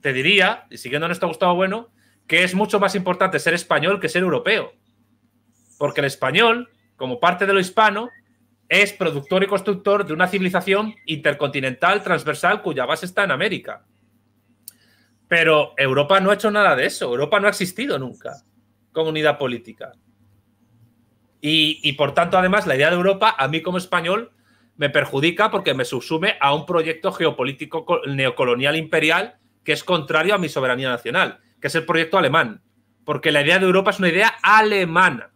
te diría, y siguiendo esto Gustavo Bueno, que es mucho más importante ser español que ser europeo. Porque el español, como parte de lo hispano, es productor y constructor de una civilización intercontinental, transversal, cuya base está en América. Pero Europa no ha hecho nada de eso. Europa no ha existido nunca como unidad política. y por tanto, además, la idea de Europa, a mí como español, me perjudica porque me subsume a un proyecto geopolítico neocolonial imperial que es contrario a mi soberanía nacional, que es el proyecto alemán. Porque la idea de Europa es una idea alemana.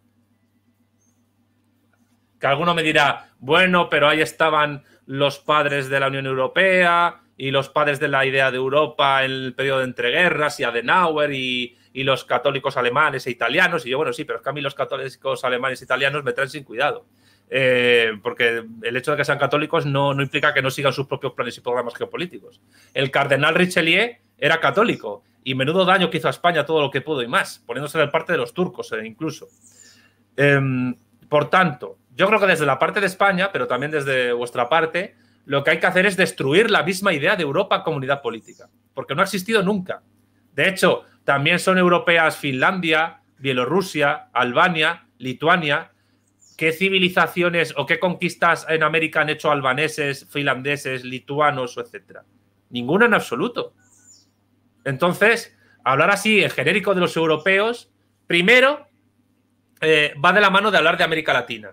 Que alguno me dirá, bueno, pero ahí estaban los padres de la Unión Europea y los padres de la idea de Europa en el periodo de entreguerras y Adenauer y, los católicos alemanes e italianos. Y yo, bueno, sí, pero es que a mí los católicos alemanes e italianos me traen sin cuidado. Eh, porque el hecho de que sean católicos no, implica que no sigan sus propios planes y programas geopolíticos. El cardenal Richelieu era católico y menudo daño que hizo a España todo lo que pudo y más, poniéndose de parte de los turcos eh, incluso. Em, por tanto, yo creo que desde la parte de España, pero también desde vuestra parte, lo que hay que hacer es destruir la misma idea de Europa comunidad política, porque no ha existido nunca. De hecho, también son europeas Finlandia, Bielorrusia, Albania, Lituania, ¿Qué civilizaciones o qué conquistas en América han hecho albaneses, finlandeses, lituanos, etcétera? Ninguna en absoluto. Entonces, hablar así en genérico de los europeos, primero, eh, va de la mano de hablar de América Latina.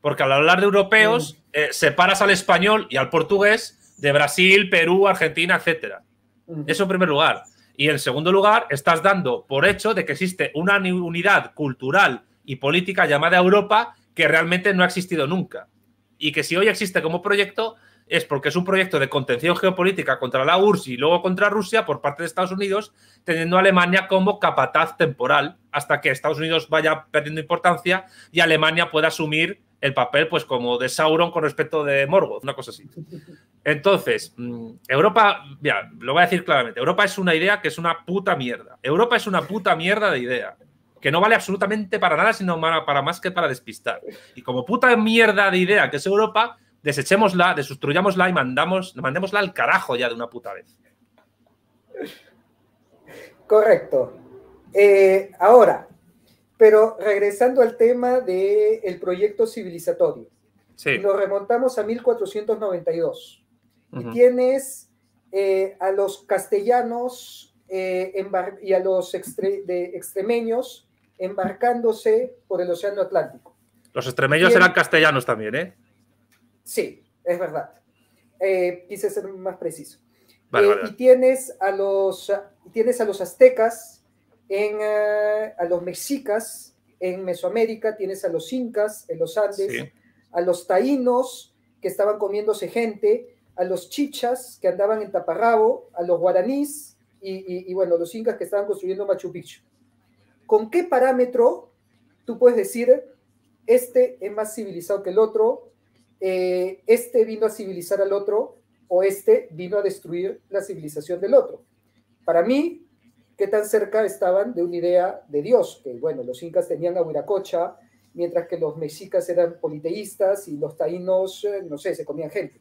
Porque al hablar de europeos, mm. eh, separas al español y al portugués de Brasil, Perú, Argentina, etcétera. Mm. Eso en primer lugar. Y en segundo lugar, estás dando por hecho de que existe una unidad cultural y política llamada Europa que realmente no ha existido nunca. Y que si hoy existe como proyecto es porque es un proyecto de contención geopolítica contra la URSS y luego contra Rusia por parte de Estados Unidos, teniendo a Alemania como capataz temporal hasta que Estados Unidos vaya perdiendo importancia y Alemania pueda asumir el papel pues como de Sauron con respecto de Morgoth, una cosa así. Entonces, mm, Europa, ya, lo voy a decir claramente, Europa es una idea que es una puta mierda. Europa es una puta mierda de idea que no vale absolutamente para nada, sino para más que para despistar. Y como puta mierda de idea que es Europa, desechémosla, desustruyámosla y mandamos, mandémosla al carajo ya de una puta vez. Correcto. Eh, ahora, pero regresando al tema del proyecto civilizatorio, sí. lo remontamos a 1492 y tienes eh, a los castellanos eh, y a los de extremeños embarcándose por el Océano Atlántico. Los extremeños eran castellanos también, ¿eh? Sí, es verdad. Eh, quise ser más preciso. Eh, y tienes a los, tienes a los aztecas, en, eh, a los mexicas en Mesoamérica, tienes a los incas en los Andes, a los taínos que estaban comiéndose gente, a los chichas que andaban en taparrabo, a los guaraníes y, y, y bueno, los incas que estaban construyendo Machu Picchu con qué parámetro tú puedes decir, este es más civilizado que el otro, eh, este vino a civilizar al otro o este vino a destruir la civilización del otro. Para mí, qué tan cerca estaban de una idea de Dios, que bueno, los incas tenían a Huiracocha, mientras que los mexicas eran politeístas y los taínos, eh, no sé, se comían gente.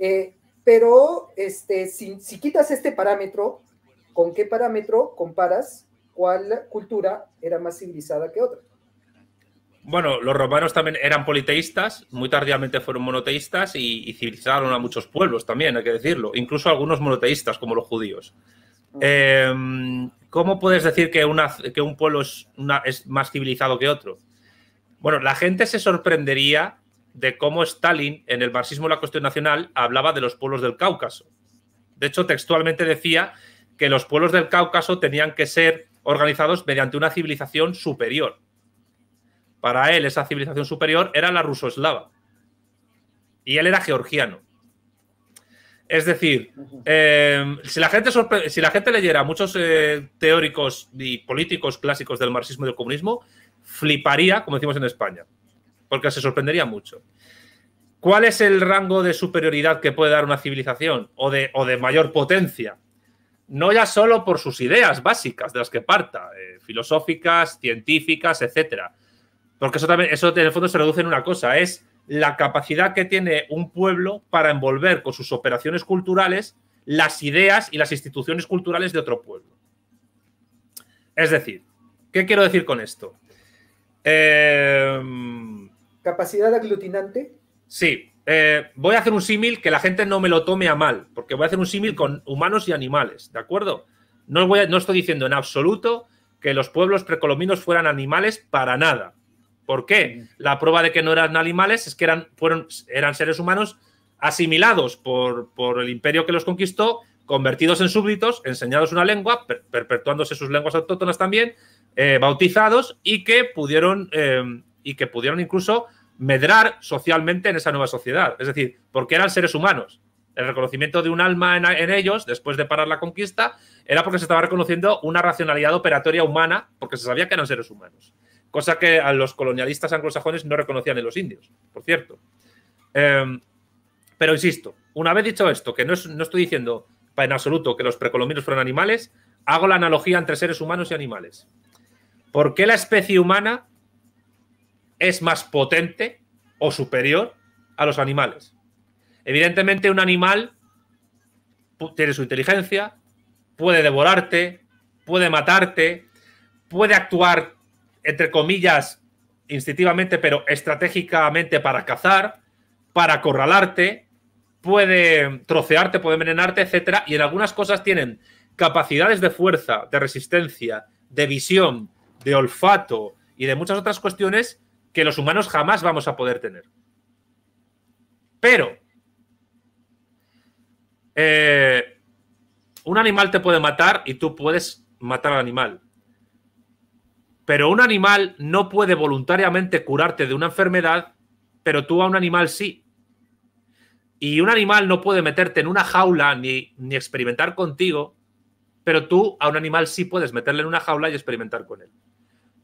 Eh, pero este, si, quitas este parámetro, ¿con qué parámetro comparas cuál cultura era más civilizada que otra. Bueno, los romanos también eran politeístas, muy tardíamente fueron monoteístas y, civilizaron a muchos pueblos también, hay que decirlo, incluso algunos monoteístas como los judíos. Em, ¿Cómo puedes decir que, un pueblo es, es más civilizado que otro? Bueno, la gente se sorprendería de cómo Stalin, en el marxismo de la cuestión nacional, hablaba de los pueblos del Cáucaso. De hecho, textualmente decía que los pueblos del Cáucaso tenían que ser organizados mediante una civilización superior. Para él, esa civilización superior era la ruso-eslava, Y él era georgiano. Es decir, em, si, la gente si la gente leyera muchos eh, teóricos y políticos clásicos del marxismo y del comunismo, fliparía, como decimos en España, porque se sorprendería mucho. ¿Cuál es el rango de superioridad que puede dar una civilización o de, o de mayor potencia? no ya solo por sus ideas básicas de las que parta, eh, filosóficas, científicas, etcétera. Porque eso también, eso en el fondo se reduce en una cosa, es la capacidad que tiene un pueblo para envolver con sus operaciones culturales las ideas y las instituciones culturales de otro pueblo. Es decir, ¿qué quiero decir con esto? Eh, ¿Capacidad aglutinante? Sí, eh, voy a hacer un símil que la gente no me lo tome a mal, porque voy a hacer un símil con humanos y animales, ¿de acuerdo? No, voy no estoy diciendo en absoluto que los pueblos precolombinos fueran animales para nada. ¿Por qué? La prueba de que no eran animales es que eran, fueron, eran seres humanos asimilados por, el imperio que los conquistó, convertidos en súbditos, enseñados una lengua, perpetuándose sus lenguas autóctonas también, eh, bautizados y que pudieron, eh, y que pudieron incluso medrar socialmente en esa nueva sociedad. Es decir, porque eran seres humanos. El reconocimiento de un alma en, ellos, después de parar la conquista, era porque se estaba reconociendo una racionalidad operatoria humana, porque se sabía que eran seres humanos. Cosa que a los colonialistas anglosajones no reconocían en los indios, por cierto. Em, pero insisto, una vez dicho esto, que no, no estoy diciendo en absoluto que los precolombinos fueron animales, hago la analogía entre seres humanos y animales. ¿Por qué la especie humana es más potente o superior a los animales. Evidentemente un animal tiene su inteligencia, puede devorarte, puede matarte, puede actuar, entre comillas, instintivamente, pero estratégicamente para cazar, para acorralarte, puede trocearte, puede envenenarte, etc. Y en algunas cosas tienen capacidades de fuerza, de resistencia, de visión, de olfato y de muchas otras cuestiones que los humanos jamás vamos a poder tener. Pero eh, un animal te puede matar y tú puedes matar al animal. Pero un animal no puede voluntariamente curarte de una enfermedad, pero tú a un animal sí. Y un animal no puede meterte en una jaula ni, ni experimentar contigo, pero tú a un animal sí puedes meterle en una jaula y experimentar con él.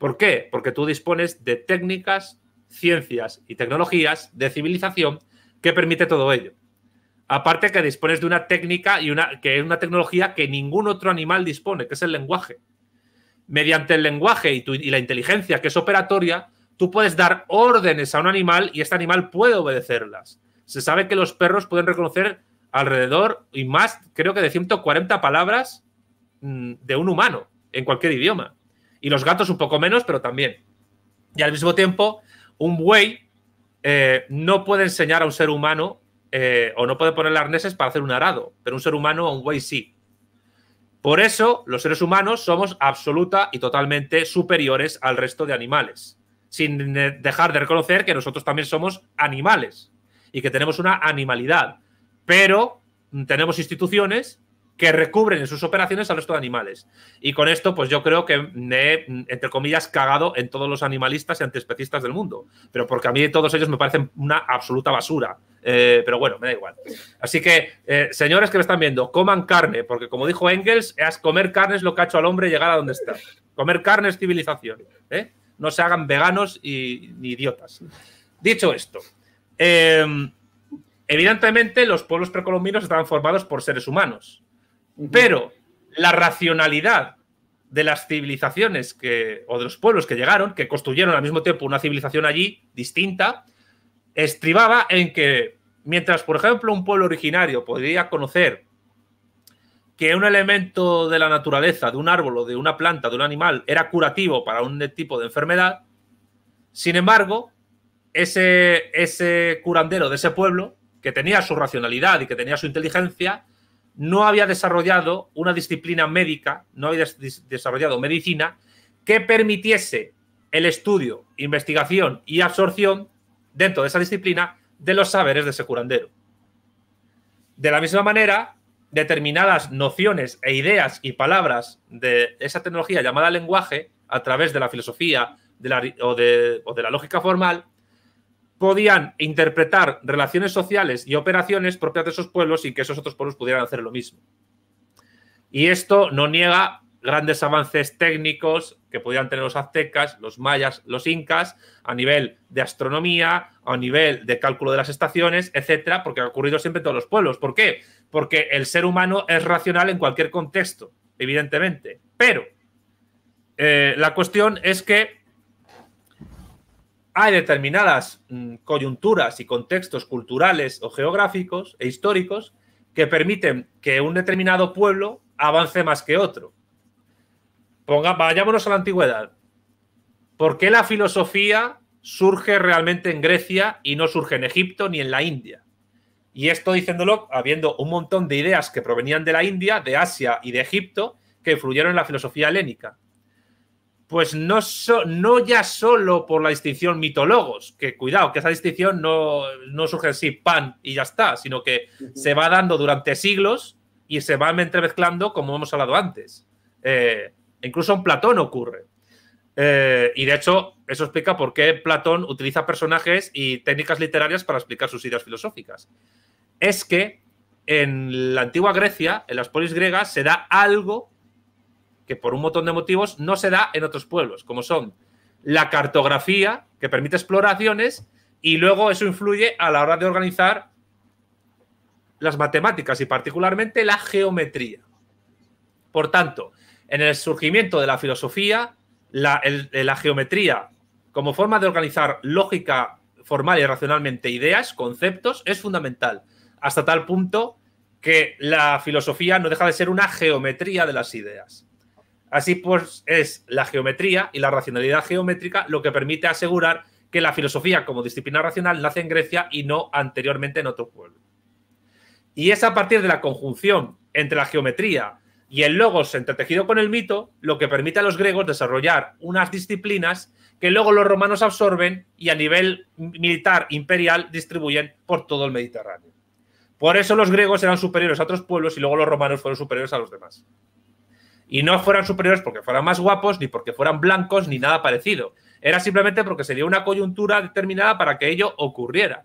¿Por qué? Porque tú dispones de técnicas, ciencias y tecnologías de civilización que permite todo ello. Aparte que dispones de una técnica y una que es una tecnología que ningún otro animal dispone, que es el lenguaje. Mediante el lenguaje y, y la inteligencia que es operatoria, tú puedes dar órdenes a un animal y este animal puede obedecerlas. Se sabe que los perros pueden reconocer alrededor y más, creo que de 140 palabras mm, de un humano en cualquier idioma. Y los gatos un poco menos, pero también. Y al mismo tiempo, un buey eh, no puede enseñar a un ser humano eh, o no puede ponerle arneses para hacer un arado, pero un ser humano o un buey sí. Por eso, los seres humanos somos absoluta y totalmente superiores al resto de animales, sin dejar de reconocer que nosotros también somos animales y que tenemos una animalidad, pero mm, tenemos instituciones que recubren en sus operaciones al resto de animales. Y con esto, pues yo creo que me he, entre comillas, cagado en todos los animalistas y antiespecistas del mundo. Pero porque a mí todos ellos me parecen una absoluta basura. Eh, pero bueno, me da igual. Así que, eh, señores que me están viendo, coman carne, porque como dijo Engels, es comer carne es lo que ha hecho al hombre llegar a donde está. Comer carne es civilización. ¿eh? No se hagan veganos y, ni idiotas. Dicho esto, em, evidentemente los pueblos precolombinos estaban formados por seres humanos pero la racionalidad de las civilizaciones o de los pueblos que llegaron, que construyeron al mismo tiempo una civilización allí distinta, estribaba en que mientras, por ejemplo, un pueblo originario podría conocer que un elemento de la naturaleza, de un árbol o de una planta, de un animal, era curativo para un tipo de enfermedad, sin embargo, ese, ese curandero de ese pueblo, que tenía su racionalidad y que tenía su inteligencia, no había desarrollado una disciplina médica, no había desarrollado medicina que permitiese el estudio, investigación y absorción dentro de esa disciplina de los saberes de ese curandero. De la misma manera, determinadas nociones e ideas y palabras de esa tecnología llamada lenguaje, a través de la filosofía o de la lógica formal, podían interpretar relaciones sociales y operaciones propias de esos pueblos y que esos otros pueblos pudieran hacer lo mismo. Y esto no niega grandes avances técnicos que podían tener los aztecas, los mayas, los incas, a nivel de astronomía, a nivel de cálculo de las estaciones, etcétera, porque ha ocurrido siempre en todos los pueblos. ¿Por qué? Porque el ser humano es racional en cualquier contexto, evidentemente. Pero eh, la cuestión es que hay determinadas mm, coyunturas y contextos culturales o geográficos e históricos que permiten que un determinado pueblo avance más que otro. vayámonos a la antigüedad. ¿Por qué la filosofía surge realmente en Grecia y no surge en Egipto ni en la India? Y esto diciéndolo habiendo un montón de ideas que provenían de la India, de Asia y de Egipto que influyeron en la filosofía helénica pues no, ya solo por la distinción mitólogos, que cuidado, que esa distinción no, no surge así, pan y ya está, sino que se va dando durante siglos y se va entremezclando como hemos hablado antes. Eh, incluso en Platón ocurre. Eh, y de hecho, eso explica por qué Platón utiliza personajes y técnicas literarias para explicar sus ideas filosóficas. Es que en la antigua Grecia, en las polis griegas, se da algo que por un montón de motivos no se da en otros pueblos, como son la cartografía, que permite exploraciones, y luego eso influye a la hora de organizar las matemáticas y particularmente la geometría. Por tanto, en el surgimiento de la filosofía, la, eh, la geometría como forma de organizar lógica formal y racionalmente ideas, conceptos, es fundamental, hasta tal punto que la filosofía no deja de ser una geometría de las ideas. Así pues, es la geometría y la racionalidad geométrica lo que permite asegurar que la filosofía como disciplina racional nace en Grecia y no anteriormente en otro pueblo. Y es a partir de la conjunción entre la geometría y el logos entretejido con el mito lo que permite a los griegos desarrollar unas disciplinas que luego los romanos absorben y a nivel militar imperial distribuyen por todo el Mediterráneo. Por eso los griegos eran superiores a otros pueblos y luego los romanos fueron superiores a los demás. Y no fueran superiores porque fueran más guapos, ni porque fueran blancos, ni nada parecido. Era simplemente porque se dio una coyuntura determinada para que ello ocurriera.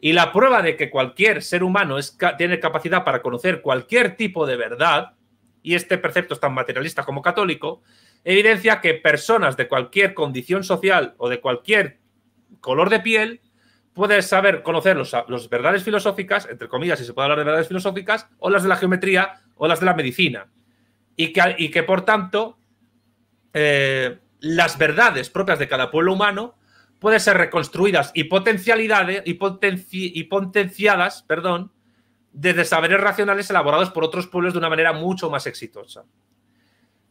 Y la prueba de que cualquier ser humano es, tiene capacidad para conocer cualquier tipo de verdad, y este precepto es tan materialista como católico, evidencia que personas de cualquier condición social o de cualquier color de piel pueden saber conocer las verdades filosóficas, entre comillas, si se puede hablar de verdades filosóficas, o las de la geometría o las de la medicina y que, por tanto eh, las verdades propias de cada pueblo humano pueden ser reconstruidas y potencialidades y, potenciadas, perdón, desde saberes racionales elaborados por otros pueblos de una manera mucho más exitosa.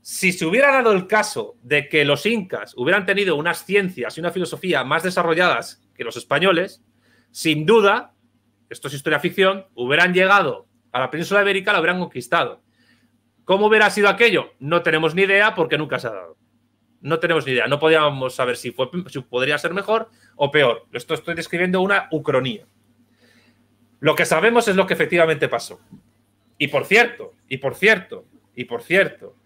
Si se hubiera dado el caso de que los incas hubieran tenido unas ciencias y una filosofía más desarrolladas que los españoles, sin duda, esto es historia ficción, hubieran llegado a la península ibérica, la hubieran conquistado. ¿Cómo hubiera sido aquello? No tenemos ni idea porque nunca se ha dado. No tenemos ni idea. No podíamos saber si, podría ser mejor o peor. Esto estoy describiendo una ucronía. Lo que sabemos es lo que efectivamente pasó. Y por cierto, y por cierto, y por cierto,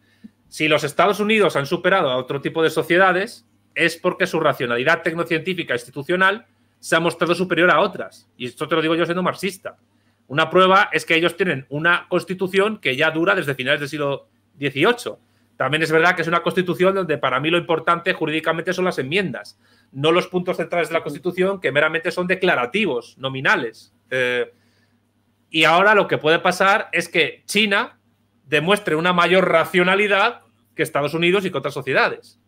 si los Estados Unidos han superado a otro tipo de sociedades, es porque su racionalidad tecnocientífica institucional se ha mostrado superior a otras. Y esto te lo digo yo siendo marxista. Una prueba es que ellos tienen una constitución que ya dura desde finales del siglo XVIII. También es verdad que es una constitución donde para mí lo importante jurídicamente son las enmiendas, no los puntos centrales de la constitución que meramente son declarativos, nominales. Eh, y ahora lo que puede pasar es que China demuestre una mayor racionalidad que Estados Unidos y que otras sociedades.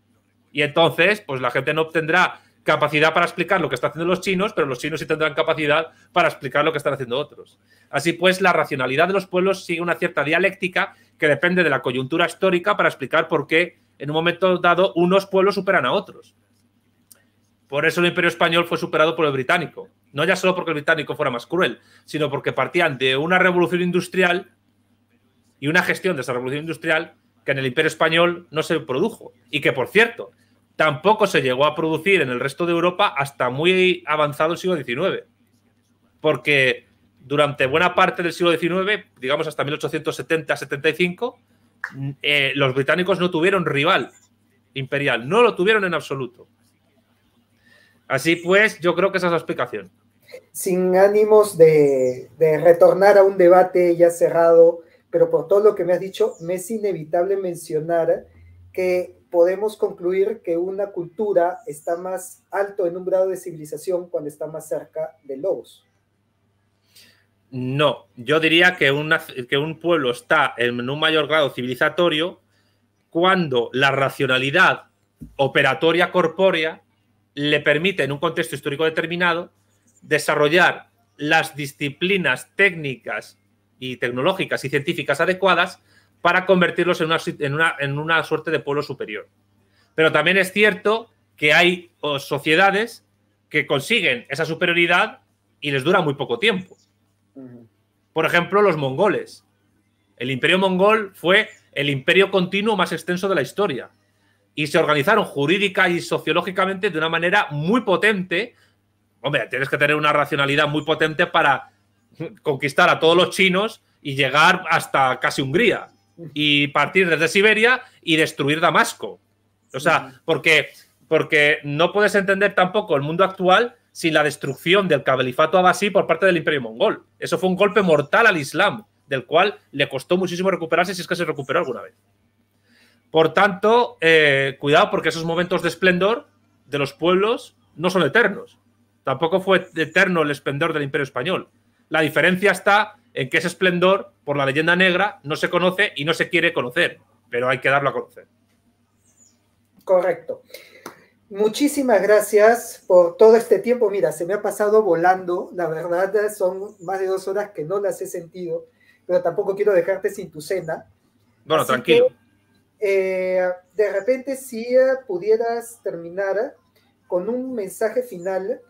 Y entonces, pues la gente no obtendrá capacidad para explicar lo que están haciendo los chinos, pero los chinos sí tendrán capacidad para explicar lo que están haciendo otros. Así pues, la racionalidad de los pueblos sigue una cierta dialéctica que depende de la coyuntura histórica para explicar por qué en un momento dado unos pueblos superan a otros. Por eso el imperio español fue superado por el británico. No ya solo porque el británico fuera más cruel, sino porque partían de una revolución industrial y una gestión de esa revolución industrial que en el imperio español no se produjo. Y que, por cierto, tampoco se llegó a producir en el resto de Europa hasta muy avanzado el siglo XIX. Porque durante buena parte del siglo XIX, digamos hasta 1870-75, eh, los británicos no tuvieron rival imperial, no lo tuvieron en absoluto. Así pues, yo creo que esa es la explicación. Sin ánimos de, de retornar a un debate ya cerrado, pero por todo lo que me has dicho, me es inevitable mencionar que podemos concluir que una cultura está más alto en un grado de civilización cuando está más cerca de lobos. No, yo diría que, que un pueblo está en un mayor grado civilizatorio cuando la racionalidad operatoria corpórea le permite en un contexto histórico determinado desarrollar las disciplinas técnicas y tecnológicas y científicas adecuadas para convertirlos en una, en una, en una suerte de pueblo superior. Pero también es cierto que hay sociedades que consiguen esa superioridad y les dura muy poco tiempo. Por ejemplo, los mongoles. El imperio mongol fue el imperio continuo más extenso de la historia y se organizaron jurídica y sociológicamente de una manera muy potente. Hombre, tienes que tener una racionalidad muy potente para conquistar a todos los chinos y llegar hasta casi Hungría y partir desde Siberia y destruir Damasco. O sea, porque, porque no puedes entender tampoco el mundo actual sin la destrucción del califato abasí por parte del imperio mongol. Eso fue un golpe mortal al Islam, del cual le costó muchísimo recuperarse si es que se recuperó alguna vez. Por tanto, eh, cuidado porque esos momentos de esplendor de los pueblos no son eternos. Tampoco fue eterno el esplendor del imperio español. La diferencia está en que ese esplendor, por la leyenda negra, no se conoce y no se quiere conocer, pero hay que darlo a conocer. Correcto. Muchísimas gracias por todo este tiempo. Mira, se me ha pasado volando. La verdad, son más de dos horas que no las he sentido, pero tampoco quiero dejarte sin tu cena. Bueno, tranquilo. Eh, de repente, si pudieras terminar con un mensaje final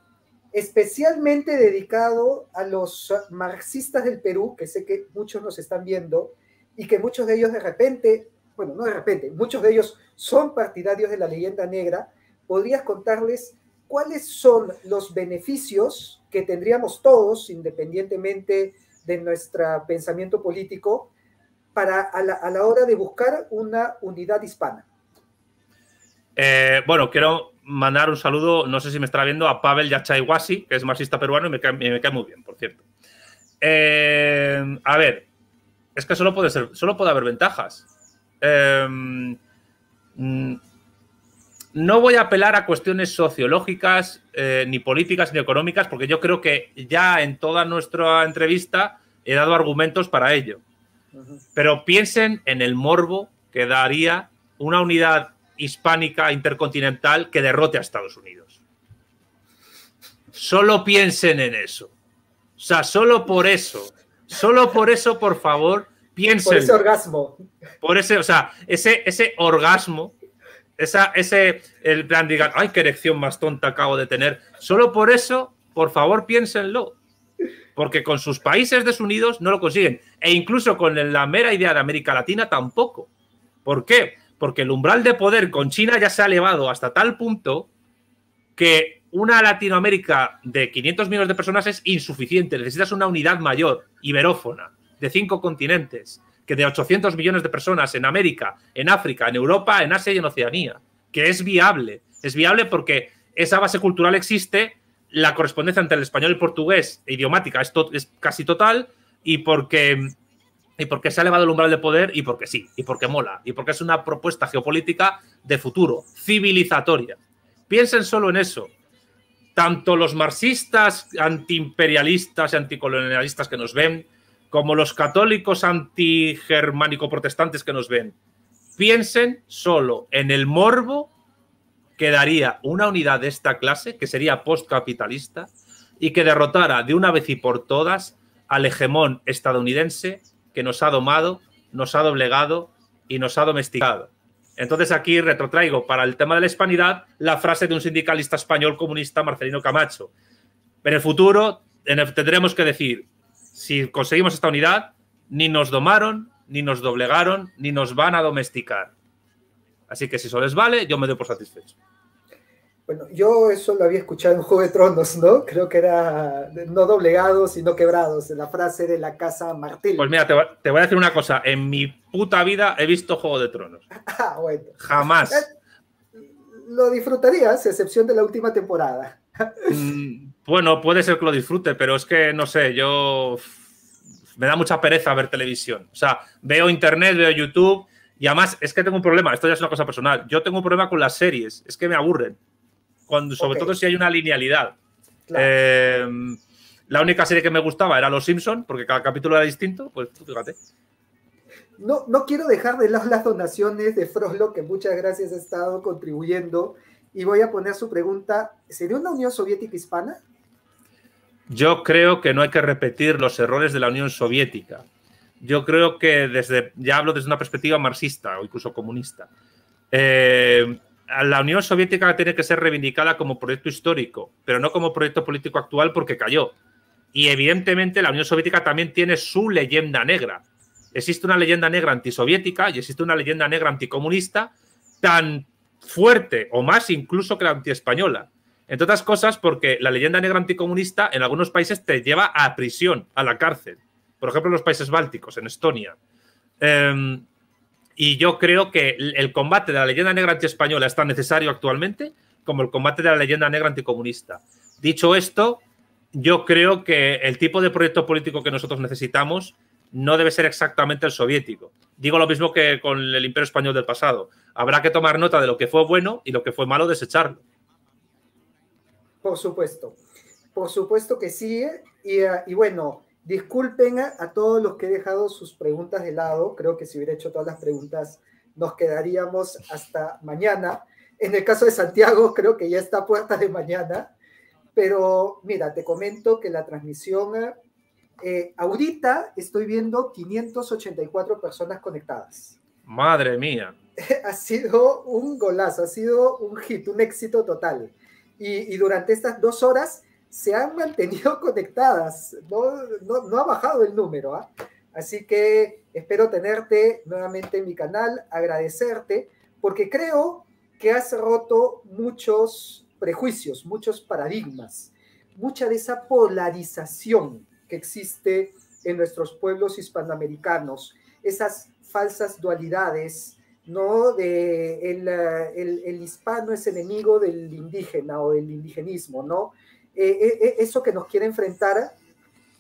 especialmente dedicado a los marxistas del Perú, que sé que muchos nos están viendo, y que muchos de ellos de repente, bueno, no de repente, muchos de ellos son partidarios de la leyenda negra, podrías contarles cuáles son los beneficios que tendríamos todos, independientemente de nuestro pensamiento político, para a la, hora de buscar una unidad hispana. Eh, bueno, quiero mandar un saludo, no sé si me estará viendo, a Pavel Yachaiwasi, que es marxista peruano y me cae, muy bien, por cierto. Eh, a ver, es que solo puede, solo puede haber ventajas. Em, mm, no voy a apelar a cuestiones sociológicas, eh, ni políticas, ni económicas, porque yo creo que ya en toda nuestra entrevista he dado argumentos para ello. Pero piensen en el morbo que daría una unidad hispánica intercontinental que derrote a Estados Unidos. Solo piensen en eso. O sea, solo por eso, solo por eso, por favor, piensen. Por ese orgasmo. Por ese, o sea, ese, ese orgasmo, ese, el plan, digan, ay, qué erección más tonta acabo de tener. Solo por eso, por favor, piénsenlo. Porque con sus países desunidos no lo consiguen. E incluso con la mera idea de América Latina tampoco. ¿Por qué? porque el umbral de poder con China ya se ha elevado hasta tal punto que una Latinoamérica de 500 millones de personas es insuficiente. Necesitas una unidad mayor, iberófona, de cinco continentes, que de 800 millones de personas en América, en África, en Europa, en Asia y en Oceanía, que es viable. Es viable porque esa base cultural existe, la correspondencia entre el español y el portugués idiomática es casi total y porque y porque se ha elevado el umbral de poder y porque sí, y porque mola, y porque es una propuesta geopolítica de futuro, civilizatoria. Piensen solo en eso. Tanto los marxistas antiimperialistas y anticolonialistas que nos ven, como los católicos antigermánico-protestantes que nos ven, piensen solo en el morbo que daría una unidad de esta clase, que sería postcapitalista, y que derrotara de una vez y por todas al hegemón estadounidense que nos ha domado, nos ha doblegado y nos ha domesticado. Entonces aquí retrotraigo para el tema de la hispanidad la frase de un sindicalista español comunista, Marcelino Camacho. En el futuro tendremos que decir, si conseguimos esta unidad, ni nos domaron, ni nos doblegaron, ni nos van a domesticar. Así que si eso les vale, yo me doy por satisfecho. Bueno, yo eso lo había escuchado en Juego de Tronos, ¿no? Creo que era no doblegados, sino quebrados. La frase de la casa Martín. Pues mira, te, voy a decir una cosa. En mi puta vida he visto Juego de Tronos. Ah, Jamás. Eh, lo disfrutarías, excepción de la última temporada. Mm, bueno, puede ser que lo disfrute, pero es que no sé, yo. Me da mucha pereza ver televisión. O sea, veo internet, veo YouTube. Y además, es que tengo un problema, esto ya es una cosa personal. Yo tengo un problema con las series, es que me aburren cuando, sobre todo si hay una linealidad. Eh, la única serie que me gustaba era Los Simpson, porque cada capítulo era distinto, pues fíjate. No, no quiero dejar de lado las donaciones de Frollo, que muchas gracias ha estado contribuyendo. Y voy a poner su pregunta, ¿sería una Unión Soviética hispana? Yo creo que no hay que repetir los errores de la Unión Soviética. Yo creo que desde, ya hablo desde una perspectiva marxista o incluso comunista. Eh, la Unión Soviética tiene que ser reivindicada como proyecto histórico, pero no como proyecto político actual porque cayó. Y evidentemente la Unión Soviética también tiene su leyenda negra. Existe una leyenda negra antisoviética y existe una leyenda negra anticomunista tan fuerte o más incluso que la antiespañola. Entre otras cosas porque la leyenda negra anticomunista en algunos países te lleva a prisión, a la cárcel. Por ejemplo, en los países bálticos, en Estonia. Em, y yo creo que el combate de la leyenda negra antiespañola es tan necesario actualmente como el combate de la leyenda negra anticomunista. Dicho esto, yo creo que el tipo de proyecto político que nosotros necesitamos no debe ser exactamente el soviético. Digo lo mismo que con el imperio español del pasado. Habrá que tomar nota de lo que fue bueno y lo que fue malo desecharlo. Por supuesto, por supuesto que sí. Eh, y, eh, y bueno, Disculpen a, todos los que he dejado sus preguntas de lado. Creo que si hubiera hecho todas las preguntas nos quedaríamos hasta mañana. En el caso de Santiago, creo que ya está a de mañana. Pero mira, te comento que la transmisión, eh, ahorita estoy viendo 584 personas conectadas. Madre mía. Ha sido un golazo, ha sido un hit, un éxito total. Y, y durante estas dos horas se han mantenido conectadas, no, ha bajado el número. ¿ah? Así que espero tenerte nuevamente en mi canal, agradecerte, porque creo que has roto muchos prejuicios, muchos paradigmas, mucha de esa polarización que existe en nuestros pueblos hispanoamericanos, esas falsas dualidades, ¿no? De el, el hispano es enemigo del indígena o del indigenismo, ¿no? Eh, eh, eh, eso que nos quiere enfrentar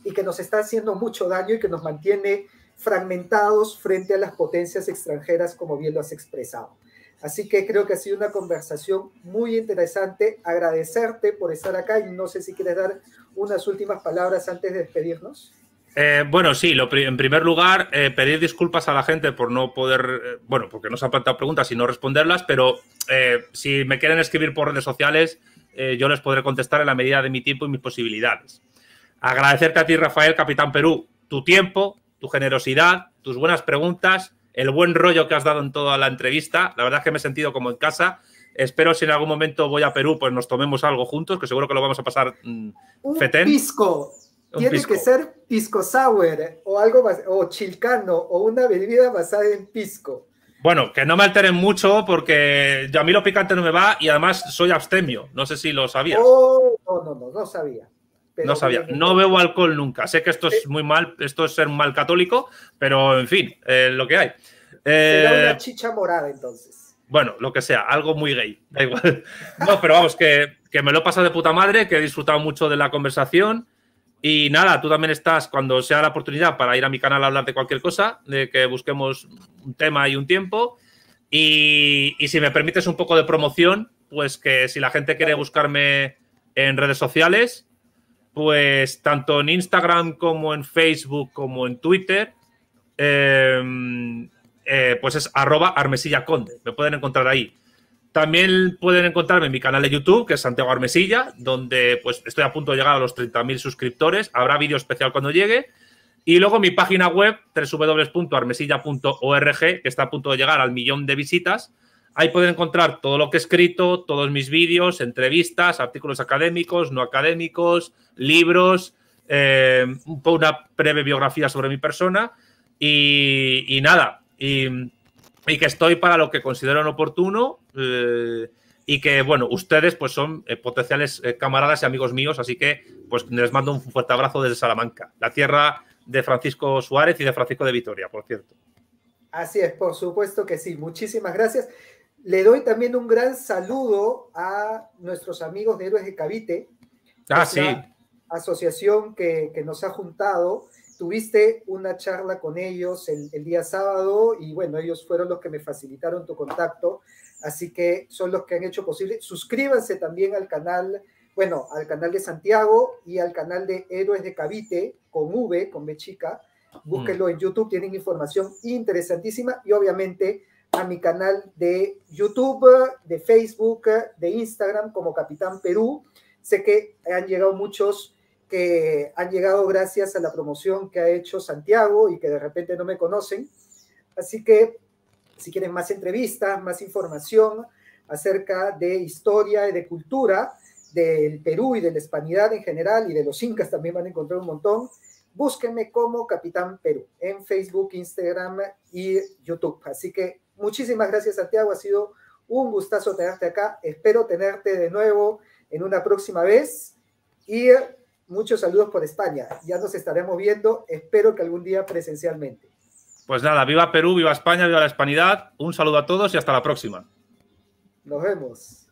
y que nos está haciendo mucho daño y que nos mantiene fragmentados frente a las potencias extranjeras, como bien lo has expresado. Así que creo que ha sido una conversación muy interesante. Agradecerte por estar acá y no sé si quieres dar unas últimas palabras antes de despedirnos. bueno, sí, en primer lugar, pedir disculpas a la gente por no poder, bueno, porque nos han planteado preguntas y no responderlas, pero si me quieren escribir por redes sociales, eh, yo les podré contestar en la medida de mi tiempo y mis posibilidades. Agradecerte a ti, Rafael, Capitán Perú, tu tiempo, tu generosidad, tus buenas preguntas, el buen rollo que has dado en toda la entrevista. La verdad es que me he sentido como en casa. Espero si en algún momento voy a Perú, pues nos tomemos algo juntos, que seguro que lo vamos a pasar mm, fetén. un Pisco. Tiene que ser pisco sour o algo o chilcano o una bebida basada en pisco. Bueno, que no me alteren mucho porque a mí lo picante no me va y además soy abstemio. No sé si lo sabías. Oh, no, no, no, no sabía. no sabía. No bebo alcohol nunca. Sé que esto es muy mal, esto es ser un mal católico, pero en fin, eh, lo que hay. Será una eh, chicha morada entonces. Bueno, lo que sea, algo muy gay, da igual. No, pero vamos, que, que me lo he pasado de puta madre, que he disfrutado mucho de la conversación y nada, tú también estás, cuando sea la oportunidad, para ir a mi canal a hablar de cualquier cosa, de que busquemos un tema y un tiempo. Y, si me permites un poco de promoción, pues que si la gente quiere buscarme en redes sociales, pues tanto en Instagram como en Facebook como en Twitter, em, eh, pues es arroba armesilla Me pueden encontrar ahí. También pueden encontrarme en mi canal de YouTube, que es Santiago Armesilla, donde pues estoy a punto de llegar a los 30.000 suscriptores. Habrá vídeo especial cuando llegue. Y luego mi página web, www.armesilla.org, que está a punto de llegar al millón de visitas. Ahí pueden encontrar todo lo que he escrito, todos mis vídeos, entrevistas, artículos académicos, no académicos, libros, eh, una breve biografía sobre mi persona. Y, y nada, y y que estoy para lo que consideran oportuno. Eh, y que, bueno, ustedes pues son eh, potenciales eh, camaradas y amigos míos, así que pues les mando un fuerte abrazo desde Salamanca, la tierra de Francisco Suárez y de Francisco de Vitoria, por cierto. Así es, por supuesto que sí. Muchísimas gracias. Le doy también un gran saludo a nuestros amigos de Héroes de Cavite. Ah, Asociación que, que nos ha juntado tuviste una charla con ellos el, día sábado y bueno, ellos fueron los que me facilitaron tu contacto, así que son los que han hecho posible. Suscríbanse también al canal, bueno, al canal de Santiago y al canal de Héroes de Cavite con V, con B chica. Búsquenlo en YouTube, tienen información interesantísima y obviamente a mi canal de YouTube, de Facebook, de Instagram como Capitán Perú. Sé que han llegado muchos que han llegado gracias a la promoción que ha hecho Santiago y que de repente no me conocen. Así que si quieren más entrevistas, más información acerca de historia y de cultura del Perú y de la hispanidad en general y de los incas también van a encontrar un montón, búsquenme como Capitán Perú en Facebook, Instagram y YouTube. Así que muchísimas gracias Santiago, ha sido un gustazo tenerte acá, espero tenerte de nuevo en una próxima vez y muchos saludos por España. Ya nos estaremos viendo, espero que algún día presencialmente. Pues nada, viva Perú, viva España, viva la hispanidad. Un saludo a todos y hasta la próxima. Nos vemos.